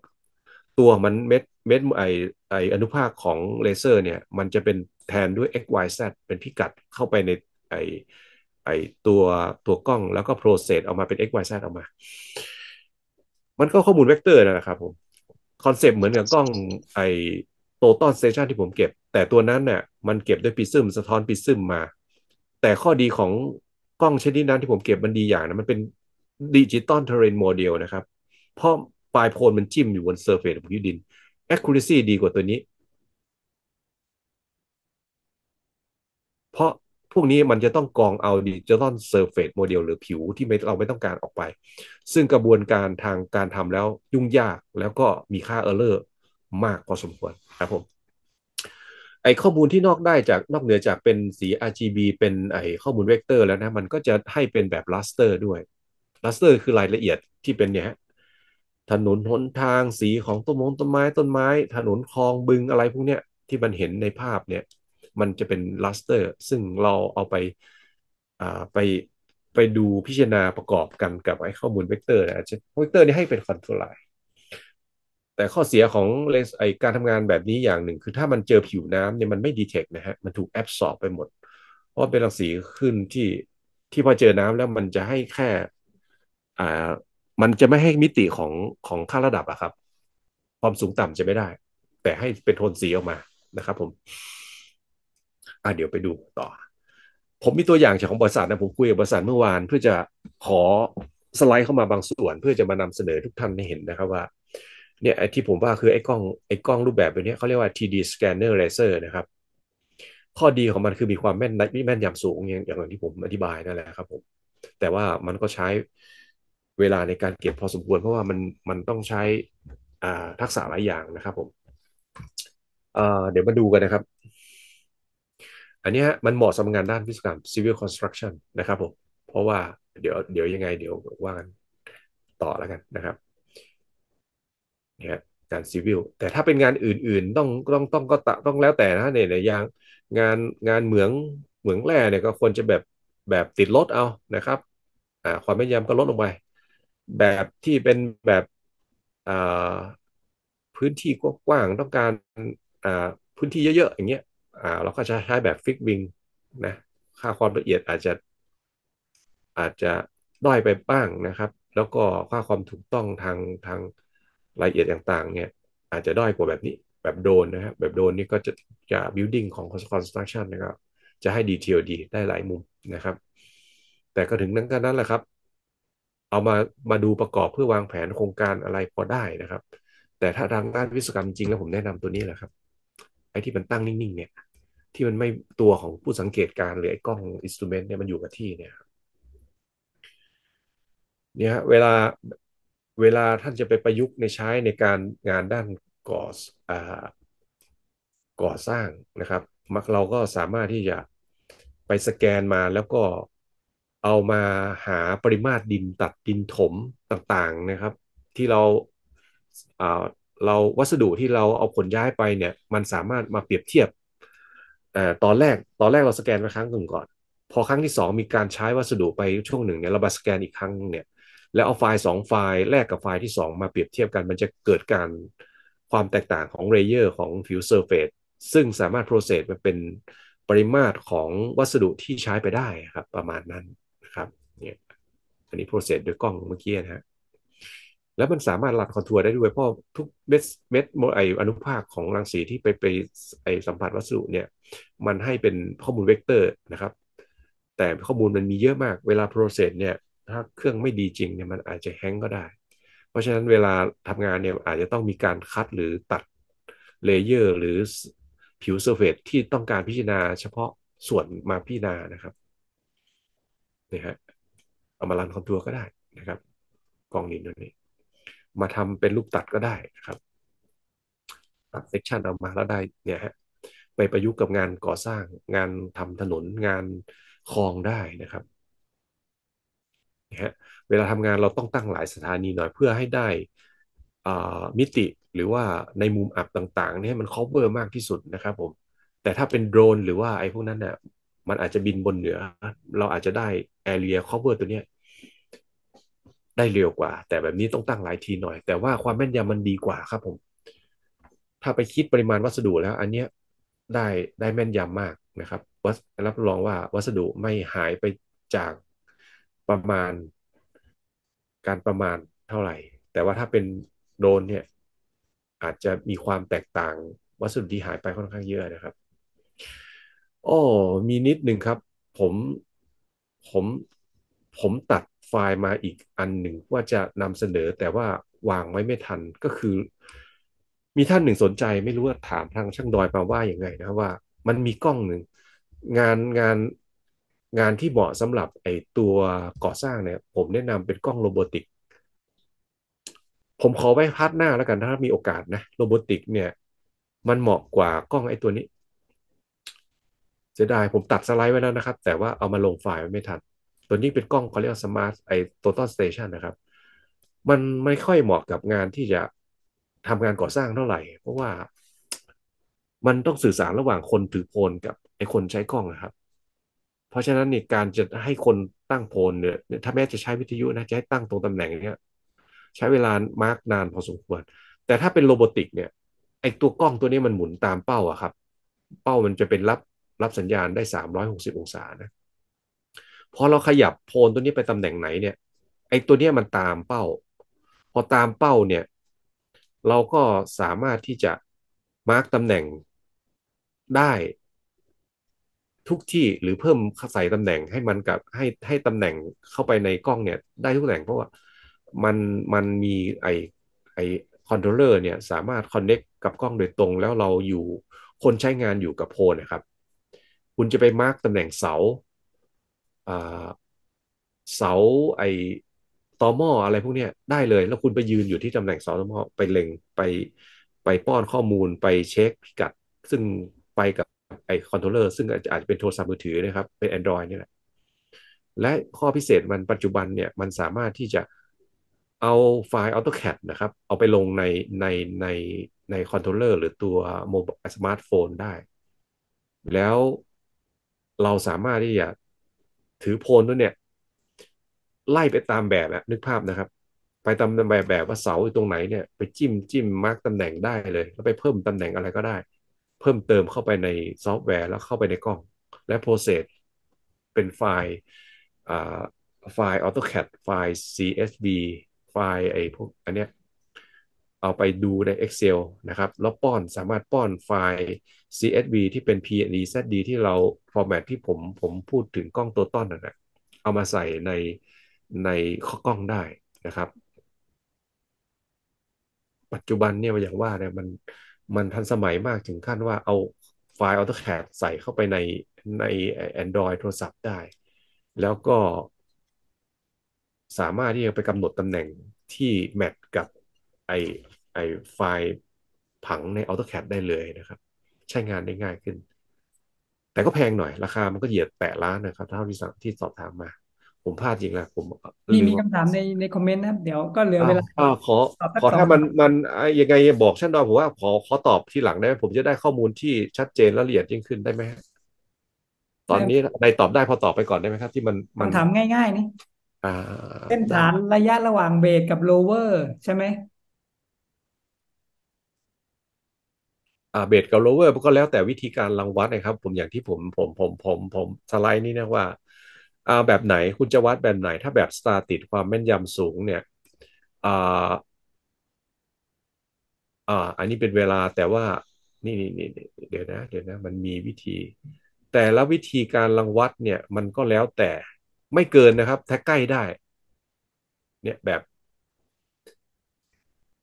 ตัวมันเม็ดเม็ดไอไออนุภาคของเลเซอร์ เนี่ย มันจะเป็นแทนด้วย x y z เป็นพิกัดเข้าไปในไอไอตัวตัวกล้องแล้วก็โปรเซสออกมาเป็น x y z ออกมา มันก็ข้อมูลเวกเตอร์นะครับผมคอนเซปต์เหมือนกับกล้องไอโตตอนเซชันที่ผมเก็บ แต่ตัวนั้นเนี่ยมันเก็บด้วยปิซึมสะท้อนปิซึมมา แต่ข้อดีของกล้องชนิดนั้นที่ผมเก็บมันดีอย่างนะมันเป็นดิจิตอลเทเรนโมเดลนะครับ เพราะปลายโพลมันจิ้มอยู่บนเซอร์เฟซของผิวดิน accuracy ดีกว่าตัวนี้ เพราะพวกนี้มันจะต้องกองเอาดิจิตอลเซอร์เฟซโมเดลหรือผิวที่เราไม่ต้องการออกไป ซึ่งกระบวนการทางการทำแล้วยุ่งยากแล้วก็มีค่าเออร์เลอร์มากพอสมควรครับผม ไอข้อมูลที่นอกได้จากนอกเหนือจากเป็นสี RGB เป็นไอข้อมูลเวกเตอร์แล้วนะ มันก็จะให้เป็นแบบลัสเตอร์ด้วยลัสเตอร์คือรายละเอียดที่เป็นเนี่ยถนนหนทางสีของต้นมงต้นไม้ต้นไม้ ถนนคลองบึงอะไรพวกเนี้ยที่มันเห็นในภาพเนี่ย มันจะเป็นลัสเตอร์ซึ่งเราเอาไปอ่าไปไปดูพิจารณาประกอบกันกับไอ้ข้อมูลเวกเตอร์นะเวกเตอร์นี่ให้เป็นคอนโทรลไลน์แต่ข้อเสียของเลนส์ไอการทำงานแบบนี้อย่างหนึ่ง คือถ้ามันเจอผิวน้ำเนี่ยมันไม่ดีเทคนะฮะมันถูกแอบสอบไปหมด เพราะเป็นรังสีขึ้นที่ที่พอเจอน้ำแล้วมันจะให้แค่อ่ามันจะไม่ให้มิติของของค่าระดับอะครับความสูงต่ำจะไม่ได้ แต่ให้เป็นโทนสีออกมานะครับผมอ่ะเดี๋ยวไปดูต่อ ผมมีตัวอย่างจากของบริษัทนะ ผมคุยกับบริษัทเมื่อวานเพื่อจะขอสไลด์เข้ามาบางส่วนเพื่อจะมานำเสนอทุกท่านให้เห็นนะครับว่าเนี่ยที่ผมว่าคือ ไอ้กล้องไอ้กล้อง รูปแบบแบบนี้ เขาเรียกว่า t d scanner laser นะครับ ข้อดีของมันคือมีความแม่นแม่นยำสูงอย่างอย่างที่ผมอธิบายนั่นแหละครับ ผม แต่ว่ามันก็ใช้เวลาในการเก็บ พอสมควรเพราะว่ามันมันต้องใช้ทักษะหลายอย่างนะครับผม เดี๋ยวมาดูกันนะครับ อันนี้มันเหมาะสำหรับงานด้านวิศวกรรม civil construction นะครับผม เพราะว่าเดี๋ยวเดี๋ยวยังไงเดี๋ยวว่ากันต่อแล้วกันนะครับเนี่ยการ civil แต่ถ้าเป็นงานอื่นๆต้องต้องต้องก็ตะต้องแล้วแต่นะเนี่ยอย่าง งานงานเหมืองเหมืองแร่เนี่ยก็ควรจะแบบแบบติดลดเอานะครับอ่าความแม่นยำก็ลดลงไปแบบที่เป็นแบบพื้นที่กว้างต้องการพื้นที่เยอะ ๆ อย่างเงี้ยเราก็จะใช้แบบฟิกวิงนะค่าความละเอียดอาจจะอาจจะด้อยไปบ้างนะครับ แล้วก็ค่าความถูกต้องทางทางรายละเอียดต่างๆเนี่ยอาจจะด้อยกว่าแบบนี้แบบโดนนะครับแบบโดนนี่ก็จะจะ building ของ construction นะครับจะให้ดีเทลดีได้หลายมุมนะครับ แต่ก็ถึงนั้นก็นั้นแหละครับเอามา มาดูประกอบเพื่อวางแผนโครงการอะไรพอได้นะครับ แต่ถ้าทางด้านวิศวกรรมจริงแล้วผมแนะนำตัวนี้แหละครับ ไอ้ที่มันตั้งนิ่งๆเนี่ย ที่มันไม่ตัวของผู้สังเกตการหรือไอ้กล้องอินสตูเมนต์เนี่ยมันอยู่กับที่เนี่ย เนี่ยเวลา เวลาท่านจะไปประยุกต์ในใช้ในการงานด้านก่ออ่ก่อสร้างนะครับ มักเราก็สามารถที่จะไปสแกนมาแล้วก็เอามาหาปริมาตรดินตัดดินถมต่างๆนะครับ ที่เราเราวัสดุที่เราเอาผลย้ายไปเนี่ยมันสามารถมาเปรียบเทียบ ตอนแรกตอนแรกเราสแกนไปครั้งหนึ่งก่อน พอครั้งที่ 2 มีการใช้วัสดุไปช่วงหนึ่งเนี่ยเราบัสแกนอีกครั้งเนี่ยแล้วเอาไฟล์2ไฟล์แรกกับไฟล์ที่2 มาเปรียบเทียบกันมันจะเกิดการความแตกต่างของเลเยอร์ของผิวเซอร์เฟสซึ่งสามารถโปรเซสมาเป็นปริมาตรของวัสดุที่ใช้ไปได้ครับประมาณนั้นันนี้โปรเซสโดยกล้องเมื่อกี้นะฮะ แล้วมันสามารถรัดคอนทัวร์ได้ด้วย เพราะทุกเม็ดเม็ดโมไออนุภาคของรังสีที่ไปไปไอสัมผัสวัสดุเนี่ย มันให้เป็นข้อมูลเวกเตอร์นะครับ แต่ข้อมูลมันมีเยอะมาก เวลาโปรเซสเนี่ย ถ้าเครื่องไม่ดีจริงเนี่ยมันอาจจะแฮงก็ได้ เพราะฉะนั้นเวลาทำงานเนี่ยอาจจะต้องมีการคัดหรือตัดเลเยอร์หรือผิวเซอร์เฟซที่ต้องการพิจารณาเฉพาะส่วนมาพิจารณานะครับนี่ฮะเอามารันคอมตัวก็ได้นะครับ กองดินตัวนี้ มาทำเป็นรูปตัดก็ได้นะครับตัดเซกชันออกมาแล้วได้เนี่ยฮะไปประยุกต์กับงานก่อสร้างงานทำถนนงานคลองได้นะครับนฮะเวลาทำงานเราต้องตั้งหลายสถานีหน่อยเพื่อให้ได้มิติหรือว่าในมุมอับต่างๆเนี่ยมันครอบเวอร์มากที่สุดนะครับผมแต่ถ้าเป็นโดรนหรือว่าไอ้พวกนั้นเนี่ยมันอาจจะบินบนเหนือเราอาจจะได้แอเรียคอเวอร์ตัวเนี้ยได้เร็วกว่า แต่แบบนี้ต้องตั้งหลายทีหน่อย แต่ว่าความแม่นยำมันดีกว่าครับผม ถ้าไปคิดปริมาณวัสดุแล้วอันเนี้ยได้ได้แม่นยำมากนะครับวัสรับ รองว่าวัสดุไม่หายไปจากประมาณ การประมาณเท่าไหร่ แต่ว่าถ้าเป็นโดนเนี่ย อาจจะมีความแตกต่างวัสดุที่หายไปค่อนข้างเยอะนะครับอ๋อ มีนิดหนึ่งครับ ผมผมผมตัดไฟล์มาอีกอันหนึ่ง ว่าจะนำเสนอแต่ว่าวางไว้ไม่ทันก็คือ มีท่านหนึ่งสนใจไม่รู้ว่าถามทางช่างดอยมาว่าอย่างไง นะ ว่ามันมีกล้องหนึ่ง งานงานงานที่เหมาะสำหรับไอตัวก่อสร้างเนี่ยผมแนะนำเป็นกล้องโรบอติก ผมขอไว้พาร์ทหน้าแล้วกันถ้ามีโอกาสนะโรบอติกเนี่ยมันเหมาะกว่ากล้องไอตัวนี้เสียดายผมตัดสไลด์ไว้แล้วนะครับ แต่ว่าเอามาลงไฟล์ไม่ทัน ตัวนี้เป็นกล้องเขาเรียกสมาร์ทไอวตตอสเตชันนะครับ มันไม่ค่อยเหมาะกับงานที่จะทำงานก่อสร้างเท่าไหร่ เพราะว่า มันต้องสื่อสารระหว่างคนถือโพลกับ ไอคนใช้กล้องนะครับ เพราะฉะนั้นเนี่ยการจะให้คนตั้งโพลเนี่ยถ้าแม้จะใช้วิทยุนะจะให้ตั้งตรงตำแหน่งเนี้ย ใช้เวลามาร์กนานพอสมควรแต่ถ้าเป็นโรบอติกเนี่ย ไอตัวกล้องตัวนี้มันหมุนตามเป้าอะครับ เป้ามันจะเป็นรับรับสัญญาณได้ 360 องศานะ พอเราขยับโพลตัวนี้ไปตำแหน่งไหนเนี่ย ไอ้ตัวนี้มันตามเป้า พอตามเป้าเนี่ย เราก็สามารถที่จะมาร์กตำแหน่งได้ทุกที่หรือเพิ่มใส่ตำแหน่งให้มันกับให้ให้ตำแหน่งเข้าไปในกล้องเนี่ย ได้ทุกแหล่งเพราะว่ามันมันมีไอไอคอนโทรลเลอร์เนี่ยสามารถคอนเน็กกับกล้องโดยตรงแล้วเราอยู่คนใช้งานอยู่กับโพลนะครับคุณจะไปมาร์กตำแหน่งเสาเสาไอตอหม้ออะไรพวกเนี้ยได้เลย แล้วคุณไปยืนอยู่ที่ตำแหน่งเสาตอหม้อไปเล็งไปไปป้อนข้อมูลไปเช็คพิกัดซึ่งไปกับไอคอนโทรลเลอร์ ซึ่งอาจจะอาจจะเป็นโทรศัพท์มือถือนะครับเป็น Android นี่แหละ และข้อพิเศษมันปัจจุบันเนี่ยมันสามารถที่จะเอาไฟล์ AutoCAD นะครับ เอาไปลงในในในในคอนโทรลเลอร์ หรือตัวโมบายสมาร์ทโฟนได้ แล้วเราสามารถที่จะถือโพลนัวเนี่ย ไล่ไปตามแบบนึกภาพนะครับ ไปตามแบบแบบว่าเสาอยู่ตรงไหนเนี่ยไปจิ้มจิ้มมาร์กตำแหน่งได้เลย แล้วไปเพิ่มตำแหน่งอะไรก็ได้ เพิ่มเติมเข้าไปในซอฟต์แวร์แล้วเข้าไปในกล้อง และโปรเซสเป็นไฟล์ไฟล์ AutoCAD ไฟล์ CSV ไฟล์ไอ้พวกอันเนี้ยเอาไปดูใน Excel นะครับแล้วป้อนสามารถป้อนไฟล์ CSV ที่เป็น PNEZD ที่เรา format ที่ผมผมพูดถึงกล้องตัวต้นนั่นแหละเอามาใส่ในในข้อกล้องได้นะครับ ปัจจุบันเนี่ยอย่างว่าเนี่ยมันมันทันสมัยมากถึงขั้นว่าเอา ไฟล์ AutoCAD ใส่เข้าไปในใน Android โทรศัพท์ได้ แล้วก็สามารถที่จะไปกำหนดตำแหน่งที่แมทกับไอไอไฟล์ ผังใน AutoCAD ได้เลยนะครับใช้งานได้ง่ายขึ้น แต่ก็แพงหน่อยราคา มันก็เหยียดแปะล้านนะครับเท่าที่สที่สอบถามมา ผมพลาดจริงแหละผมมีมีค
ำถามในในคอมเมนต์นะครับ เดี๋ยวก็เหลือเวลาอ
ขอ ขอถ้ามัน มัน ยังไงบอกชันนดอผมว่าขอ ขอตอบทีหลังได้ไหมผมจะได้ข้อมูลที่ชัดเจนและละเอียดยิ่งขึ้นได้ไหมตอนนี้ในตอบได้พอตอบไปก่อนได้ไหมครับที่มัน มันถามง่าย ๆ นี่เส้
นฐานระยะระหว่างเบรกกับโลเวอร์ใช่ไหม
เบสกับโลเวอร์ก็แล้วแต่วิธีการรังวัดนะครับ ผมอย่างที่ผมผมผมผม ผมสไลด์นี่นะว่าแบบไหนคุณจะวัดแบบไหน ถ้าแบบสตาติดความแม่นยำสูง เนี่ยอ่า อันนี้เป็นเวลาแต่ว่า นี่นี่นี่เดี๋ยวนะ เดี๋ยวนะ มันมีวิธี แต่ละวิธีการรังวัดเนี่ย มันก็แล้วแต่ไม่เกินนะครับ ถ้าใกล้ได้ เนี่ยแบบ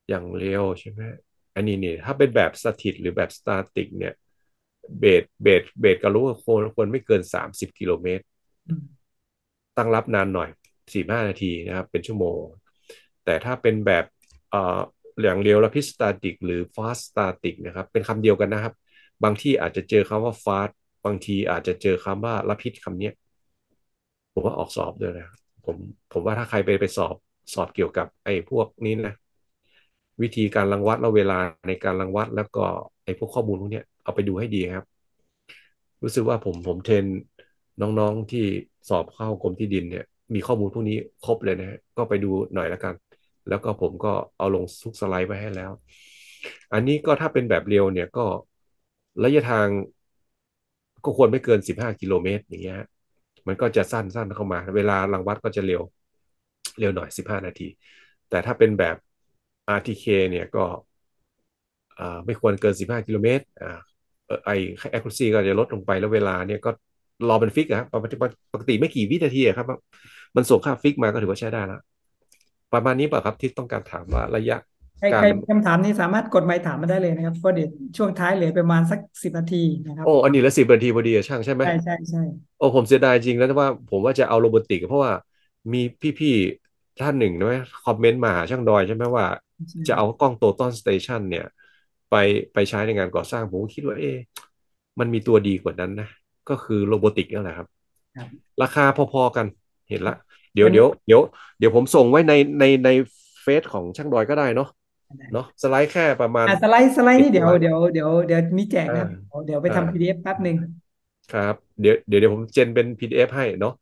อย่างเร็วใช่ไหมอันนี้นี่ถ้าเป็นแบบสถิตหรือแบบสตาติก เนี่ย เบสเบสเบสกับลูกควควรไม่เกินสามสิบกิโลเมตร ตั้งรับนานหน่อยสี่ห้านาทีนะครับ เป็นชั่วโมง แต่ถ้าเป็นแบบเอ่อหล่งเรียวละพิสตาติกหรือฟาสตาติก นะครับ เป็นคำเดียวกันนะครับ บางที่อาจจะเจอคำว่าฟาสบางทีอาจจะเจอคำว่าละพิษคำนี้ผมว่าออกสอบด้วยนะผมผมว่าถ้าใครไปไปสอบสอบเกี่ยวกับไอ้พวกนี้นะวิธีการรังวัดและเวลาในการรังวัดแล้วก็ไอ้พวกข้อมูลพวกนี้เอาไปดูให้ดีครับ รู้สึกว่าผมผมเทรนน้องๆที่สอบเข้ากรมที่ดินเนี่ย มีข้อมูลพวกนี้ครบเลยนะก็ไปดูหน่อยละกัน แล้วก็ผมก็เอาลงซุกสไลด์ไว้ให้แล้ว อันนี้ก็ถ้าเป็นแบบเร็วเนี่ยก็ระยะทางก็ควรไม่เกินสิบห้ากิโลเมตรอย่างเงี้ย มันก็จะสั้นๆเข้ามา เวลารังวัดก็จะเร็วเร็วหน่อยสิบห้านาทีแต่ถ้าเป็นแบบ RTK เนี่ยก็ไม่ควรเกิน15กิโลเมตรอ่าไอ้อ accuracy ก็จะลดลงไปแล้วเวลาเนี่ยก็รอเป็นฟิกอะครับปกติปกติไม่กี่วินาทีครับ มันส่งค่าฟิกมาก็ถือว่าใช้ได้ละประมาณนี้ป่ะครับที่ต้องการถามว่าระยะ ใครกาครค
ำถามนี้สามารถกดไมค์ถามมาได้เลยนะครับเพราะเดี๋ยวช่วงท้ายเหลือประมาณสักสิบนาทีนะครับโอ้
อันนี้ละสิบนาทีพอดีอะช่างใช่ไหมใช่ใช่ใช่โอ้ผมเสียดายจริงแล้วว่าผมว่าจะเอาโรบอติกเพราะว่ามีพี่ท่านหนึ่งนะคอมเมนต์มาหาช่างดอยใช่ไหมว่า จะเอากล้องโตตอนสเตชันเนี่ย ไปไปใช้ในงานก่อสร้าง ผมคิดว่าเอ๊ะมันมีตัวดีกว่านั้นนะ ก็คือโรบอติกนั่นแหละครับ ราคาพอๆกันเห็นละเดี๋ยวเดี๋ยวเดี๋ยวเดี๋ยวผมส่งไว้ในในในเฟซของช่างดอยก็ได้เนาะเนาะสไลด์แค่ประมาณส
ไลด์สไลด์นี่เดี๋ยวเดี๋ยวเดี๋ยวเดี๋ยว มีแจกนะเดี๋ยวไปทำ PDF แป๊บหนึ่ง
ครับเดี๋ยวเดี๋ยวผมเจนเป็น PDF ให้เนาะ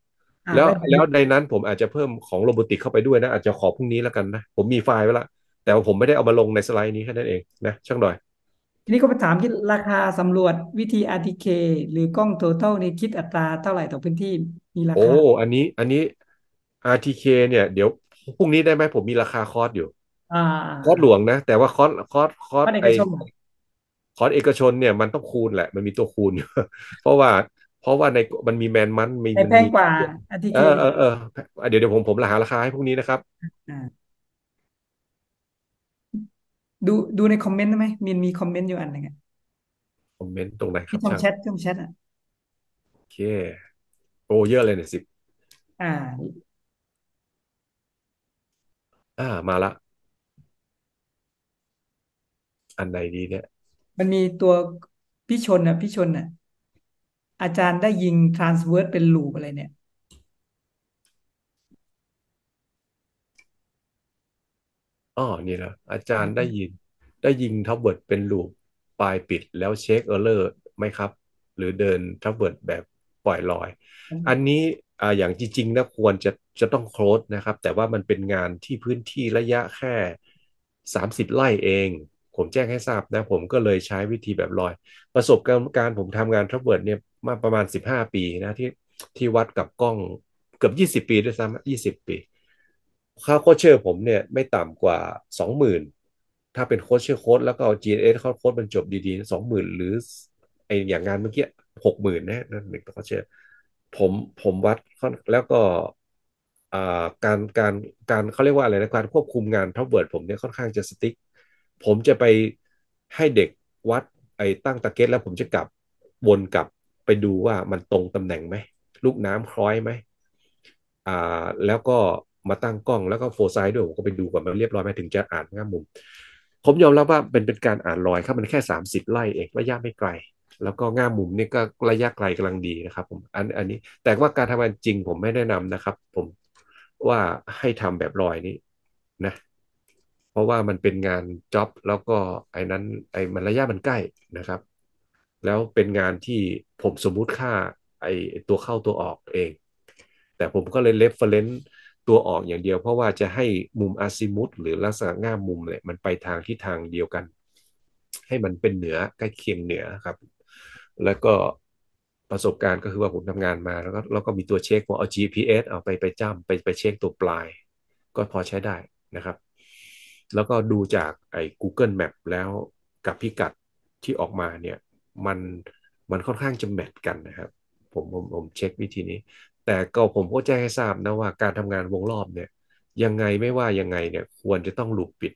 แล้วแล้วในนั้นผมอาจจะเพิ่มของโรบอติกเข้าไปด้วยนะ อาจจะขอพรุ่งนี้แล้วกันนะ ผมมีไฟล์ไว้ละ แต่ว่าผมไม่ได้เอามาลงในสไลด์นี้แค่นั้นเอง นะช่างหน่อย
ทีนี้ก็ไปถามที่ราคาสำรวจวิธี RTK หรือกล้อง total นี่คิดอัตราเท่าไหร่ต่อพื้นที่มีราคาโอ้
อันนี้อันนี้ RTK เนี่ยเดี๋ยวพรุ่งนี้ได้ไหมผมมีราคาคอร์สอยู่คอร์สหลวงนะ แต่ว่าคอร์สคอร์สคอร์สไอคอสเอกชนเนี่ย มันต้องคูณแหละ มันมีตัวคูณเพราะว่าเพราะว่าในมันมีแมนมัน มีแพงกว่าเออเออเออเดี๋ยวเดี๋ยวผมผมหาราคาให้พวกนี้นะครับ
ดูดูในคอมเมนต์ได้ไหมมีมีคอมเมนต์อยู่อันหนึ่ง
อะคอมเมนต์ตรงไหนครับช่องแชทช่องแชทอ่ะโอเคโอ้เยอะเลยเนี่ยสิบอ่าอ่ามาละ อันไหนดีเนี่ย
มันมีตัวพี่ชนอ่ะพี่ชนอ่ะอาจารย์ได้ยิงทรานสเวิร์สเป็นลูปอะไรเนี่ย
อ๋อ นี่แหละอาจารย์ได้ยินได้ยิงทับเบิร์ดเป็นลูปปลายปิดแล้วเช็คเออร์เลอร์ไหมครับ หรือเดินทับเบิร์ดแบบปล่อยลอย อันนี้อ่าอย่างจริงๆนะควรจะ จะต้องโคลดนะครับ แต่ว่ามันเป็นงานที่พื้นที่ระยะแค่สามสิบไร่เองผมแจ้งให้ทราบนะผมก็เลยใช้วิธีแบบลอย ประสบการณ์ผมทำงานทรัพเวิร์ดเนี่ยมาประมาณ 15 ปีนะที่ที่วัดกับกล้องเกือบ 20 ปี ด้วยซ้ำยี่สิบปีค่าโคเชอร์ผมเนี่ยไม่ต่ำกว่า 20,000 ถ้าเป็นโคเชอร์โค้ดแล้วก็เอา GNS เข้าโค้ดมันจบดี ๆ 20,000 หรือไออย่างงานเมื่อกี้ 60,000นะนั่นหนึ่งโคเชอร์ผมผมวัดแล้วก็การการการเขาเรียกว่าอะไรนะการควบคุมงานทัอเวิร์ดผมเนี่ยค่อนข้างจะสติ๊กผมจะไปให้เด็กวัดไอ้ตั้งตะเก็ตแล้วผมจะกลับวนกลับไปดูว่ามันตรงตำแหน่งไหมลูกน้ำคล้อยไหมอ่า แล้วก็มาตั้งกล้อง แล้วก็โฟไซด์ด้วยผมก็ไปดูก่อนมันเรียบร้อยไหมถึงจะอ่านง่ามมุม ผมยอมรับว่าเป็นเป็นการอ่านลอยครับ มันแค่สสามิบไร่เองระยะไม่ไกล แล้วก็ง่ามมุมนี่ก็ระยะไกลกำลังดีนะครับผมอันอันนี้แต่ว่าการทำงานจริง ผมไม่แนะนำนะครับ ผมว่าให้ทำแบบลอยนี้นะราะว่ามันเป็นงานจ็อบแล้วก็ไอ้นั้นไอ้มันระยะมันใกล้นะครับ แล้วเป็นงานที่ผมสมมุติค่าไอ้ตัวเข้าตัวออกเอง แต่ผมก็เลยเลฟเฟรนซ์ตัวออกอย่างเดียว เพราะว่าจะให้มุมอาซิมุตหรือลักษณะง่ามมุมเนี่ยมันไปทางทิศทางเดียวกัน ให้มันเป็นเหนือใกล้เคียงเหนือครับ แล้วก็ประสบการณ์ก็คือว่าผมทำงานมาแล้วก็แล้วก็มีตัวเช็คว่าเอา GPS เอาไปไปจ้ำไปไปเช็คตัวปลาย ก็พอใช้ได้นะครับแล้วก็ดูจากไอ้ Google Map แล้วกับพิกัดที่ออกมาเนี่ย มันมันค่อนข้างจะแมทกันนะครับ ผมผมผมเช็ควิธีนี้ แต่ก็ผมก็แจ้งให้ทราบนะว่าการทำงานวงรอบเนี่ย ยังไงไม่ว่ายังไงเนี่ย ควรจะต้องลูปปิด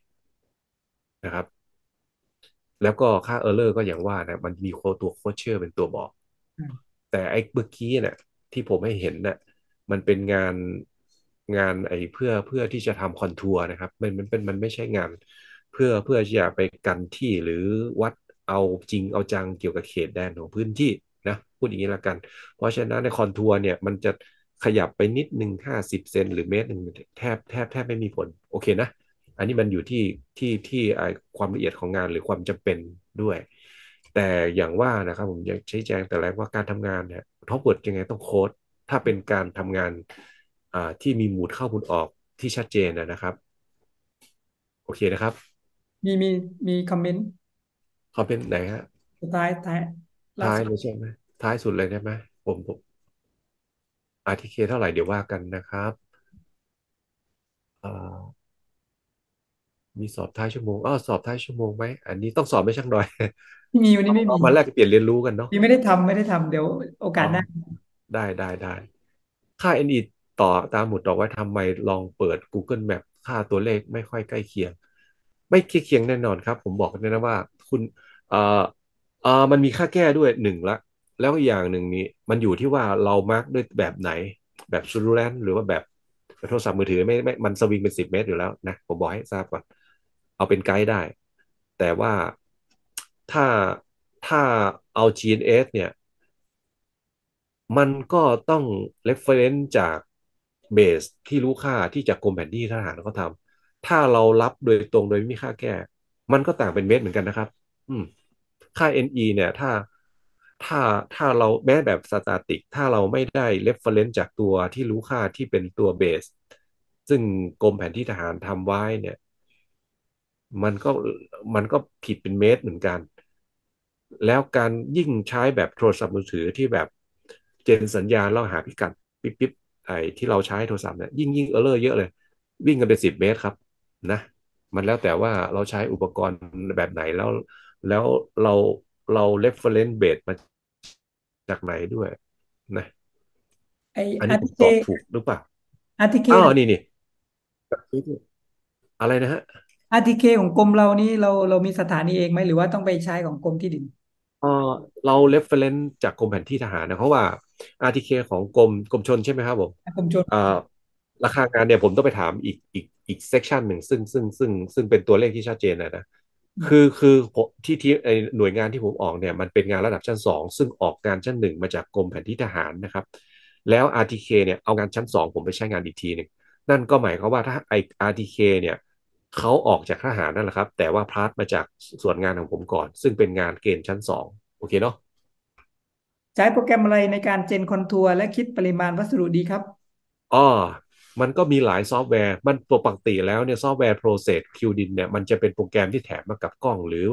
นะครับ แล้วก็ค่าเออร์เลอร์ก็อย่างว่านะมันมีโคตัวโคเชอร์เป็นตัวบอก แต่ไอ้เมื่อกี้เนี่ย ที่ผมให้เห็นนะ่ะมันเป็นงานงานไอ้เพื่อเพื่อที่จะทำคอนทัวร์นะครับมันมันเป็นมันไม่ใช่งาน เพื่อเพื่อจะไปกันที่หรือวัดเอาจริงเอาจังเกี่ยวกับเขตแดนของพื้นที่นะพูดอย่างนี้ละกัน เพราะฉะนั้นในคอนทัวร์เนี่ยมันจะขยับไปนิดหนึ่งห้าสิบเซนหรือเมตรหนึ่งแทบแทบแทบไม่มีผล โอเคนะ อันนี้มันอยู่ที่ที่ที่ความละเอียดของงาน หรือความจำเป็นด้วย แต่อย่างว่านะครับ ผมอยางชี้แจงแต่แรกว่าการทำงานเนี่ยท็อปเวิร์ดยังไงต้องโค้ดถ้าเป็นการทำงานที่มีหมุดเข้าหมุดออกที่ชัดเจนนะครับ โอเคนะครับ
มีมีมีคอมเมนต์
คอมเมนต์ไหนฮะ
สุดท้ายท้ายท้ายเลย
ใช่ไหมท้ายสุดเลยใช่ไหมผมผมอาทิเคเท่าไหร่เดี๋ยวว่ากันนะครับอ่ามีสอบท้ายชั่วโมงอ้อสอบท้ายชั่วโมงไหมอันนี้ต้องสอบไม่ช่างหน่อย
มี่มีวันนี้ไม่มีมาแลก
เปลี่ยนเรียนรู้กันเนาะยี่ไม่ได้
ทำไม่ได้ทำเดี๋ยวโอกาสหน้า
ได้ได้ได้ค่า NE ต่อ ตามหมุดต่อว่าทำไมลองเปิด Google Map ค่าตัวเลขไม่ค่อยใกล้เคียง ไม่ใกล้เคียงแน่นอนครับ ผมบอกเลยนะว่าคุณ เอ่อเออมันมีค่าแก้ด้วยหนึ่งละ แล้วอย่างหนึ่งนี้ มันอยู่ที่ว่าเรามาร์กด้วยแบบไหนแบบซูรูแลนหรือว่าแบบโทรศัพท์มือถือไม่ไม่มันสวิงเป็นสิบเมตรอยู่แล้วนะผมบอกให้ทราบก่อน เอาเป็นไกด์ได้ แต่ว่าถ้าถ้าเอา GNS เนี่ยมันก็ต้อง reference จากเบสที่รู้ค่าที่จากกรมแผ่นที่ทหารเขาทาถ้าเรารับโดยตรงโดยไม่มีค่าแก้มันก็ต่างเป็นเมตรเหมือนกันนะครับ อืมค่า NE เนี่ยถ้าถ้าถ้าเราแม้แบบสตาติก ถ้าเราไม่ได้เรฟเฟรนซ์จากตัวที่รู้ค่าที่เป็นตัวเบสซึ่งกรมแผนที่ทหารทำไว้ เนี่ย มันก็มันก็ผิดเป็นเมตรเหมือนกัน แล้วการยิ่งใช้แบบโทรศัพท์มือถือที่แบบ เจนสัญญาณเลาหาพิกัดปิ๊บไอ้ที่เราใช้โทรศัพท์เนี่ยยิ่งยิ่งเออเลอร์เยอะเลย วิ่งกันเป็นสิบเมตรครับนะมันแล้วแต่ว่าเราใช้อุปกรณ์แบบไหนแล้วแล้วเราเราเรฟเฟรนซ์เบสมาจากไหนด้วยนะ
ไออันนี้ผมตอบถูก
หรือเปล่าอาิเคอ้าวนี่นี่อะไรนะฮะ
อาร์ิเคของกรมเรานี่เราเรามีสถานีเองไหม หรือว่าต้องไปใช้ของกรมที่ดิน
เออเราเรฟเฟรนซ์จากกรมแผนที่ทหารนะเพราะว่า RTK ของกรมกรมชนใช่ไหมครับผมกรมชนอ่ราคางานเนี่ยผมต้องไปถามอีกอีกอีกเซกชันหนึ่งซึ่งซึ่งซึ่งซึ่งเป็นตัวเลขที่ชัดเจนนะนะคือคือผมที่ที่ไอหน่วยงานที่ผมออกเนี่ยมันเป็นงานระดับชั้นสองซึ่งออกงานชั้นหนึ่งมาจากกรมแผนที่ทหารนะครับแล้ว RTK เนี่ยเอางานชั้นสองผมไปใช้งานอีกทีหนึ่งนั่นก็หมายความว่าถ้าไอ RTK เนี่ยเขาออกจากทหารนั่นแหละครับ แต่ว่าพลาดมาจากส่วนงานของผมก่อน ซึ่งเป็นงานเกณฑ์ชั้นสองโอเคเนาะ
ใช้โปรแกรมอะไรในการเจนคอนทัวร์และคิดปริมาณวัสดุดีครับ
อ๋อมันก็มีหลายซอฟต์แวร์ มันปกติแล้วเนี่ยซอฟต์แวร์โปรเซสคิวดินเนี่ยมันจะเป็นโปรแกรมที่แถมมากับกล้อง หรือ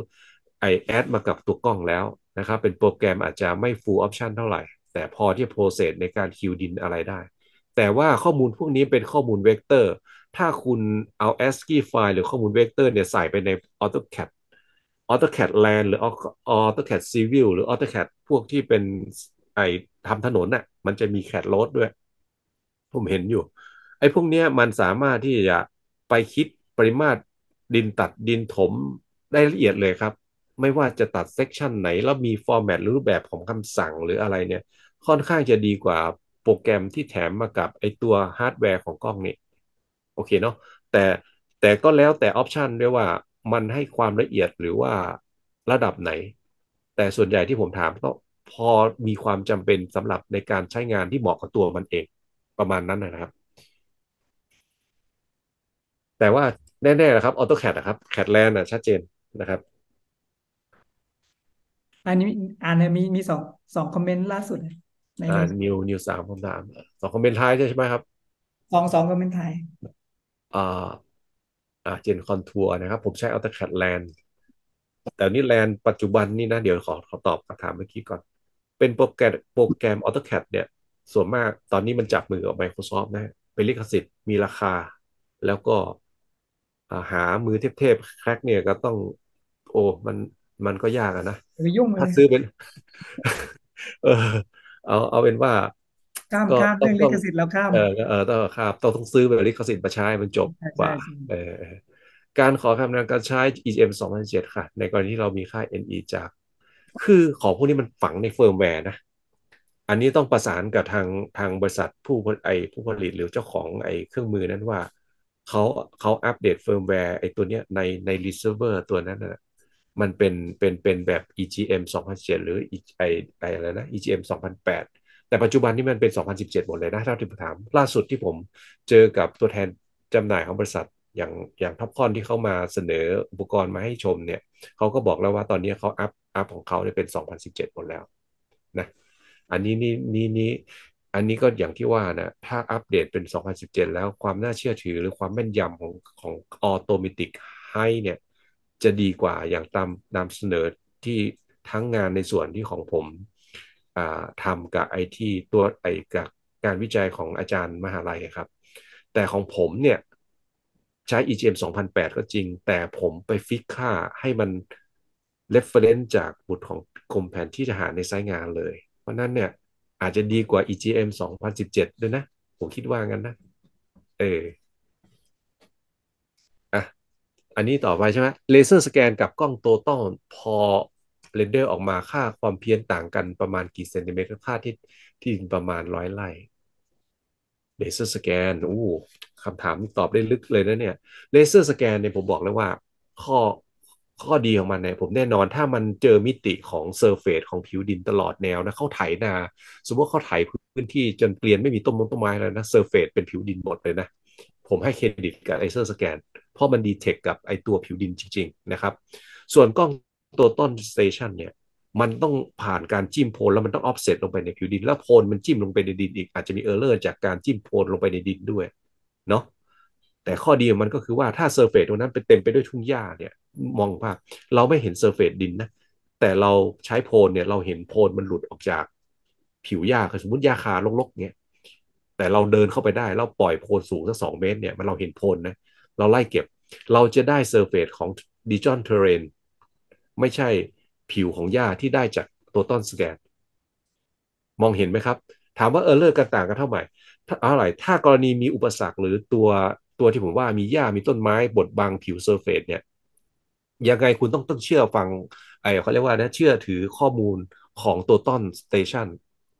ไอแอดมากับตัวกล้องแล้วนะครับ เป็นโปรแกรมอาจจะไม่ฟูลออปชันเท่าไหร่ แต่พอที่โปรเซสในการคิวดินอะไรได้ แต่ว่าข้อมูลพวกนี้เป็นข้อมูลเวกเตอร์ถ้าคุณเอา ASCII ไฟล์หรือข้อมูลเวกเตอร์เนี่ยใส่ไปใน AutoCAD AutoCAD Land หรือ AutoCAD Civil หรือ AutoCAD พวกที่เป็น ไอทำถนนน่ะมันจะมี CAD l o a d ด้วย ผมเห็นอยู่ไอ้พวกเนี้ยมันสามารถที่จะไปคิดปริมาตรดินตัดดินถมได้ละเอียดเลยครับ ไม่ว่าจะตัดเซกชันไหน แล้วมีฟอร์แมตหรือรูปแบบของคำสั่งหรืออะไรเนี่ยค่อนข้างจะดีกว่าโปรแกรมที่แถมมากับไอตัวฮาร์ดแวร์ของกล้องนี่โอเคเนาะแต่แต่ก็แล้วแต่ออปชันด้วยว่ามันให้ความละเอียดหรือว่าระดับไหน แต่ส่วนใหญ่ที่ผมถามก็พอมีความจำเป็นสำหรับในการใช้งานที่เหมาะกับตัวมันเองประมาณนั้นนะครับ แต่ว่าแน่ๆนะครับออโต้แคดนะครับ CAD l a น d นะชัดเจนนะครับ
อันนี้อ่านมีมีสองสองคอมเมนต์ล่าสุด
ในอ่านิวนิวสามคำถามสองคอมเมนต์ท้ายใช่ไหมครับ
สองสองคอมเมนต์ท้าย
อ่าอ่าเจนคอนทัวร์นะครับ ผมใช้ AutoCAD Land แต่นี่ Land ปัจจุบันนี่นะ เดี๋ยวขอขอตอบคำถามเมื่อกี้ก่อน เป็นโปรแกรมโปรแกรม AutoCAD เนี่ยส่วนมากตอนนี้มันจับมือกับ Microsoft นะ เป็นลิขสิทธิ์มีราคา แล้วก็ หามือเทพๆแคร็กเนี่ยก็ต้อง โอ้มันมันก็ยากอะนะยุ่งถ้าซื้อเป็น เออเอาเอาเป็นว่า
ข้ามข้ามเรื่องลิขสิทธิ์แล้วข้ามเออเอ
อต้องข้ามต้องต้องซื้อไปลิขสิทธิ์มาใช้มันจบกว่าเออการขอคำนณการใช้ EM 2007ค่ะ ในกรณีที่เรามีค่า NE จาก คือของพวกนี้มันฝังในเฟิร์มแวร์นะ อันนี้ต้องประสานกับทางทางบริษัทผู้ไอผู้ผลิตหรือเจ้าของไอเครื่องมือนั้นว่าเขาเขาอัปเดตเฟิร์มแวร์ไอตัวเนี้ยในในรีเซิร์ฟเวอร์ตัวนั้นนะมันเป็นเป็นเป็นแบบ EGM 2007หรือไอไออะไรนะ EGM 2008แต่ปัจจุบันนี่มันเป็น 2017หมดเลยนะถท่าที่ผมถาม ล่าสุดที่ผมเจอกับตัวแทนจำหน่ายของบริษัทอย่างอย่างท็อปคอนที่เขามาเสนออุปกรณ์มาให้ชมเนี่ยเขาก็บอกแล้วว่าตอนนี้เขาอัพอัพของเขาเนี่ยเป็น 2017หมดแล้วนะอันนี้นี่นี่นี่อันนี้ก็อย่างที่ว่านะถ้าอัปเดตเป็น 2017 แล้วความน่าเชื่อถือหรือความแม่นยำของของออโตเมติกให้เนี่ยจะดีกว่าอย่างตามนำเสนอที่ทั้งงานในส่วนที่ของผมทำกับไอที่ตัวไอกับการวิจัยของอาจารย์มหาลัยครับ แต่ของผมเนี่ยใช้ EGM 2008 ก็จริง แต่ผมไปฟิกค่าให้มัน reference จากบุตรของกรมแผนที่ทหารในซต์งานเลย เพราะนั้นเนี่ยอาจจะดีกว่า EGM 2017 ด้วยนะ ผมคิดว่างั้นนะ เอออ่ะอันนี้ต่อไปใช่ไหมเลเซอร์สแกนกับกล้องโตต้อนพอเรนเดอร์ออกมาค่าความเพี้ยนต่างกันประมาณกี่เซนติเมตร ค่าที่ ที่ประมาณร้อยไล่เลเซอร์สแกนโอ้คำถามตอบได้ลึกเลยนะเนี่ยเลเซอร์สแกนเนี่ยผมบอกแล้วว่า ข้อข้อดีของมันเนี่ยผมแน่นอนถ้ามันเจอมิติของเซอร์เฟสของผิวดินตลอดแนวนะเข้าไถนา สมมติเข้าไถพื้นที่จนเปลี่ยนไม่มีต้นมงต้นไม้แล้วนะเซอร์เฟสเป็นผิวดินหมดเลยนะ ผมให้เครดิตกับไอเซอร์สแกนเพราะมันดีเทคกับไอตัวผิวดินจริงๆนะครับ ส่วนกล้องตัวต้นสเตชันเนี่ยมันต้องผ่านการจิ้มโพลแล้วมันต้องออฟเซตลงไปในผิวดินแล้วโพลมันจิ้มลงไปในดินอีกอาจจะมีเออร์เลอร์จากการจิ้มโพลลงไปในดินด้วย เนาะแต่ข้อดีมันก็คือว่าถ้าเซอร์เฟซตรงนั้นเป็นเต็มไปด้วยทุ่งหญ้าเนี่ยมองภาพเราไม่เห็นเซอร์เฟซดินนะ แต่เราใช้โพลเนี่ยเราเห็นโพลมันหลุดออกจากผิวหญ้าคือสมมติหญ้าคาลกๆเนี่ยแต่เราเดินเข้าไปได้ เราปล่อยโพลสูงสักสองเมตรเนี่ยมันเราเห็นโพลนะเราไล่เก็บเราจะได้เซอร์เฟซของดิจอนเทเรนไม่ใช่ผิวของหญ้าที่ได้จากตัวต้นสแกนมองเห็นไหมครับ ถามว่าเออเลอร์กันต่างกันเท่าไหร่เท่าไรถ้ากรณีมีอุปสรรคหรือตัวตัวที่ผมว่ามีหญ้ามีต้นไม้บดบังผิวเซอร์เฟสเนี่ยยังไงคุณต้องต้องเชื่อฟังไอ้เขาเรียกว่านะเชื่อถือข้อมูลของตัวต้นสเตชัน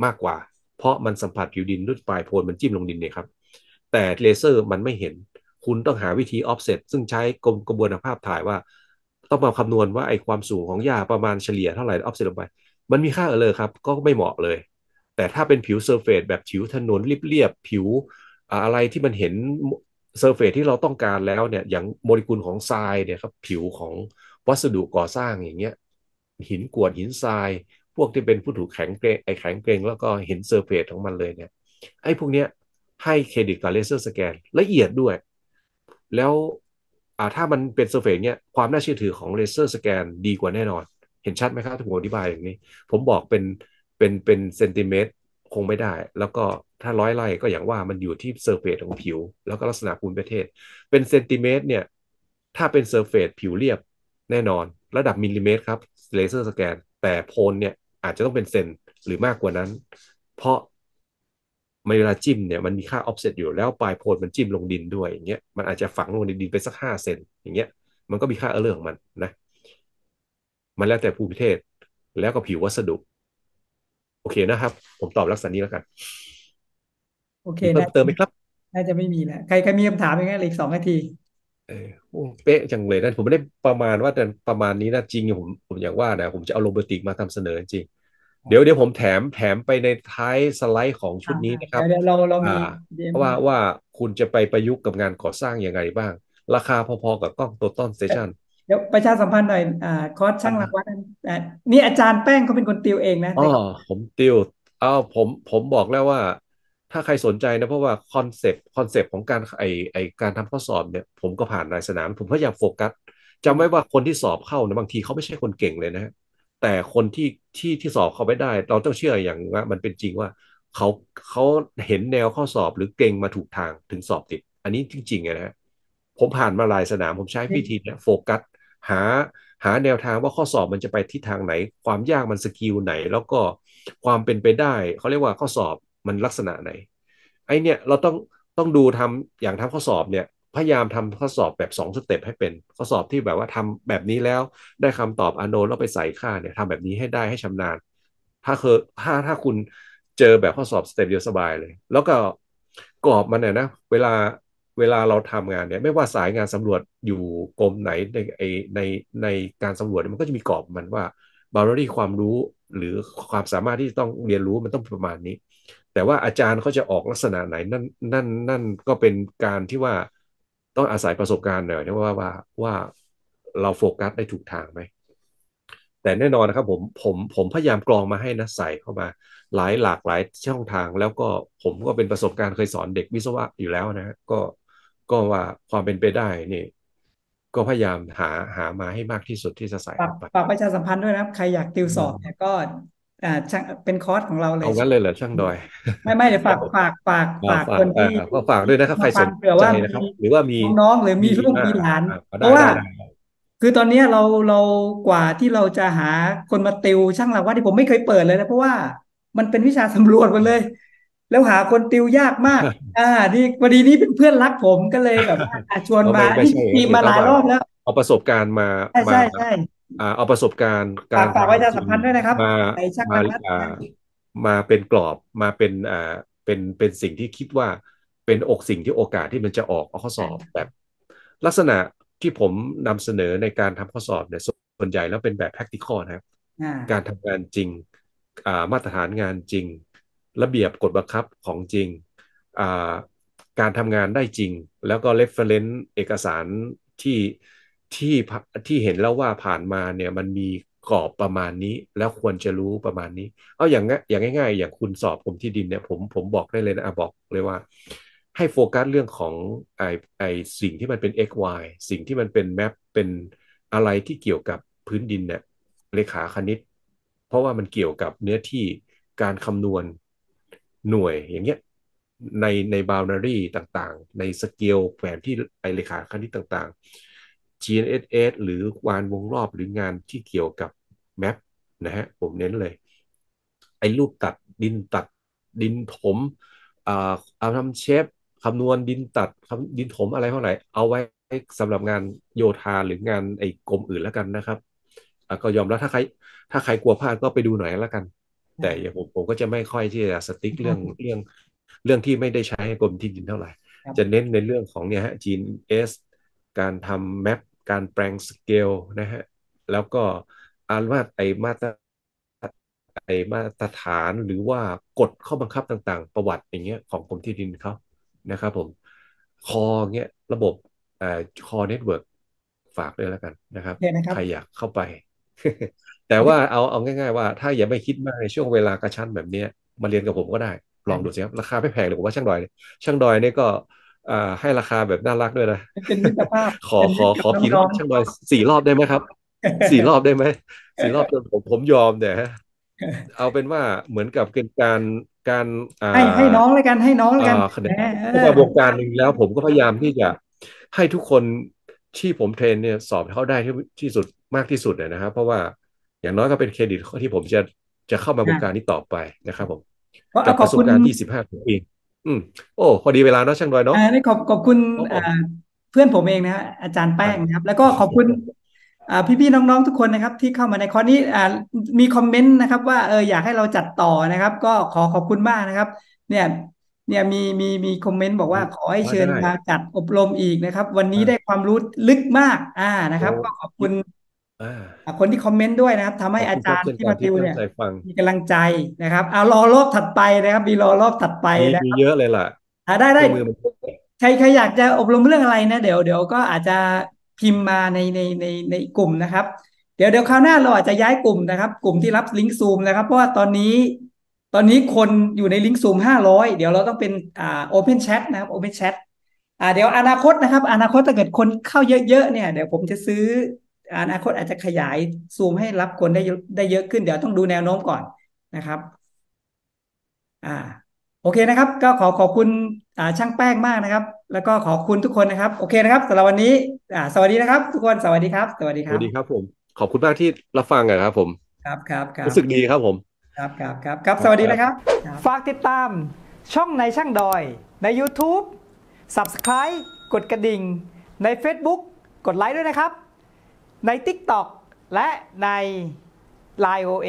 มากกว่า เพราะมันสัมผัสผิวดินด้วยปลายโพลมันจิ้มลงดินเนี่ยครับแต่เลเซอร์มันไม่เห็นคุณต้องหาวิธีออฟเซตซึ่งใช้กลมกระบวนภาพถ่ายว่าต้องมาคำนวณว่าไอ้ความสูงของยาประมาณเฉลี่ยเท่าไหร่ออฟเซตลงไป มันมีค่าเออเลยครับ ก็ไม่เหมาะเลย แต่ถ้าเป็นผิวเซอร์เฟสแบบผิวถนนเรียบๆผิวอะไรที่มันเห็นเซอร์เฟสที่เราต้องการแล้วเนี่ยอย่างโมเลกุลของทรายเนี่ยครับผิวของวัสดุก่อสร้างอย่างเงี้ยหินกวดหินทรายพวกที่เป็นผู้ถูกแข็งเกรงไอแข็งเกรงแล้วก็เห็นเซอร์เฟสของมันเลยเนี่ยไอพวกเนี้ยให้เครดิตกับเลเซอร์สแกนละเอียดด้วย แล้ว่าถ้ามันเป็นเซอร์เฟซเนี่ยความน่าเชื่อถือของเลเซอร์สแกนดีกว่าแน่นอน เห็นชัดไหมครับถีงผมอธิบายอย่างนี้ ผมบอกเป็นเป็นเป็นเซนติเมตรคงไม่ได้ แล้วก็ถ้าร้อยไร่ก็อย่างว่ามันอยู่ที่เซอร์เฟซของผิว แล้วก็ลักษณะภูมิประเทศ เป็นเซนติเมตรเนี่ยถ้าเป็นเซอร์เฟซผิวเรียบแน่นอนระดับมิลลิเมตร ครับเลเซอร์สแกนแต่โพลเนี่ยอาจจะต้องเป็นเซนหรือมากกว่านั้น เพราะมันเวลาจิ้มเนี่ยมันมีค่าออฟเซตอยู่แล้วปลายโพลมันจิ้มลงดินด้วยอย่างเงี้ยมันอาจจะฝังลงในดินไปสักห้าเซนอย่างเงี้ยมันก็มีค่าเออรเรอ่ของมันนะ มันแล้วแต่ภูมิเทศแล้วก็ผิววัสดุ โอเคนะครับ ผมตอบลักษณะนี้แล้วกัน
โอเคเพิ่มเติมไหมครับน่าจะไม่มีแล้วใครใครมีคำถามอย่างเงี้ยเหลืออีกสองนาที
เออเป๊ะจังเลยนะ ผมไม่ได้ประมาณว่า แต่ประมาณนี้นะจริงผมผมอยากว่านะผมจะเอาโรบอติกมาทำเสนอจริงเดี๋ยวเดี๋ยวผมแถม แถมไปในท้ายสไลด์ของชุดนี้นะครับเราเรามีว่าว่าคุณจะไปประยุกต์กับงานก่อสร้างยังไงบ้าง ราคาพอๆกับกล้องตัวต้นเเสชัน
เดี๋ยวประชาสัมพันธ์หน่อยอ่า คอร์สช่างหลักวัดนี่อาจารย์แป้งเขาเป็นคนติวเองนะ อ๋อ
ผมติว อ้าว ผม ผมบอกแล้วว่า ถ้าใครสนใจนะเพราะว่าคอนเซปต์ คอนเซปต์ของการ ไอไอการทำข้อสอบเนี่ยผมก็ผ่านรายสนาม ผมพยายามโฟกัสจำไว้ว่าคนที่สอบเข้านะบางทีเขาไม่ใช่คนเก่งเลยนะ แต่คนที่ที่ที่สอบเข้าไปได้ เราต้องเชื่ออย่างว่า มันเป็นจริงว่า เขาเขาเห็นแนวข้อสอบหรือเก่งมาถูกทางถึงสอบติด อันนี้จริงๆนะฮะผมผ่านมาหลายสนามผมใช้วิธีเนี่ยโฟกัสหาหาแนวทางว่าข้อสอบมันจะไปทิศทางไหน ความยากมันสกิลไหน แล้วก็ความเป็นไปได้เขาเรียกว่าข้อสอบมันลักษณะไหนไอเนี่ยเราต้องต้องดูทำอย่างทำข้อสอบเนี่ยพยายามทำข้อสอบแบบ2สเต็ปให้เป็น ข้อสอบที่แบบว่าทำแบบนี้แล้ว ได้คำตอบอโนแล้วไปใส่ค่าเนี่ยทำแบบนี้ให้ได้ให้ชำนาญ ถ้าเคยถ้า ถ้าคุณเจอแบบข้อสอบสเต็ปเดียวสบายเลยแล้วก็กรอบมันเนี่ยนะ เวลาเวลาเราทำงานเนี่ยไม่ว่าสายงานสำรวจอยู่กรมไหนในในในการสำรวจมันก็จะมีกรอบมันว่าบารอรี่ความรู้หรือความสามารถที่ต้องเรียนรู้มันต้องประมาณนี้ แต่ว่าอาจารย์เขาจะออกลักษณะไหนนั่นนั่นนั่นก็เป็นการที่ว่าต้องอาศัยประสบการณ์หน่อยนะว่าว่าว่าเราโฟกัสได้ถูกทางไหมแต่แน่นอนนะครับผมผมผมพยายามกรองมาให้นะใส่เข้ามา หลายหลากหลายช่องทางแล้วก็ผมก็เป็นประสบการณ์เคยสอนเด็กวิศวะอยู่แล้วนะก็ก็ว่าความเป็นไปได้นี่ ก็พยายามหาหามาให้มากที่สุดที่จะใส่ฝากไป
ฝากประชาสัมพันธ์ด้วยนะครับ ใครอยากติวสอบเนี่ยก็อ่าช่างเป็นคอร์สของเราเลยเอางั้นเล
ยเหรอช่างดอย
ไม่ไม่เดี๋ยวฝากฝากฝากฝากคนที่ก็ฝากด้วยนะครับใครสนใจนะครับ หร
ือว่ามีน้องหรือมีลูกมีหลานเพราะว่า
คือตอนนี้เราเรากว่าที่เราจะหาคนมาติวช่างหลักว่าที่ผมไม่เคยเปิดเลยนะเพราะว่ามันเป็นวิชาสำรวจหมดเลย แล้วหาคนติวยากมาก อ่านี่วันนี้นีเป็นเพื่อนรักผมก็เลยแบบชวนมาที่มาหลายรอบแล้ว
เอาประสบการณ์มาใช่ใช่เอาประสบการณ์การฝากไว้จะสัมพ
ันธ์ด้วยนะครับมามา
มาเป็นกรอบ มาเป็นอ่าเป็นเป็นสิ่งที่คิดว่าเป็นอกสิ่งที่โอกาสที่มันจะออกข้อสอบแบบ ลักษณะที่ผมนำเสนอในการทำข้อสอบเนี่ยส่วนใหญ่แล้วเป็นแบบ practical นะครับการทำงานจริงมาตรฐานงานจริง ระเบียบกฎบังคับของจริง การทำงานได้จริง แล้วก็ reference เอกสารที่ที่ที่เห็นแล้วว่าผ่านมาเนี่ยมันมีกรอบประมาณนี้แล้วควรจะรู้ประมาณนี้เอาอย่างอย่างง่ายๆ อย่างคุณสอบผมที่ดินเนี่ยผมผมบอกได้เลยนะบอกเลยว่า ให้โฟกัสเรื่องของไอไอสิ่งที่มันเป็น x y สิ่งที่มันเป็นแมปเป็นอะไรที่เกี่ยวกับพื้นดินเนี่ยเลขาคณิตเพราะว่ามันเกี่ยวกับเนื้อที่การคำนวณหน่วยอย่างเงี้ยในในบาวนารีต่างๆ ในสเกลแผนที่ไอเลขาคณิตต่างๆ GNSS หรือวานวงรอบหรืองานที่เกี่ยวกับแมป นะฮะผมเน้นเลย ไอ้รูปตัดดินตัดดินถมอ่าเอาทำเชฟคำนวณดินตัดดินถมอะไรเท่าไหร่เอาไว้สำหรับงานโยธาหรืองาน ไอ้กรมอื่นแล้วกันนะครับ ก็ยอมแล้วถ้าใครถ้าใครกลัวพลาดก็ไปดูหน่อยแล้วกัน แต่ผมผมก็จะไม่ค่อยที่จะสติ๊กเรื่องเรื่องเรื่องที่ไม่ได้ใช้กรมที่ดินเท่าไหร่จะเน้นในเรื่องของเนี่ยฮะจีนเอสการทำแมปการแปลงสเกลนะฮะแล้วก็อานว่าไอมาตรไอมาตรฐานหรือว่ากฎข้อบังคับต่างๆ ประวัติอย่างเงี้ยของกรมที่ดินเขานะครับผม คอเงี้ยระบบอคอเน็ตเวิร์กฝากด้วยแล้วกันนะครับ ใครอยากเข้าไป แต่ว่าเอาเอาง่ายๆว่า ถ้าอย่าไม่คิดมากในช่วงเวลากระชั้นแบบเนี้ยมาเรียนกับผมก็ได้ ลองดูสิครับ ราคาไม่แพงเลยผมว่าช่างดอย ช่างดอยเนี่ยก็อ่าให้ราคาแบบน่ารักด้วยนะ
เป็นมิตรภาพขอขอขอกี่รอบช่
างบอยสี่รอบได้ไหมครับสี่รอบได้ไหมสี่รอบจนผมผมยอมเนี่ยเอาเป็นว่าเหมือนกับเป็นการการให้ให้น้องเล
ยกันให้น้องเลยกันเพราบวก
การหนึ่งแล้ว ผมก็พยายามที่จะให้ทุกคนที่ผมเทรนเนี่ยสอบเข้าได้ที่ที่สุดมากที่สุดนะครับ เพราะว่าอย่างน้อยก็เป็นเครดิตที่ผมจะจะเข้ามาบวงการนี้ต่อไปนะครับ ผม
กาประสบการณ์ที่สิ
บห้าปีอืมโอ้พอดีเวลาเนาะช่างดอยเนาะอ่า
นี่ขอบขอบคุณเพื่อนผมเองนะฮะอาจารย์แป้งนะครับ แล้วก็ขอบคุณี่พี่ๆน้องๆทุกคนนะครับ ที่เข้ามาในคอร์สนี้มีคอมเมนต์นะครับ ว่าเอออยากให้เราจัดต่อนะครับ ก็ขอขอบคุณมากนะครับ เนี่ย เนี่ยมีมีมีคอมเมนต์บอกว่าขอให้เชิญมาจัดอบรมอีกนะครับ วันนี้ได้ความรู้ลึกมากอ่านะครับ ก็ขอบคุณคนที่คอมเมนต์ด้วยนะครับทำให้อาจารย์ที่มาติวเนี่ยมีกำลังใจนะครับเอารอรอบถัดไปนะครับมีรอรอบถัดไปนะมีเ
ยอะเลยล่ะได้ได้
ใครใครอยากจะอบรมเรื่องอะไรนะ เดี๋ยวเดี๋ยวก็อาจจะพิมพ์มาในในในในกลุ่มนะครับ เดี๋ยวเดี๋ยวคราวหน้าเราอาจจะย้ายกลุ่มนะครับ กลุ่มที่รับลิงก์ซูมนะครับ เพราะว่าตอนนี้ตอนนี้คนอยู่ในลิงก์ซูมห้าร้อยเดี๋ยวเราต้องเป็นอ่าโอเพนแชทนะครับโอเพนแชทอ่าเดี๋ยวอนาคตนะครับอนาคตถ้าเกิดคนเข้าเยอะ ๆเนี่ยเดี๋ยวผมจะซื้ออนาคตอาจจะขยายซูมให้รับคนได้ได้เยอะขึ้นเดี๋ยวต้องดูแนวโน้มก่อนนะครับ อ่า โอเคนะครับ ก็ขอขอบคุณอ่าช่างแป้งมากนะครับ แล้วก็ขอบคุณทุกคนนะครับ โอเคนะครับสำหรับวันนี้อ่าสวัสดีนะครับ ทุกคนสวัสดีครับ สวัสดีครับสวัสดีครับผม
ขอบคุณมากที่รับฟังอะครับผมครับครับรู้สึกดีครับผม
ครับครับครับครับสวัสดีนะครับครับฝากติดตามช่องในช่างดอยใน YouTube Subscribe กดกระดิ่ง ใน Facebook กดไลค์ด้วยนะครับใน TikTok และใน Line OA